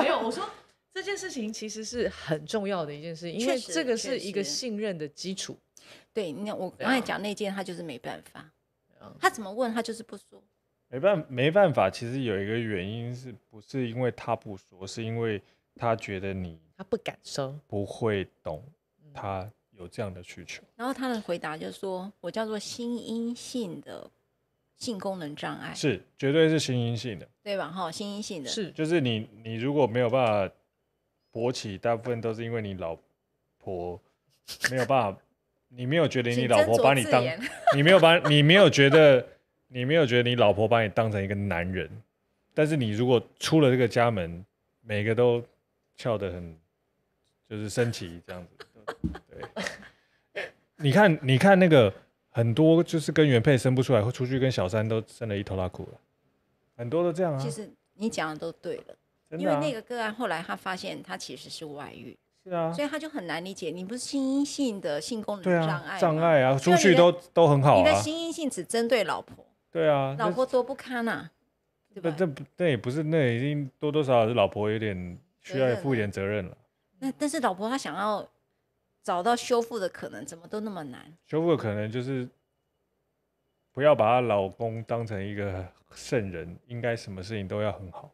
没有。我说这件事情其实是很重要的一件事，因为这个是一个信任的基础。对，那我刚才讲那件，他就是没办法。他怎么问，他就是不说。没办法，没办法。其实有一个原因，是不是因为他不说，是因为他觉得你他不敢说，不会懂，他有这样的需求。然后他的回答就是说我叫做心阴性的。性功能障碍是，绝对是心因性的，对吧？哈，心因性的，是就是你你如果没有办法勃起，大部分都是因为你老婆没有办法，你没有觉得你老婆把你当，你没有把，你没有觉得，你没有觉得你老婆把你当成一个男人，但是你如果出了这个家门，每个都翘得很，就是升起这样子，对，<laughs> 你看你看那个。很多就是跟原配生不出来，或出去跟小三都生了一头拉苦了，很多都这样啊。其实你讲的都对了，因为那个个案后来他发现他其实是外遇，是啊，所以他就很难理解。你不是心阴性的性功能障碍？障碍啊，出去都都很好啊。的心因阴性只针对老婆。对啊，老婆多不堪呐，对吧？那这那也不是，那已经多多少少是老婆有点需要负一点责任了。那但是老婆她想要。找到修复的可能，怎么都那么难。修复的可能就是不要把她老公当成一个圣人，应该什么事情都要很好，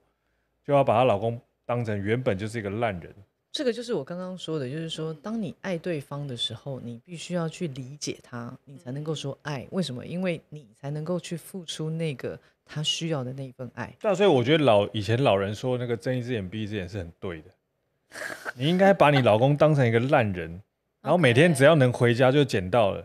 就要把她老公当成原本就是一个烂人。这个就是我刚刚说的，就是说当你爱对方的时候，你必须要去理解他，你才能够说爱。为什么？因为你才能够去付出那个他需要的那一份爱。对啊，所以我觉得老以前老人说那个睁一只眼闭一只眼是很对的。你应该把你老公当成一个烂人。然后每天只要能回家就捡到了，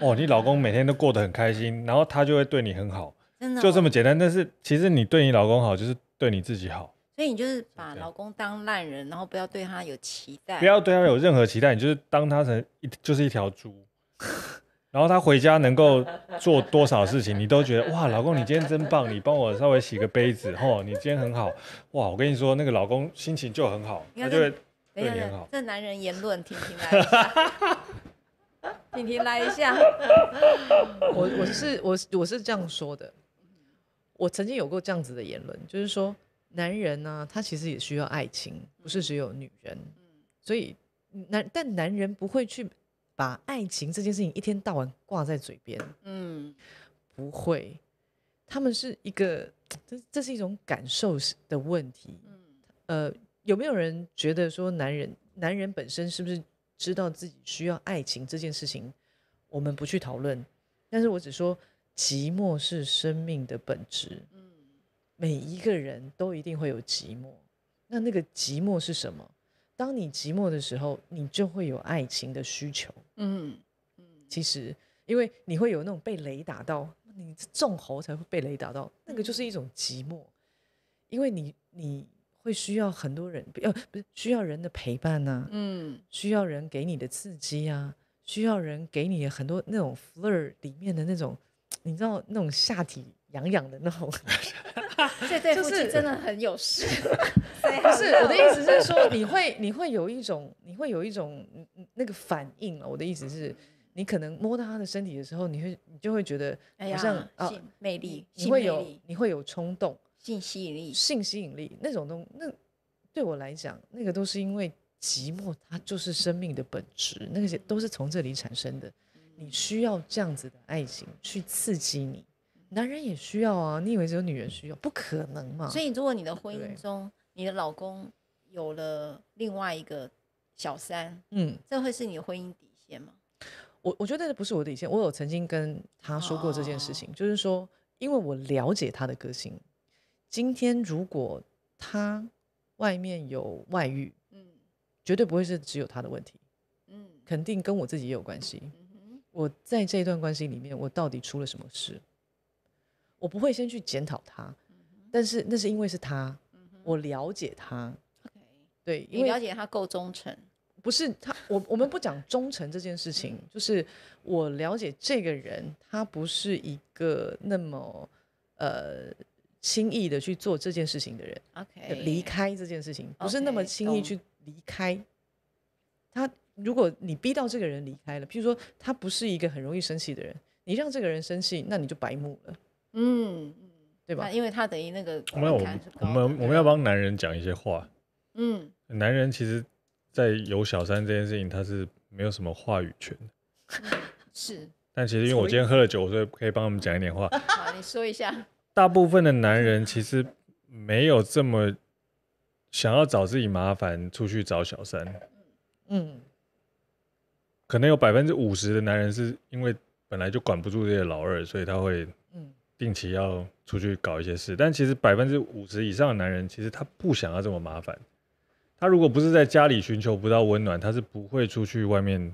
哦，你老公每天都过得很开心，然后他就会对你很好，就这么简单。但是其实你对你老公好就是对你自己好，所以你就是把老公当烂人，然后不要对他有期待，不要对他有任何期待，你就是当他成一就是一条猪，<laughs> 然后他回家能够做多少事情，你都觉得哇，老公你今天真棒，你帮我稍微洗个杯子吼，你今天很好，哇，我跟你说那个老公心情就很好，他就。对，很好。这男人言论，婷婷来，<laughs> 婷婷来一下。我我是我我是这样说的，我曾经有过这样子的言论，就是说，男人呢，他其实也需要爱情，不是只有女人。所以男，但男人不会去把爱情这件事情一天到晚挂在嘴边。嗯，不会，他们是一个这这是一种感受的问题。嗯，呃。有没有人觉得说男人男人本身是不是知道自己需要爱情这件事情？我们不去讨论，但是我只说寂寞是生命的本质。嗯，每一个人都一定会有寂寞。那那个寂寞是什么？当你寂寞的时候，你就会有爱情的需求。嗯嗯，其实因为你会有那种被雷打到，你众猴才会被雷打到，那个就是一种寂寞，因为你你。会需要很多人，不要不是需要人的陪伴呢，嗯，需要人给你的刺激呀，需要人给你很多那种 flirt 里面的那种，你知道那种下体痒痒的那种，<laughs> 对对，就是真的很有事。<laughs> 不是我的意思是说，你会你会有一种你会有一种那个反应啊。我的意思是，你可能摸到他的身体的时候，你会你就会觉得，哎呀，魅力，你会有你会有冲动。性吸引力，性吸引力那种东，那对我来讲，那个都是因为寂寞，它就是生命的本质，那些都是从这里产生的。你需要这样子的爱情去刺激你，男人也需要啊！你以为只有女人需要？不可能嘛！所以，如果你的婚姻中，你的老公有了另外一个小三，嗯，这会是你的婚姻底线吗？我我觉得这不是我的底线。我有曾经跟他说过这件事情，就是说，因为我了解他的个性。今天如果他外面有外遇，嗯，绝对不会是只有他的问题，嗯，肯定跟我自己也有关系。我在这一段关系里面，我到底出了什么事？我不会先去检讨他，但是那是因为是他，我了解他，对，因为了解他够忠诚，不是他，我我们不讲忠诚这件事情，就是我了解这个人，他不是一个那么呃。轻易的去做这件事情的人，OK，离开这件事情不是那么轻易去离开。他如果你逼到这个人离开了，譬如说他不是一个很容易生气的人，你让这个人生气，那你就白目了。嗯，对吧？因为他等于那个，我们我们我们要帮男人讲一些话。嗯，男人其实，在有小三这件事情，他是没有什么话语权的。是。但其实因为我今天喝了酒，所以可以帮他们讲一点话。<laughs> 好，你说一下。大部分的男人其实没有这么想要找自己麻烦，出去找小三。嗯，可能有百分之五十的男人是因为本来就管不住这些老二，所以他会，定期要出去搞一些事。但其实百分之五十以上的男人，其实他不想要这么麻烦。他如果不是在家里寻求不到温暖，他是不会出去外面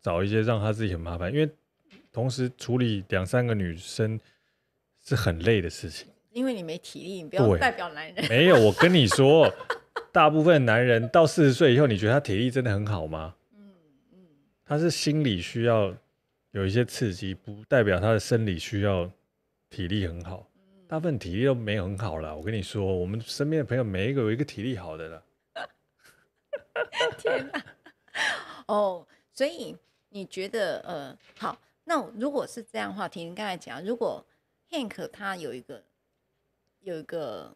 找一些让他自己很麻烦，因为同时处理两三个女生。是很累的事情，因为你没体力，你不要代表男人。没有，我跟你说，大部分男人到四十岁以后，你觉得他体力真的很好吗？嗯嗯，他是心理需要有一些刺激，不代表他的生理需要体力很好。大部分体力都没有很好了。我跟你说，我们身边的朋友没一个有一个体力好的了。<laughs> 天哪！哦，所以你觉得呃，好，那如果是这样的话，婷婷刚才讲，如果。片刻，他有一个有一个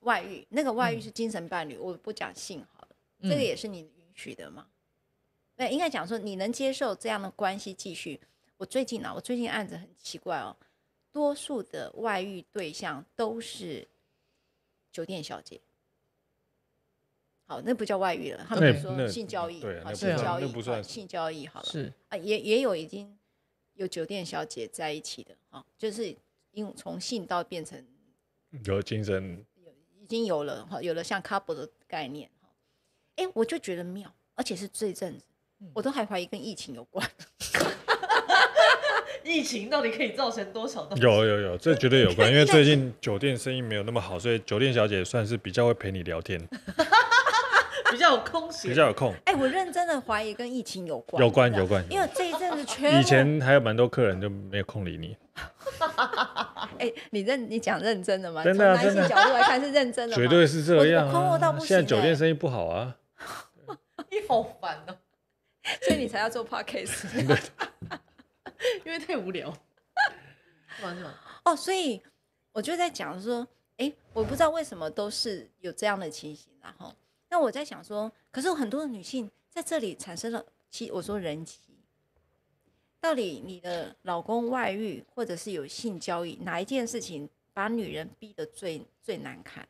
外遇，那个外遇是精神伴侣，我不讲性好了，这个也是你允许的吗？那应该讲说你能接受这样的关系继续。我最近呢，我最近案子很奇怪哦，多数的外遇对象都是酒店小姐。好，那不叫外遇了，他们说性交易，好性交易性交易好了，是啊，也也有已经有酒店小姐在一起的哈，就是。从从性到变成有精神，已经有了哈，有了像卡布的概念哈。哎，我就觉得妙，而且是最正，我都还怀疑跟疫情有关。<laughs> 疫情到底可以造成多少？有有有，这绝对有关，<laughs> 因为最近酒店生意没有那么好，所以酒店小姐算是比较会陪你聊天。<laughs> <laughs> 比较有空闲，比较有空。哎，我认真的怀疑跟疫情有关，有关，有关。因为这一阵子全以前还有蛮多客人就没有空理你。<laughs> 哎，你认你讲认真的吗？真的啊，真的。从男性角度来看是认真的，绝对是这样。我空到不行。现在酒店生意不好啊。<laughs> 你好烦哦，所以你才要做 podcast，因为太无聊。哦，所以我就在讲说，哎，我不知道为什么都是有这样的情形，然后。那我在想说，可是很多的女性在这里产生了其我说人到底你的老公外遇，或者是有性交易，哪一件事情把女人逼得最最难看？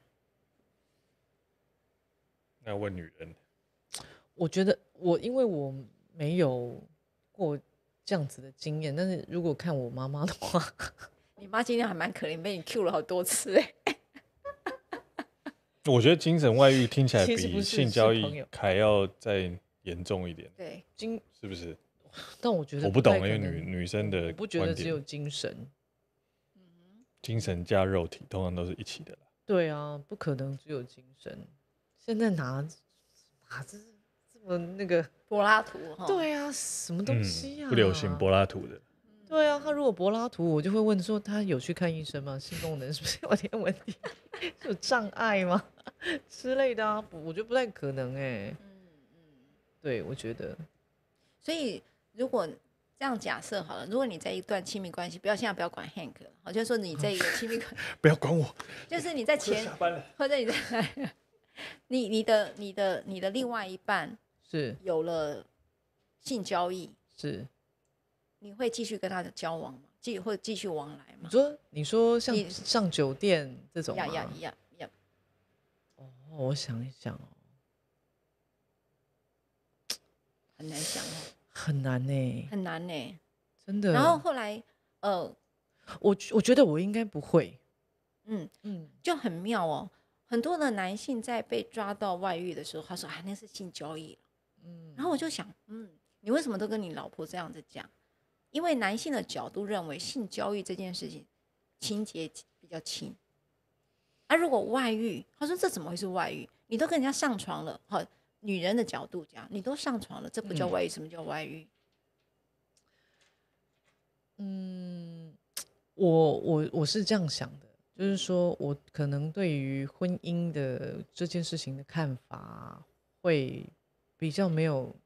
那问女人，我觉得我因为我没有过这样子的经验，但是如果看我妈妈的话，你妈今天还蛮可怜，被你 Q 了好多次哎。我觉得精神外遇听起来比性交易还要再严重一点。对，精是不是？但我觉得我不懂，因为女女生的，我不觉得只有精神，精神加肉体通常都是一起的。对啊，不可能只有精神。现在哪哪这这么那个柏拉图哈？对啊，什么东西啊？不流行柏拉图的。对啊，他如果柏拉图，我就会问说他有去看医生吗？性功能是不是有点问题？有障碍吗 <laughs> 之类的啊？不，我觉得不太可能哎。嗯嗯，对，我觉得。所以如果这样假设好了，如果你在一段亲密关系，不要现在不要管 Hank，好，就说你这个亲密关，<laughs> 不要管我，就是你在前，或者你在，你你的你的你的另外一半是有了性交易是。你会继续跟他的交往吗？继会继续往来吗？你说，你说像上酒店这种？呀呀呀呀！哦，我想一想哦，很难想哦，很难呢，很难呢，真的。然后后来，呃，我我觉得我应该不会，嗯嗯，就很妙哦。很多的男性在被抓到外遇的时候，他说：“啊，那是性交易。”嗯，然后我就想，嗯，你为什么都跟你老婆这样子讲？因为男性的角度认为性交易这件事情情节比较轻，而如果外遇，他说这怎么会是外遇？你都跟人家上床了。好，女人的角度讲，你都上床了，这不叫外遇，什么叫外遇？嗯，我我我是这样想的，就是说我可能对于婚姻的这件事情的看法会比较没有。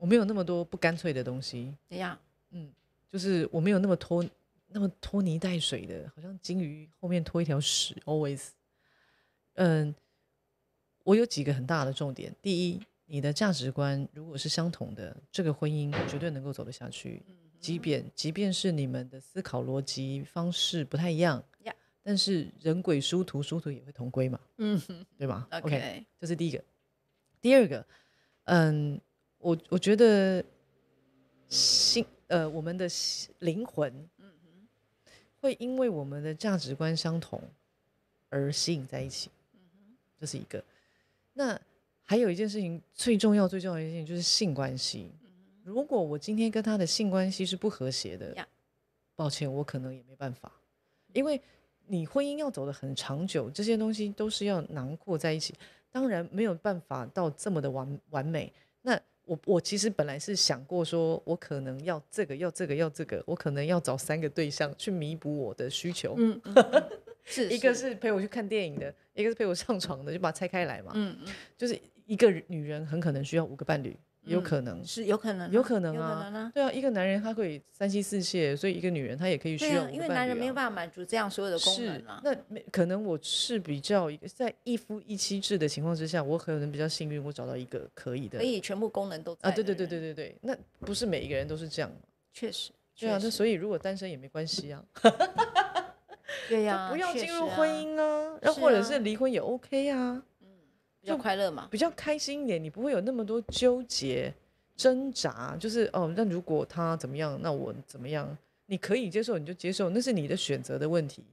我没有那么多不干脆的东西。怎样？嗯，就是我没有那么拖那么拖泥带水的，好像金鱼后面拖一条屎。Always，嗯，我有几个很大的重点。第一，你的价值观如果是相同的，这个婚姻绝对能够走得下去。即便即便是你们的思考逻辑方式不太一样，但是人鬼殊途，殊途也会同归嘛。嗯，对吧 o k 这是第一个。第二个，嗯。我我觉得性呃，我们的灵魂会因为我们的价值观相同而吸引在一起，这是一个。那还有一件事情最重要、最重要的一件就是性关系。如果我今天跟他的性关系是不和谐的，抱歉，我可能也没办法。因为你婚姻要走的很长久，这些东西都是要囊括在一起。当然没有办法到这么的完完美。我我其实本来是想过，说我可能要这个要这个要这个，我可能要找三个对象去弥补我的需求。嗯，<laughs> 是，一个是陪我去看电影的，一个是陪我上床的，就把它拆开来嘛。嗯嗯，就是一个女人很可能需要五个伴侣。有可能是有可能，有可能啊，对啊，一个男人他可以三妻四妾，所以一个女人她也可以需要。啊，因为男人没有办法满足这样所有的功能啊。是，那可能我是比较在一夫一妻制的情况之下，我可能比较幸运，我找到一个可以的。可以全部功能都啊，对对对对对对，那不是每一个人都是这样。确实，对啊，那所以如果单身也没关系啊。<laughs> 对呀，<laughs> 不要进入婚姻啊，然后或者是离婚也 OK 啊。比较快乐嘛，比较开心一点，你不会有那么多纠结、挣扎。就是哦，那如果他怎么样，那我怎么样？你可以接受，你就接受，那是你的选择的问题。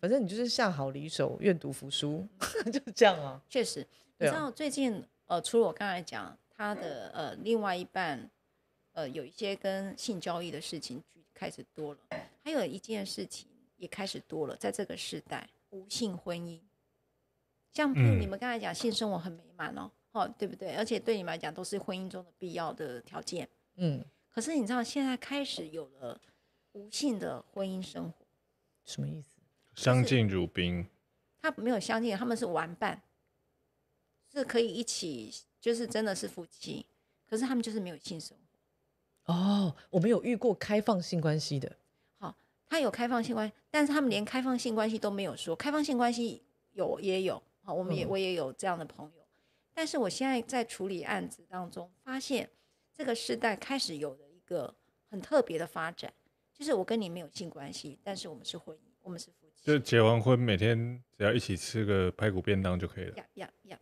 反正你就是下好离手，愿赌服输，<laughs> 就是这样啊。确实，你知道最近呃，除了我刚才讲他的呃，另外一半呃，有一些跟性交易的事情开始多了，还有一件事情也开始多了，在这个时代，无性婚姻。像你们刚才讲性生活很美满哦，哦，对不对？而且对你们来讲都是婚姻中的必要的条件。嗯，可是你知道现在开始有了无性的婚姻生活，什么意思？相敬如宾。他没有相敬，他们是玩伴，是可以一起，就是真的是夫妻，可是他们就是没有性生活。哦，我们有遇过开放性关系的。好，他有开放性关，但是他们连开放性关系都没有说，开放性关系有也有。好，我们也我也有这样的朋友，但是我现在在处理案子当中，发现这个时代开始有了一个很特别的发展，就是我跟你没有性关系，但是我们是婚姻，我们是夫妻，就结完婚，每天只要一起吃个排骨便当就可以了，呀呀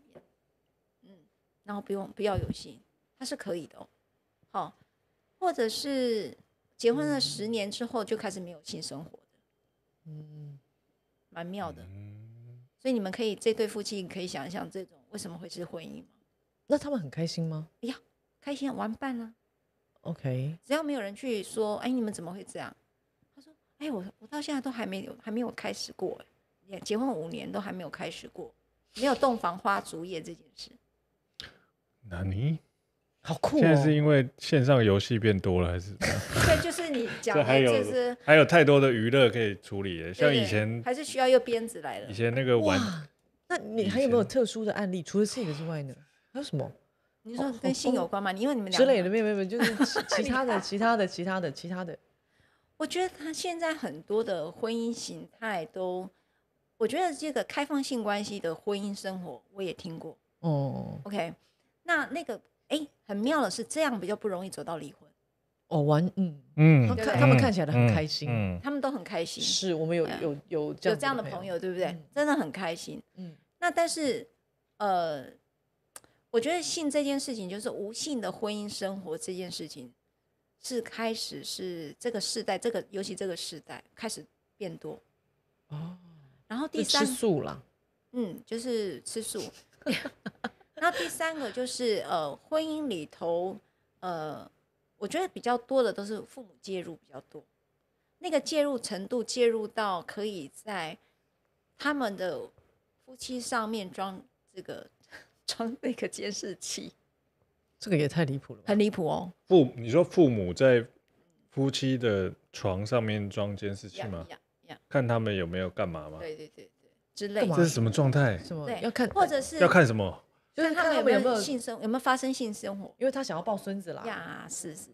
嗯，然后不用不要有性，它是可以的哦，好，或者是结婚了十年之后就开始没有性生活的，嗯，蛮妙的，嗯。所以你们可以这对夫妻可以想一想，这种为什么会是婚姻吗？那他们很开心吗？哎呀，开心完伴了。OK，只要没有人去说，哎，你们怎么会这样？他说，哎，我我到现在都还没有还没有开始过，哎，结婚五年都还没有开始过，没有洞房花烛夜这件事。那你。现在是因为线上游戏变多了，还是？<laughs> 对，就是你 <laughs> 讲，就是还有太多的娱乐可以处理的，像以前还是需要个鞭子来的。以前那个玩，那你还有没有特殊的案例？除了这个之外呢？还有什么？你说跟性有关吗？你因为你们之类的没有没有，就是 <laughs> 其他的、其他的、其他的、其他的。我觉得他现在很多的婚姻形态都，我觉得这个开放性关系的婚姻生活我也听过哦。OK，那那个。哎，很妙的是这样比较不容易走到离婚。哦，完，嗯嗯，看他们看起来很开心，他们都很开心。是我们有有有有这样的朋友，对不对？真的很开心。嗯，那但是呃，我觉得性这件事情，就是无性的婚姻生活这件事情，是开始是这个时代，这个尤其这个时代开始变多。哦。然后第三，吃素了。嗯，就是吃素。<laughs> 那第三个就是呃，婚姻里头，呃，我觉得比较多的都是父母介入比较多，那个介入程度介入到可以在他们的夫妻上面装这个装那个监视器，这个也太离谱了，很离谱哦。父，你说父母在夫妻的床上面装监视器吗？看他们有没有干嘛吗？对对对对，之类。的。这是什么状态？什么要看？或者是要看什么？就是他们有没有性生有没有发生性生活？因为他想要抱孙子啦。呀，是是是。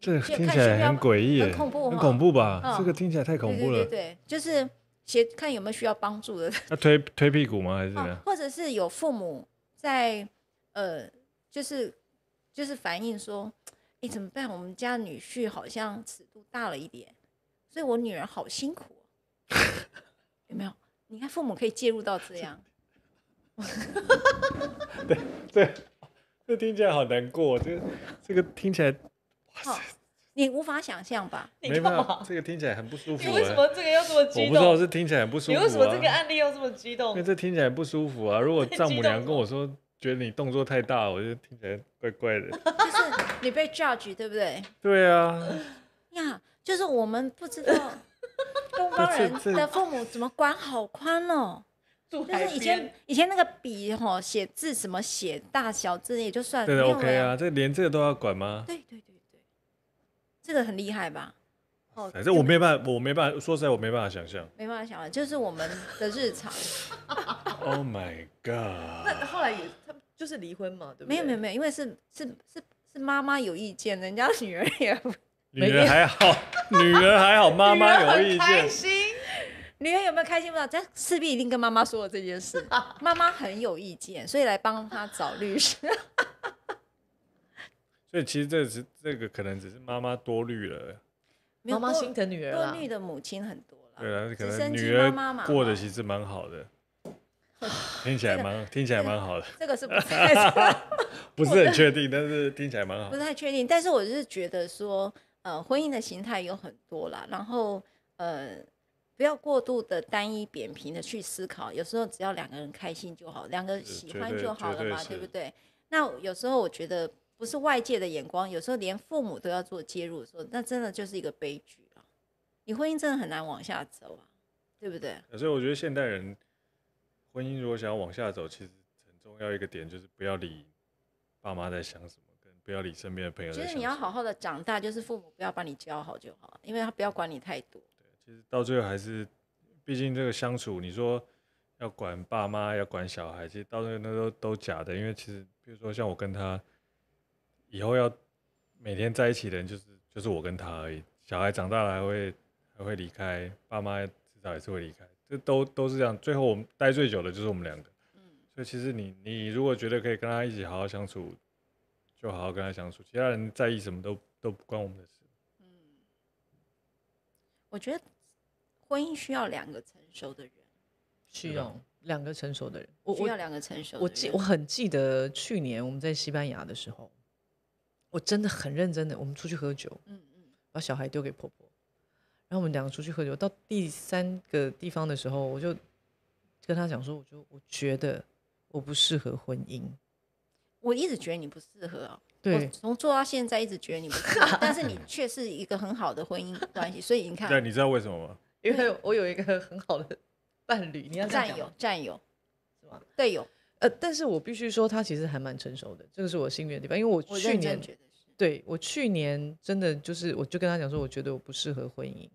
这听起来很诡异，很恐怖，很恐怖吧？这个听起来太恐怖了。对对就是先看有没有需要帮助的。那推推屁股吗？还是什么？或者是有父母在？呃，就是就是反映说，哎，怎么办？我们家女婿好像尺度大了一点，所以我女儿好辛苦。<laughs> 有没有？你看，父母可以介入到这样。<laughs> 对对，这听起来好难过。这个这个听起来，好你无法想象吧？没办法，这个听起来很不舒服。你为什么这个又这么激动？我不知道，是听起来很不舒服。你为什么这个案例又这么激动？因为这听起来不舒服啊！如果丈母娘跟我说，觉得你动作太大，我就听起来怪怪的。就是你被 judge 对不对？对啊。呀，就是我们不知道东方人 <laughs> 的父母怎么管好宽哦。就是以前以前那个笔哈，写字什么写大小字也就算了，对 OK 啊，这连这个都要管吗？对对对对，这个很厉害吧？哦，反正我没办法，我没办法，说实在我没办法想象，没办法想象，就是我们的日常。<laughs> Oh my god！那后来也，就是离婚嘛，对不对？没有没有没有，因为是是是是妈妈有意见，人家女儿也，女儿还好，<laughs> 女儿还好，妈妈有意见。女儿有没有开心不到？这势必一定跟妈妈说了这件事，<laughs> 妈妈很有意见，所以来帮她找律师。<laughs> 所以其实这是这个可能只是妈妈多虑了。妈妈心疼女儿多虑的母亲很多了。对啊，可能女儿妈妈过得其实蛮好的。<laughs> 听起来蛮听起来蛮好的。这个是不是很确定？但是听起来蛮好。不太确定，但是我是觉得说，呃，婚姻的形态有很多啦，然后呃。不要过度的单一扁平的去思考，有时候只要两个人开心就好，两个喜欢就好了嘛，对不对？那有时候我觉得不是外界的眼光，有时候连父母都要做介入，的时候，那真的就是一个悲剧啊！你婚姻真的很难往下走啊，对不对？所以我觉得现代人婚姻如果想要往下走，其实很重要一个点就是不要理爸妈在想什么，跟不要理身边的朋友。其实你要好好的长大，就是父母不要把你教好就好了，因为他不要管你太多。其实到最后还是，毕竟这个相处，你说要管爸妈，要管小孩，其实到最后那都都假的。因为其实，比如说像我跟他以后要每天在一起的人，就是就是我跟他而已。小孩长大了还会还会离开，爸妈至少也是会离开，这都都是这样。最后我们待最久的就是我们两个，嗯。所以其实你你如果觉得可以跟他一起好好相处，就好好跟他相处，其他人在意什么都都不关我们的事。嗯，我觉得。婚姻需要两个成熟的人，需要两个成熟的人。我需要两个成熟。我记，我很记得去年我们在西班牙的时候，我真的很认真的，我们出去喝酒，嗯嗯，把小孩丢给婆婆，然后我们两个出去喝酒。到第三个地方的时候，我就跟他讲说，我就我觉得我不适合婚姻。我一直觉得你不适合啊。对，从做到现在一直觉得你不适合，但是你却是一个很好的婚姻关系，所以你看，对，你知道为什么吗？因为我有一个很好的伴侣，你要战友、战友是吗？队友。呃，但是我必须说，他其实还蛮成熟的，这个是我幸运的地方。因为我去年对我去年真的就是，我就跟他讲说，我觉得我不适合婚姻。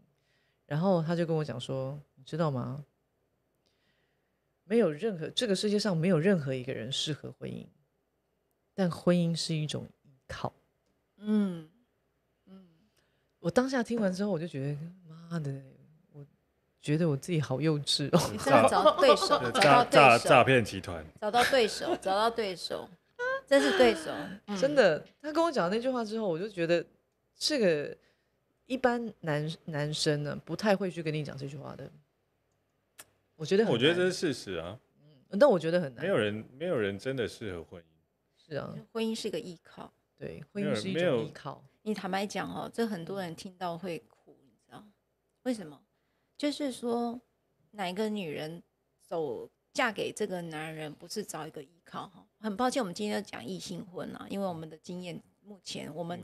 然后他就跟我讲说，你知道吗？没有任何这个世界上没有任何一个人适合婚姻，但婚姻是一种依靠。嗯嗯，我当下听完之后，我就觉得妈的。觉得我自己好幼稚哦！<laughs> 找到对手，找到对诈诈骗集团，找到对手，找到对手，<laughs> 真是对手！真的，他跟我讲那句话之后，我就觉得这个一般男男生呢，不太会去跟你讲这句话的。我觉得，我觉得这是事实啊。嗯，但我觉得很难，没有人，没有人真的适合婚姻。是啊，婚姻是一个依靠，对，婚姻是一种依靠。你坦白讲哦，这很多人听到会哭，你知道为什么？就是说，哪一个女人走嫁给这个男人，不是找一个依靠哈？很抱歉，我们今天要讲异性婚啊，因为我们的经验目前我们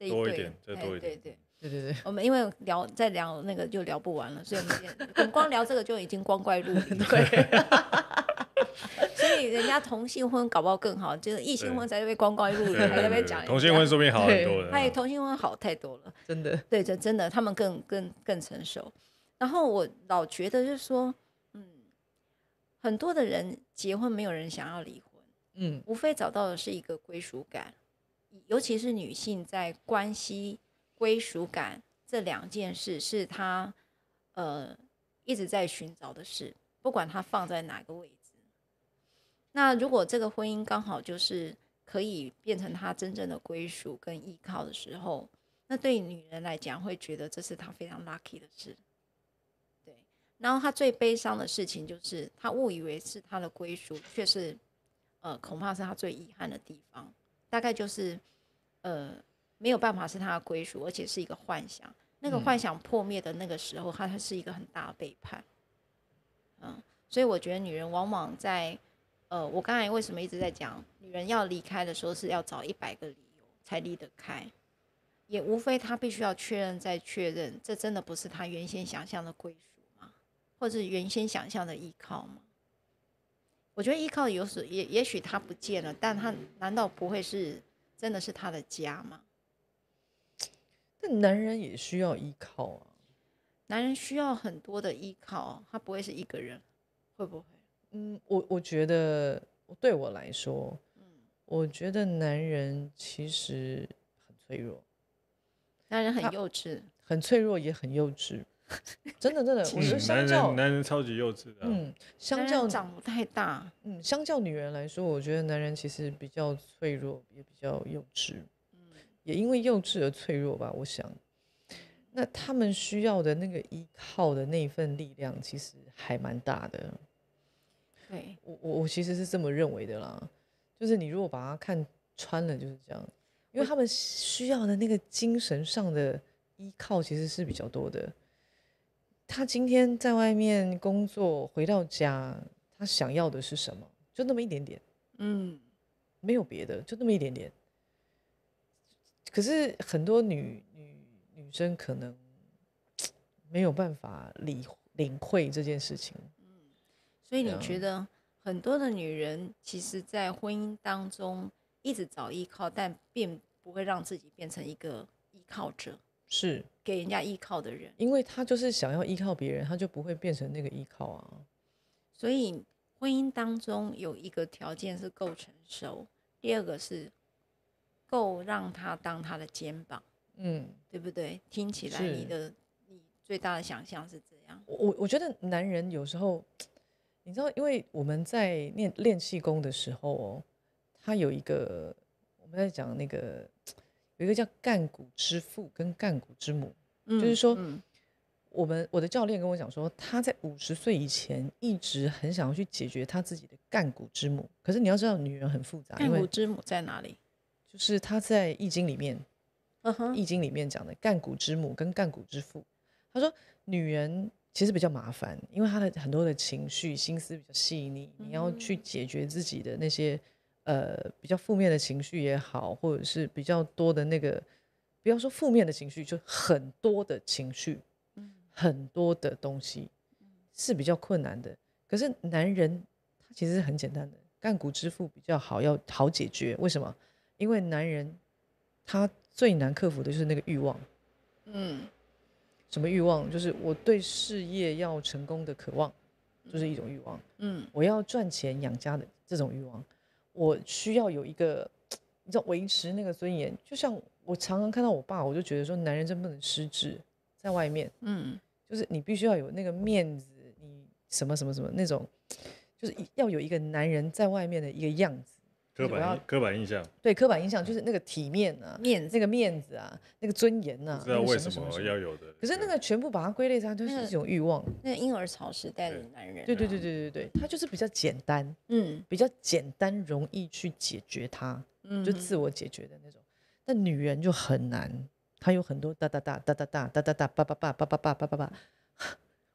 多一点，对对对对对对，我们因为聊再聊那个就聊不完了，所以我们光聊这个就已经光怪陆离，对，所以人家同性婚搞不好更好，就是异性婚在这边光怪陆离，还在那边讲同性婚说不定好很多，哎，同性婚好太多了，真的，对，这真的他们更更更成熟。然后我老觉得就是说，嗯，很多的人结婚没有人想要离婚，嗯，无非找到的是一个归属感，尤其是女性在关系归属感这两件事，是她呃一直在寻找的事，不管她放在哪个位置。那如果这个婚姻刚好就是可以变成她真正的归属跟依靠的时候，那对女人来讲会觉得这是她非常 lucky 的事。然后他最悲伤的事情就是，他误以为是他的归属，却是，呃，恐怕是他最遗憾的地方。大概就是，呃，没有办法是他的归属，而且是一个幻想。那个幻想破灭的那个时候，他他是一个很大的背叛。嗯，所以我觉得女人往往在，呃，我刚才为什么一直在讲，女人要离开的时候是要找一百个理由才离得开，也无非她必须要确认再确认，这真的不是她原先想象的归属。或者原先想象的依靠吗？我觉得依靠有时也也许他不见了，但他难道不会是真的是他的家吗？那男人也需要依靠啊，男人需要很多的依靠，他不会是一个人，会不会？嗯，我我觉得对我来说，嗯，我觉得男人其实很脆弱，男人很幼稚，很脆弱也很幼稚。<laughs> 真的，真的，我觉得男人男人超级幼稚的。嗯，相较长不太大，嗯，相较女人来说，我觉得男人其实比较脆弱，也比较幼稚，嗯，也因为幼稚而脆弱吧。我想，那他们需要的那个依靠的那份力量，其实还蛮大的。对我，我我其实是这么认为的啦，就是你如果把它看穿了，就是这样，因为他们需要的那个精神上的依靠，其实是比较多的。他今天在外面工作，回到家，他想要的是什么？就那么一点点，嗯，没有别的，就那么一点点。可是很多女女女生可能 <tsk> 没有办法理领会这件事情。嗯，所以你觉得很多的女人其实，在婚姻当中一直找依靠，但并不会让自己变成一个依靠者。是。给人家依靠的人，因为他就是想要依靠别人，他就不会变成那个依靠啊。所以婚姻当中有一个条件是够成熟，第二个是够让他当他的肩膀，嗯，对不对？听起来你的你最大的想象是这样。我我觉得男人有时候，你知道，因为我们在练练气功的时候哦，他有一个我们在讲那个。有一个叫“干股之父”跟“干股之母”，就是说，我们我的教练跟我讲说，他在五十岁以前一直很想要去解决他自己的“干股之母”。可是你要知道，女人很复杂，“干股之母”在哪里？就是他在《易经》里面，《易经》里面讲的“干股之母”跟“干股之父”。他说，女人其实比较麻烦，因为她的很多的情绪、心思比较细腻，你要去解决自己的那些。呃，比较负面的情绪也好，或者是比较多的那个，不要说负面的情绪，就很多的情绪，嗯，很多的东西是比较困难的。可是男人他其实是很简单的，干股支付比较好，要好解决。为什么？因为男人他最难克服的就是那个欲望，嗯，什么欲望？就是我对事业要成功的渴望，就是一种欲望，嗯，我要赚钱养家的这种欲望。我需要有一个，你知道维持那个尊严。就像我常常看到我爸，我就觉得说，男人真不能失智，在外面。嗯，就是你必须要有那个面子，你什么什么什么那种，就是要有一个男人在外面的一个样子。不要刻板印象。对，刻板印象就是那个体面啊，面这个面子啊，那个尊严呐。知道为什么要有的？可是那个全部把它归类上，就是一种欲望。那婴儿潮时代的男人。对对对对对对，他就是比较简单，嗯，比较简单，容易去解决他，嗯，就自我解决的那种。但女人就很难，她有很多哒哒哒哒哒哒哒哒哒叭叭叭叭叭叭叭叭。<laughs>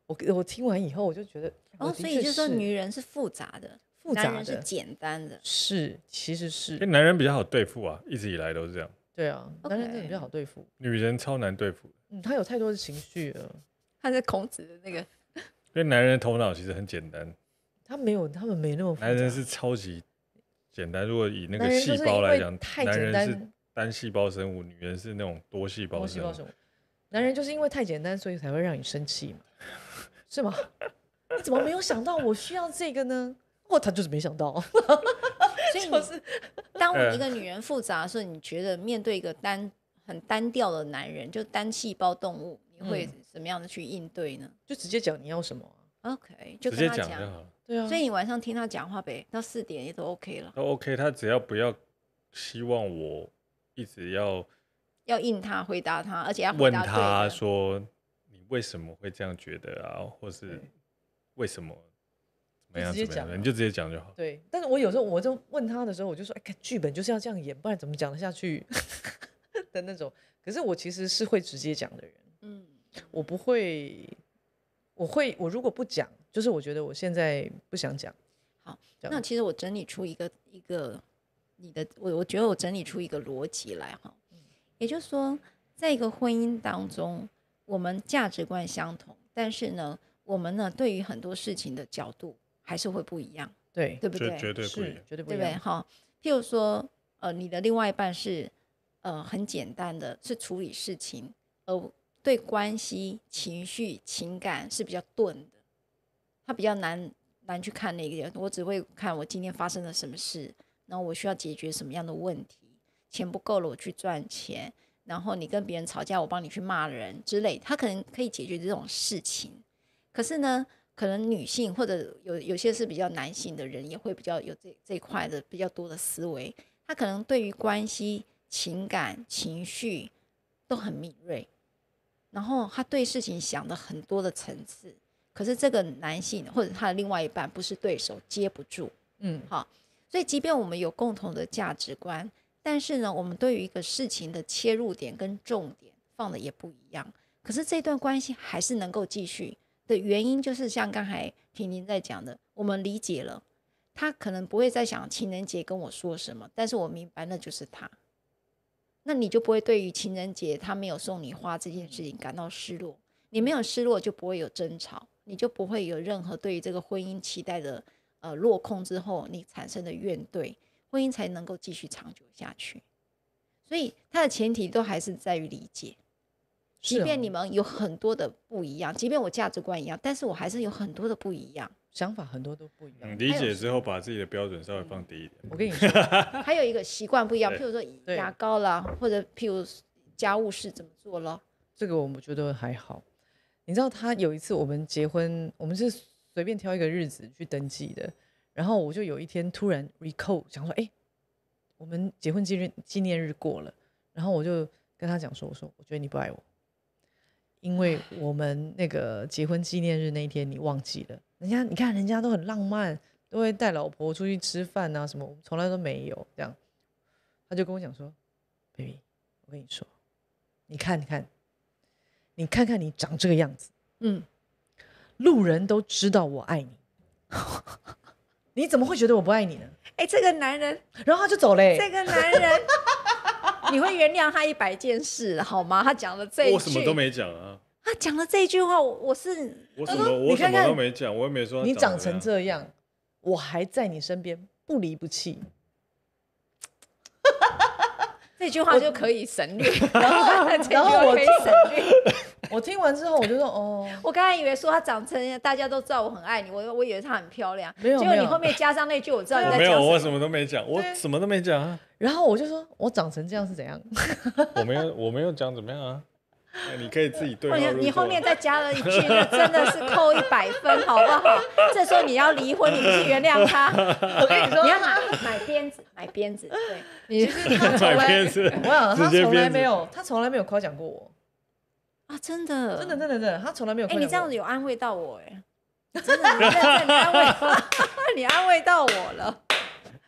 我我听完以后，我就觉得，哦，所以就说女人是复杂的。男人是简单的，是，其实是男人比较好对付啊，一直以来都是这样。对啊，男人真的比较好对付，女人超难对付。嗯，他有太多的情绪了。他在孔子的那个，因为男人头脑其实很简单，他没有，他们没那么。男人是超级简单，如果以那个细胞来讲，太简单是单细胞生物，女人是那种多细胞生物。男人就是因为太简单，所以才会让你生气嘛？是吗？<laughs> 你怎么没有想到我需要这个呢？哦，他就是没想到，<laughs> 所以你当我一个女人复杂的时候，你觉得面对一个单很单调的男人，就单细胞动物，你会怎么样的去应对呢？就直接讲你要什么，OK，就跟他讲，就好。对啊。所以你晚上听他讲话呗，到四点也都 OK 了。都 OK，他只要不要希望我一直要要应他回答他，而且要问他说你为什么会这样觉得啊，或是为什么？你有，直接讲，你就直接讲就好。对，但是我有时候我就问他的时候，我就说：“哎，剧本就是要这样演，不然怎么讲得下去？” <laughs> 的那种。可是我其实是会直接讲的人，嗯，我不会，我会，我如果不讲，就是我觉得我现在不想讲。好，那其实我整理出一个一个你的，我我觉得我整理出一个逻辑来哈，也就是说，在一个婚姻当中，我们价值观相同，但是呢，我们呢对于很多事情的角度。还是会不一样，对对不对？绝对不一样，绝对不一样。对，哈。譬如说，呃，你的另外一半是，呃，很简单的是处理事情，而对关系、情绪、情感是比较钝的。他比较难难去看那个，我只会看我今天发生了什么事，然后我需要解决什么样的问题。钱不够了，我去赚钱。然后你跟别人吵架，我帮你去骂人之类。他可能可以解决这种事情，可是呢？可能女性或者有有些是比较男性的人，也会比较有这这一块的比较多的思维。他可能对于关系、情感、情绪都很敏锐，然后他对事情想的很多的层次。可是这个男性或者他的另外一半不是对手，接不住。嗯，好。所以即便我们有共同的价值观，但是呢，我们对于一个事情的切入点跟重点放的也不一样。可是这段关系还是能够继续。的原因就是像刚才婷婷在讲的，我们理解了，他可能不会再想情人节跟我说什么，但是我明白那就是他，那你就不会对于情人节他没有送你花这件事情感到失落，你没有失落就不会有争吵，你就不会有任何对于这个婚姻期待的呃落空之后你产生的怨怼，婚姻才能够继续长久下去，所以他的前提都还是在于理解。即便你们有很多的不一样，即便我价值观一样，但是我还是有很多的不一样，想法很多都不一样。理解之后，把自己的标准稍微放低一点。我跟你 <laughs> 说 <laughs> <laughs> 还有一个习惯不一样，譬如说牙膏啦，或者譬如家务事怎么做咯。这个我们觉得还好，你知道他有一次我们结婚，我们是随便挑一个日子去登记的，然后我就有一天突然 recall，想说，哎，我们结婚纪念纪念日过了，然后我就跟他讲说，我说，我觉得你不爱我。因为我们那个结婚纪念日那一天你忘记了，人家你看人家都很浪漫，都会带老婆出去吃饭啊什么，从来都没有这样。他就跟我讲说：“baby，我跟你说，你看你看，你看看你长这个样子，嗯，路人都知道我爱你，<laughs> 你怎么会觉得我不爱你呢？”哎，这个男人，然后他就走嘞。这个男人。你会原谅他一百件事，好吗？他讲了这一我什么都没讲啊！他讲了这一句话，我我是我什么我什么都没讲，我也没说你长成这样，我还在你身边不离不弃。这句话就可以省略，<laughs> 然后 <laughs> 然后我可以省略。<laughs> 我听完之后，我就说：“哦，我刚才以为说他长成，大家都知道我很爱你，我我以为他很漂亮。”没有，你后面加上那句，我知道你在讲。没有，我什么都没讲，我什么都没讲啊。然后我就说：“我长成这样是怎样？”我没有，我没有讲怎么样啊。你可以自己对。你后面再加了一句，真的是扣一百分，好不好？<laughs> 这时候你要离婚，你不去原谅他。<laughs> 我跟你说，你要买买鞭子，买鞭子。对，你是他从鞭子。我想他从来没有，他从来没有夸奖过我。啊，真的，真的，真的，真的，他从来没有。哎，你这样子有安慰到我哎，<laughs> 真的，你安慰，你安慰到我了。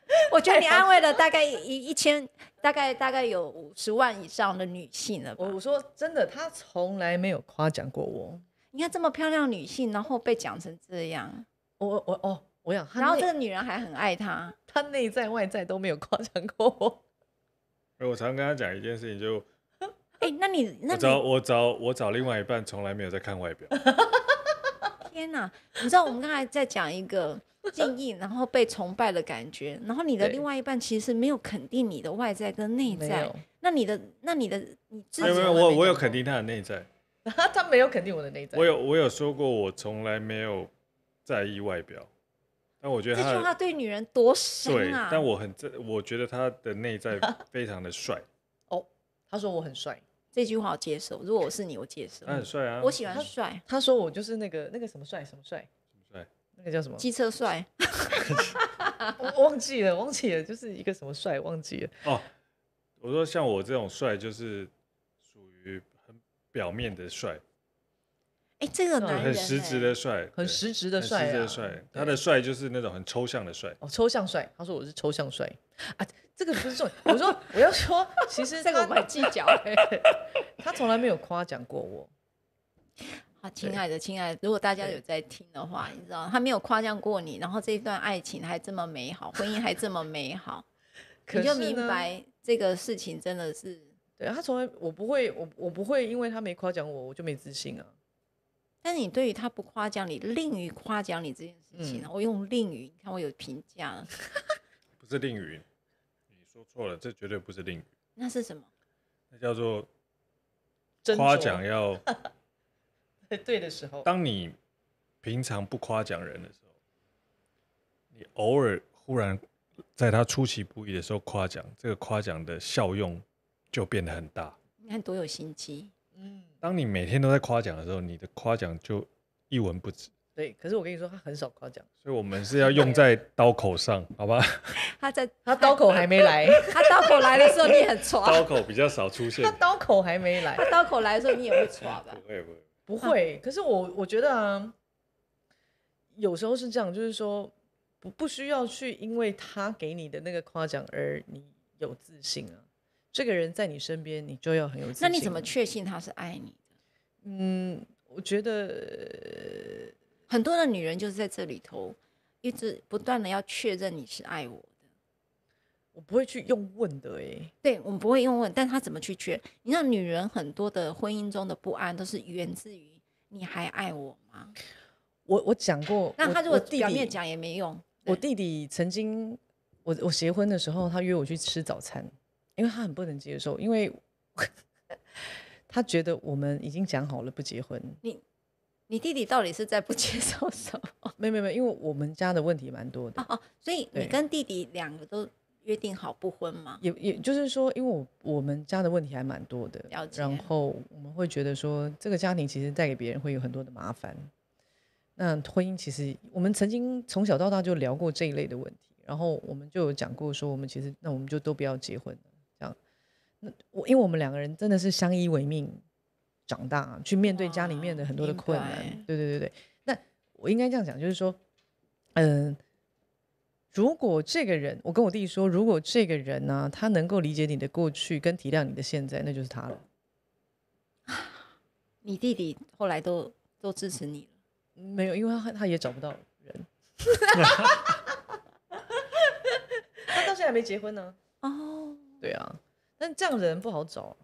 <laughs> 我觉得你安慰了大概一一千，大概大概有五十万以上的女性了吧。我我说真的，她从来没有夸奖过我。你看这么漂亮女性，然后被讲成这样，我我哦，我想然后这个女人还很爱她，她内在外在都没有夸奖过我。哎，我常常跟她讲一件事情，就 <laughs> 哎，那你那我找我找我找另外一半，从来没有在看外表。<laughs> 天哪，你知道我们刚才在讲一个。<laughs> 敬意，然后被崇拜的感觉，然后你的另外一半其实没有肯定你的外在跟内在。那你的那你的你自己没有我我有肯定他的内在，<laughs> 他没有肯定我的内在。我有我有说过我从来没有在意外表，但我觉得这句话对女人多深啊！但我很在，我觉得他的内在 <laughs> 非常的帅哦。他说我很帅，这句话我接受。如果我是你，我接受。他很帅啊，我喜欢他帅。他说我就是那个那个什么帅什么帅。那个叫什么机车帅？<laughs> 我忘记了，忘记了，就是一个什么帅忘记了。哦，我说像我这种帅，就是属于很表面的帅。哎，这个很实质的帅，很实质的帅，实质的帅，他的帅就是那种很抽象的帅。哦，抽象帅，他说我是抽象帅啊，这个不是重点。我说我要说，其实这个我很计较，<laughs> 他从来没有夸奖过我。啊，亲爱的，亲爱的，如果大家有在听的话，你知道他没有夸奖过你，然后这一段爱情还这么美好，婚姻还这么美好，<laughs> 你就明白这个事情真的是。对他从来我不会，我我不会，因为他没夸奖我，我就没自信啊。但你对于他不夸奖你，另于夸奖你这件事情，我用另语，你看我有评价了。<laughs> 不是另语，你说错了，这绝对不是另语。那是什么？那叫做夸奖要。<laughs> 对的时候，当你平常不夸奖人的时候，你偶尔忽然在他出其不意的时候夸奖，这个夸奖的效用就变得很大。你看多有心机，嗯。当你每天都在夸奖的时候，你的夸奖就一文不值。对，可是我跟你说，他很少夸奖，所以我们是要用在刀口上，好吧？<laughs> 他在 <laughs> 他刀口还没来，<laughs> 他刀口来的时候你很耍。刀口比较少出现。他刀口还没来，他刀口来的时候你也会耍吧？不会不会。不会，可是我我觉得啊，有时候是这样，就是说不不需要去因为他给你的那个夸奖而你有自信啊，这个人在你身边，你就要很有自信。那你怎么确信他是爱你的？嗯，我觉得很多的女人就是在这里头一直不断的要确认你是爱我。我不会去用问的哎，对，我们不会用问，但他怎么去劝？你知道，女人很多的婚姻中的不安都是源自于“你还爱我吗？”我我讲过，那他如果表面讲也没用。我弟弟曾经，我我结婚的时候，他约我去吃早餐，因为他很不能接受，因为 <laughs> 他觉得我们已经讲好了不结婚。你你弟弟到底是在不 <laughs> 接受什么？没没没，因为我们家的问题蛮多的哦哦，所以你跟弟弟两个都。约定好不婚吗？也也就是说，因为我我们家的问题还蛮多的，然后我们会觉得说，这个家庭其实带给别人会有很多的麻烦。那婚姻其实我们曾经从小到大就聊过这一类的问题，然后我们就有讲过说，我们其实那我们就都不要结婚了，这样。那我因为我们两个人真的是相依为命长大，去面对家里面的很多的困难，对对对对。那我应该这样讲，就是说，嗯。如果这个人，我跟我弟弟说，如果这个人呢，他能够理解你的过去跟体谅你的现在，那就是他了。<sighs> 你弟弟后来都都支持你了？没有，因为他他也找不到人。<laughs> 他到现在还没结婚呢。哦，对啊，但这样人不好找，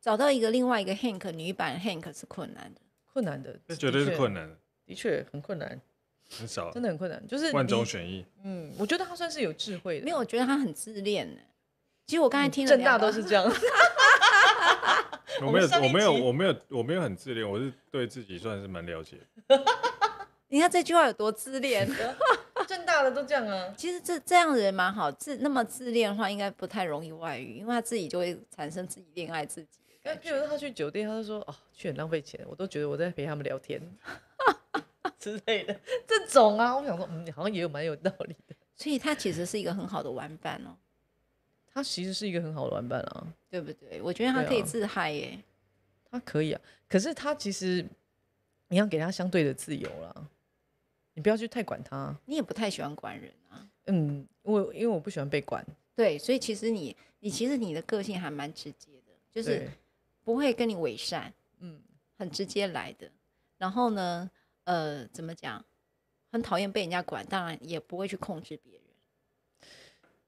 找到一个另外一个 Hank 女版 Hank 是困难的，困难的，这绝对是困难的，的确很困难。很少，真的很困难，就是万中选一。嗯，我觉得他算是有智慧的，没有，我觉得他很自恋呢。其实我刚才听了正大都是这样。<laughs> 我没有，我没有，我没有，我没有很自恋，我是对自己算是蛮了解。<laughs> 你看这句话有多自恋的，<laughs> 正大的都这样啊。其实这这样的人蛮好，自那么自恋的话，应该不太容易外遇，因为他自己就会产生自己恋爱自己。譬如他去酒店，他就说哦，去很浪费钱，我都觉得我在陪他们聊天。<laughs> 之类的这种啊，我想说，嗯，好像也有蛮有道理的。所以他其实是一个很好的玩伴哦。他其实是一个很好的玩伴啊，对不对？我觉得他可以自嗨耶。他可以啊，可是他其实你要给他相对的自由了，你不要去太管他。你也不太喜欢管人啊。嗯，我因为我不喜欢被管。对，所以其实你你其实你的个性还蛮直接的，就是不会跟你伪善，嗯，很直接来的。然后呢？呃，怎么讲？很讨厌被人家管，当然也不会去控制别人。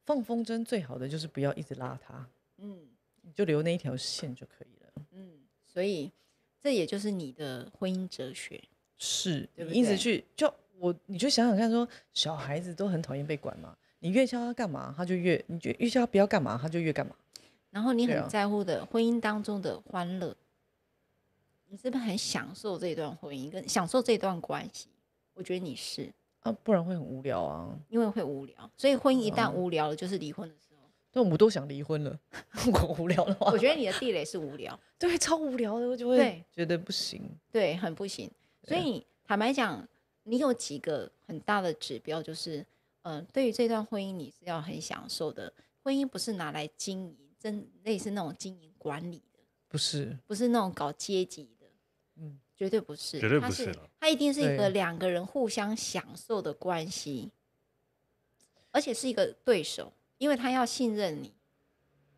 放风筝最好的就是不要一直拉它，嗯，你就留那一条线就可以了，嗯。所以这也就是你的婚姻哲学，是你一直去就我，你就想想看，说小孩子都很讨厌被管嘛，你越教他干嘛，他就越你越教他不要干嘛，他就越干嘛。然后你很在乎的婚姻当中的欢乐。你是不是很享受这段婚姻，跟享受这段关系？我觉得你是啊，不然会很无聊啊，因为会无聊，所以婚姻一旦无聊了，就是离婚的时候。对，我们都想离婚了，如果无聊的话。我觉得你的地雷是无聊，对，超无聊的，我就会觉得不行，对，很不行。所以坦白讲，你有几个很大的指标，就是嗯，对于这段婚姻你是要很享受的。婚姻不是拿来经营，真类似那种经营管理的，不是，不是那种搞阶级。嗯，绝对不是，绝对不是了。他一定是一个两个人互相享受的关系，而且是一个对手，因为他要信任你，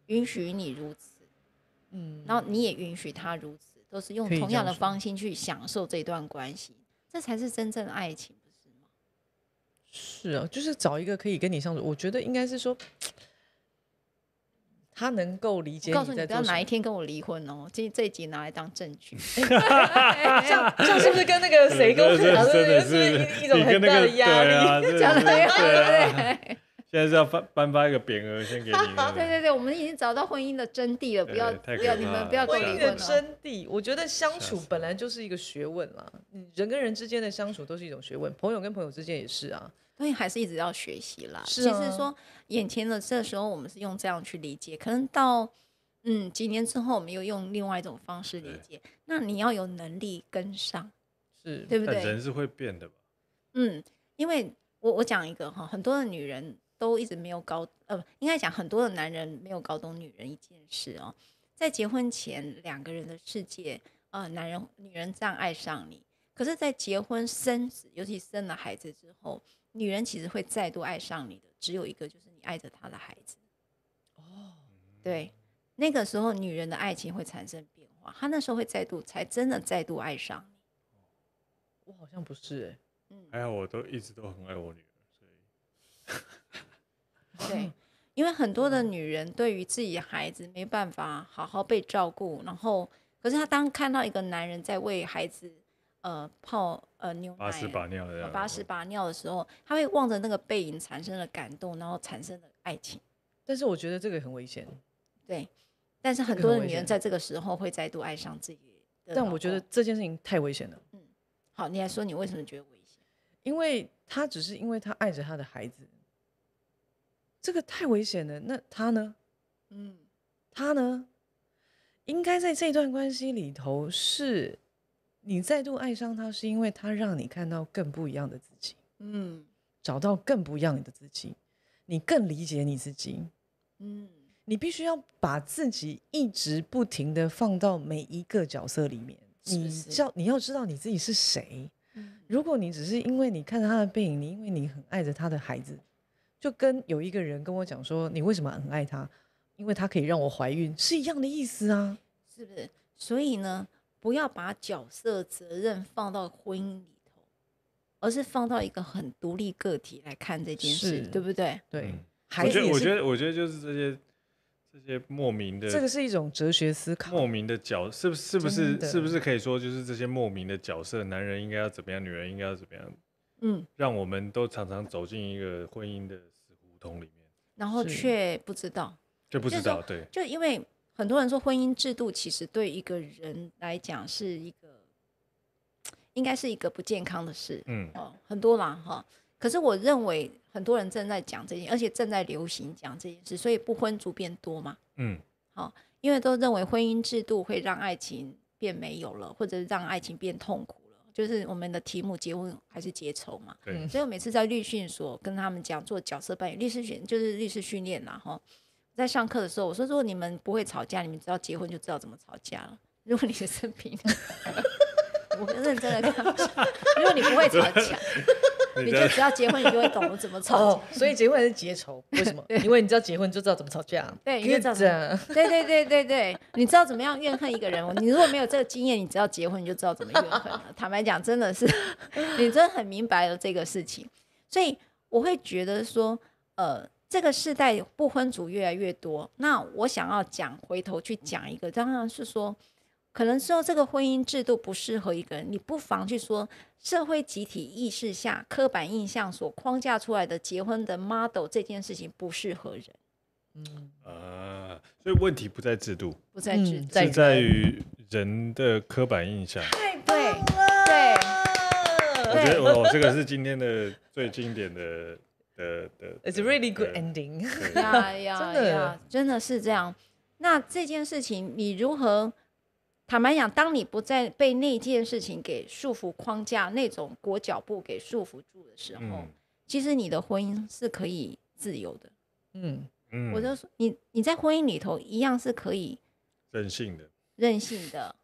允许你如此，嗯，然后你也允许他如此，都是用同样的方心去享受这段关系，这才是真正的爱情，不是吗？是啊，就是找一个可以跟你相处，我觉得应该是说。他能够理解。告诉你，不要哪一天跟我离婚哦，这这一集拿来当证据。<laughs> 像像是不是跟那个谁跟我 <laughs> 对对对，是一种很大的压力，讲得对，对对对。现在是要颁颁发一个匾额先给您。对对对，我们已经找到婚姻的真谛了，不要不要你们不要离婚。原生地，我觉得相处本来就是一个学问啦，人跟人之间的相处都是一种学问，朋友跟朋友之间也是啊。所以还是一直要学习啦。是啊。其实说眼前的这时候，我们是用这样去理解，可能到嗯几年之后，我们又用另外一种方式理解。那你要有能力跟上，是，对不对？人是会变的吧。嗯，因为我我讲一个哈，很多的女人都一直没有搞呃，应该讲很多的男人没有搞懂女人一件事哦，在结婚前两个人的世界呃，男人女人这样爱上你。可是，在结婚生子，尤其生了孩子之后，女人其实会再度爱上你的，只有一个，就是你爱着她的孩子。哦，对，那个时候女人的爱情会产生变化，她那时候会再度，才真的再度爱上你。我好像不是，还好，我都一直都很爱我女儿。所以对，<laughs> 因为很多的女人对于自己孩子没办法好好被照顾，然后，可是她当看到一个男人在为孩子。呃，泡呃牛奶，八十八尿的，八十八尿的时候，他会望着那个背影产生了感动，然后产生了爱情。但是我觉得这个很危险。对，但是很多的女人在这个时候会再度爱上自己。但我觉得这件事情太危险了。嗯，好，你来说，你为什么觉得危险？因为他只是因为他爱着他的孩子，这个太危险了。那他呢？嗯，他呢？应该在这段关系里头是。你再度爱上他，是因为他让你看到更不一样的自己，嗯，找到更不一样的自己，你更理解你自己，嗯，你必须要把自己一直不停的放到每一个角色里面，你叫你要知道你自己是谁，嗯，如果你只是因为你看着他的背影，你因为你很爱着他的孩子，就跟有一个人跟我讲说你为什么很爱他，因为他可以让我怀孕是一样的意思啊，是不是？所以呢？不要把角色责任放到婚姻里头，而是放到一个很独立个体来看这件事，对不对？对。我觉得，我觉得，我觉得就是这些这些莫名的，这个是一种哲学思考。莫名的角，是不是？不是？是不是可以说，就是这些莫名的角色，男人应该要怎么样，女人应该要怎么样？嗯。让我们都常常走进一个婚姻的死胡同里面，然后却不知道，就不知道，对，就因为。很多人说婚姻制度其实对一个人来讲是一个，应该是一个不健康的事。嗯，哦，很多啦，哈。可是我认为很多人正在讲这件而且正在流行讲这件事，所以不婚族变多嘛。嗯，好，因为都认为婚姻制度会让爱情变没有了，或者让爱情变痛苦了。就是我们的题目，结婚还是结仇嘛？嗯。所以我每次在律训所跟他们讲做角色扮演，律师训就是律师训练啦，哈。在上课的时候，我说如果你们不会吵架，你们只要结婚就知道怎么吵架了。如果你是平，我认真的跟他讲，如果你不会吵架，你就只要结婚，你就会懂我怎么吵架。所以结婚还是结仇，为什么？<laughs> 因为你知道结婚就知道怎么吵架。对，因为这样，对对对对对，你知道怎么样怨恨一个人，你如果没有这个经验，你只要结婚你就知道怎么怨恨了。坦白讲，真的是你真的很明白了这个事情，所以我会觉得说，呃。这个世代不婚族越来越多，那我想要讲回头去讲一个，当然是说，可能说这个婚姻制度不适合一个人，你不妨去说社会集体意识下刻板印象所框架出来的结婚的 model 这件事情不适合人。嗯啊，所以问题不在制度，不在制，在在于人的刻板印象。对对对。我觉得我这个是今天的最经典的。It's a really good ending。呀呀呀！真的是这样。那这件事情，你如何坦白讲？当你不再被那件事情给束缚框架、那种裹脚布给束缚住的时候，其实你的婚姻是可以自由的。嗯嗯，我就说你，你在婚姻里头一样是可以任性的，任性的，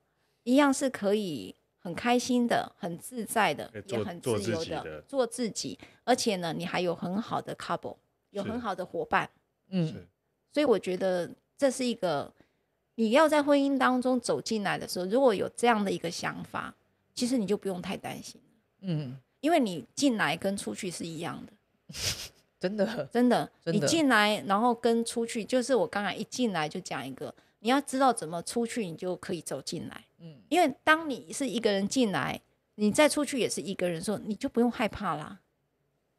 一样是可以。很开心的，很自在的，也很自由的，做自己。而且呢，你还有很好的 couple，有很好的伙伴。嗯。所以我觉得这是一个，你要在婚姻当中走进来的时候，如果有这样的一个想法，其实你就不用太担心。嗯。因为你进来跟出去是一样的。<laughs> 真的。真的。你进来，然后跟出去，就是我刚才一进来就讲一个。你要知道怎么出去，你就可以走进来。嗯，因为当你是一个人进来，你再出去也是一个人，说你就不用害怕啦，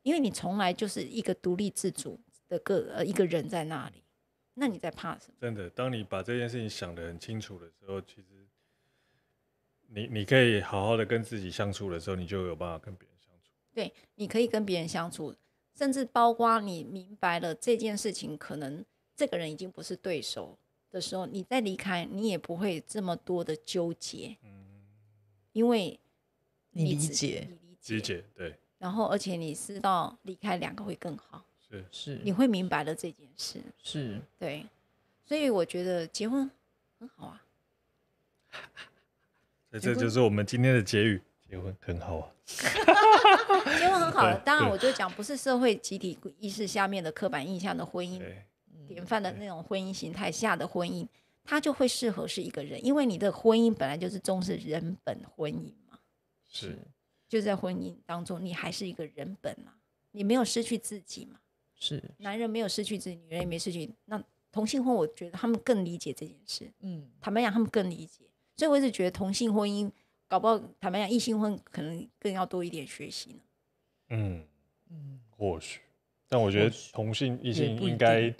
因为你从来就是一个独立自主的个呃一个人在那里。那你在怕什么？真的，当你把这件事情想得很清楚的时候，其实你你可以好好的跟自己相处的时候，你就有办法跟别人相处。对，你可以跟别人相处，甚至包括你明白了这件事情，可能这个人已经不是对手。的时候，你再离开，你也不会这么多的纠结，嗯，因为你理解，理解，对。然后，而且你知道，离开两个会更好，是是，你会明白了这件事，是，对。所以，我觉得结婚很好啊。<laughs> 那这就是我们今天的结语：结婚很好啊，<laughs> 结婚很好。当然，我就讲不是社会集体意识下面的刻板印象的婚姻。典范的那种婚姻形态下的婚姻，他就会适合是一个人，因为你的婚姻本来就是重视人本婚姻嘛。是，就在婚姻当中，你还是一个人本嘛，你没有失去自己嘛。是，男人没有失去自己，女人也没失去。那同性婚，我觉得他们更理解这件事。嗯，坦白讲，他们更理解。所以我一直觉得同性婚姻搞不好，坦白讲，异性婚可能更要多一点学习呢。嗯嗯，或许，但我觉得同性、异性应该。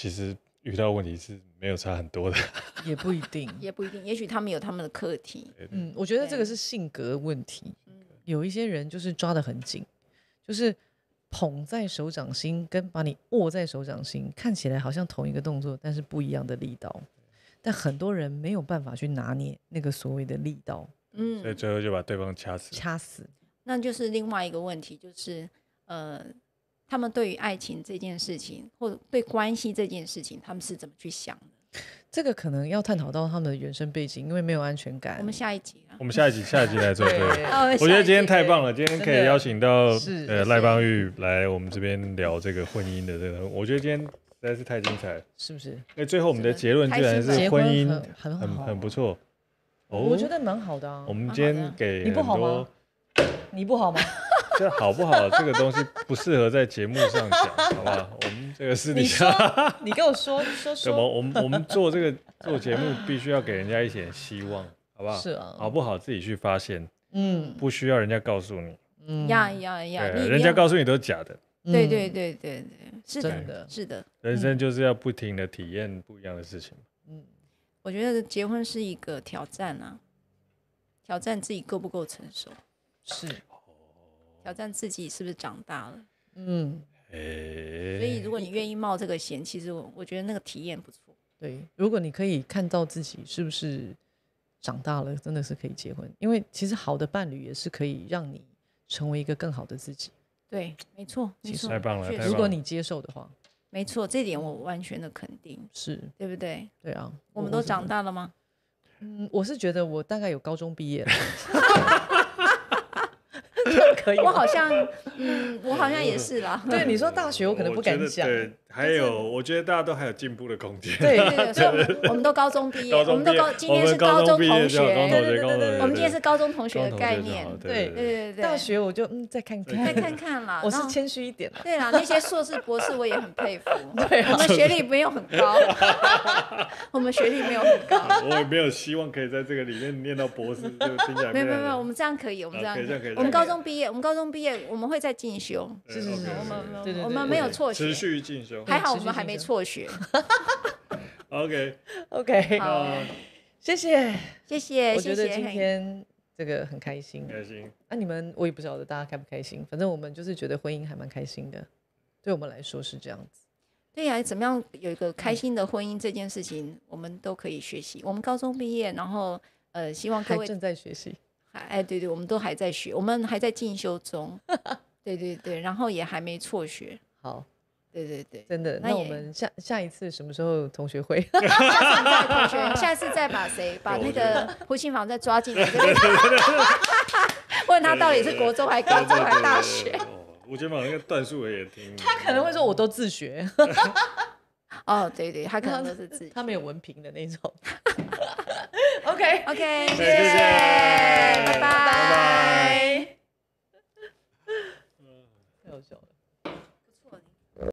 其实遇到问题是没有差很多的，<laughs> 也不一定，<laughs> 也不一定，也许他们有他们的课题。嗯，我觉得这个是性格问题。有一些人就是抓得很紧，就是捧在手掌心跟把你握在手掌心看起来好像同一个动作，但是不一样的力道。但很多人没有办法去拿捏那个所谓的力道，嗯，所以最后就把对方掐死。掐死，那就是另外一个问题，就是呃。他们对于爱情这件事情，或者对关系这件事情，他们是怎么去想的？这个可能要探讨到他们的原生背景，因为没有安全感。我们下一集啊，我们下一集下一集来做对。<laughs> 我觉得今天太棒了，今天可以邀请到呃赖邦玉来我们这边聊这个婚姻的这个，我觉得今天实在是太精彩了，是不是？那最后我们的结论居然是婚姻很很不错，我觉得蛮好的啊。我们今天给你不好吗？你不好吗？这好不好？这个东西不适合在节目上讲，好不好？我们这个私底下，你跟我说说说。怎 <laughs> 么？我们我们做这个做节目，必须要给人家一点希望，好不好？是啊，好不好？自己去发现，嗯，不需要人家告诉你，嗯，呀呀呀，人家告诉你都是假的，对对对对对，是的，是的，人生就是要不停的体验不一样的事情，嗯，我觉得结婚是一个挑战啊，挑战自己够不够成熟，是。挑战自己是不是长大了？嗯，所以如果你愿意冒这个险，其实我我觉得那个体验不错。对，如果你可以看到自己是不是长大了，真的是可以结婚。因为其实好的伴侣也是可以让你成为一个更好的自己。对，没错，没错。如果你接受的话，没错，这点我完全的肯定。是，对不对？对啊，我们都长大了吗？嗯，我是觉得我大概有高中毕业了。<laughs> 可以，我好像，嗯，我好像也是啦。<laughs> 对，你说大学，我可能不敢想。对，还有，我觉得大家都还有进步的空间。对，对 <laughs> 所以我们我们都高中毕业，我们都高，今天是高中同学，对对对对，我们今天是高中同学的概念。对对对对，大学我就嗯再看看，再看看啦。<laughs> 我是谦虚一点啦。对啦，那些硕士博士我也很佩服。对，我们学历没有很高。我们学历没有很高。我也没有希望可以在这个里面念到博士，就听起来。没有没有，我们这样可以，我们这样可以。我们高中。毕业，我们高中毕业，我们会再进修。是是是，我们我们没有辍学。持续进修，还好我们还没辍学。<laughs> OK OK 好，谢谢谢谢，我觉得今天这个很开心。开心。那你们我也不晓得大家开不开心，反正我们就是觉得婚姻还蛮开心的，对我们来说是这样子。对呀，怎么样有一个开心的婚姻这件事情，我们都可以学习。我们高中毕业，然后呃，希望各位正在学习。哎，对对，我们都还在学，我们还在进修中，<laughs> 对对对，然后也还没辍学。好，对对对，真的。那我们下下一次什么时候同学会？现 <laughs> 在同学，下次再把谁把那个胡庆房再抓进来，<laughs> 问他到底是国中还是高中还是大学？哦，胡庆房那个段数我也听，他可能会说我都自学。哦，对对，他可能都是自，他没有文凭的那种。OK OK，谢谢，拜拜，拜拜。太好笑了。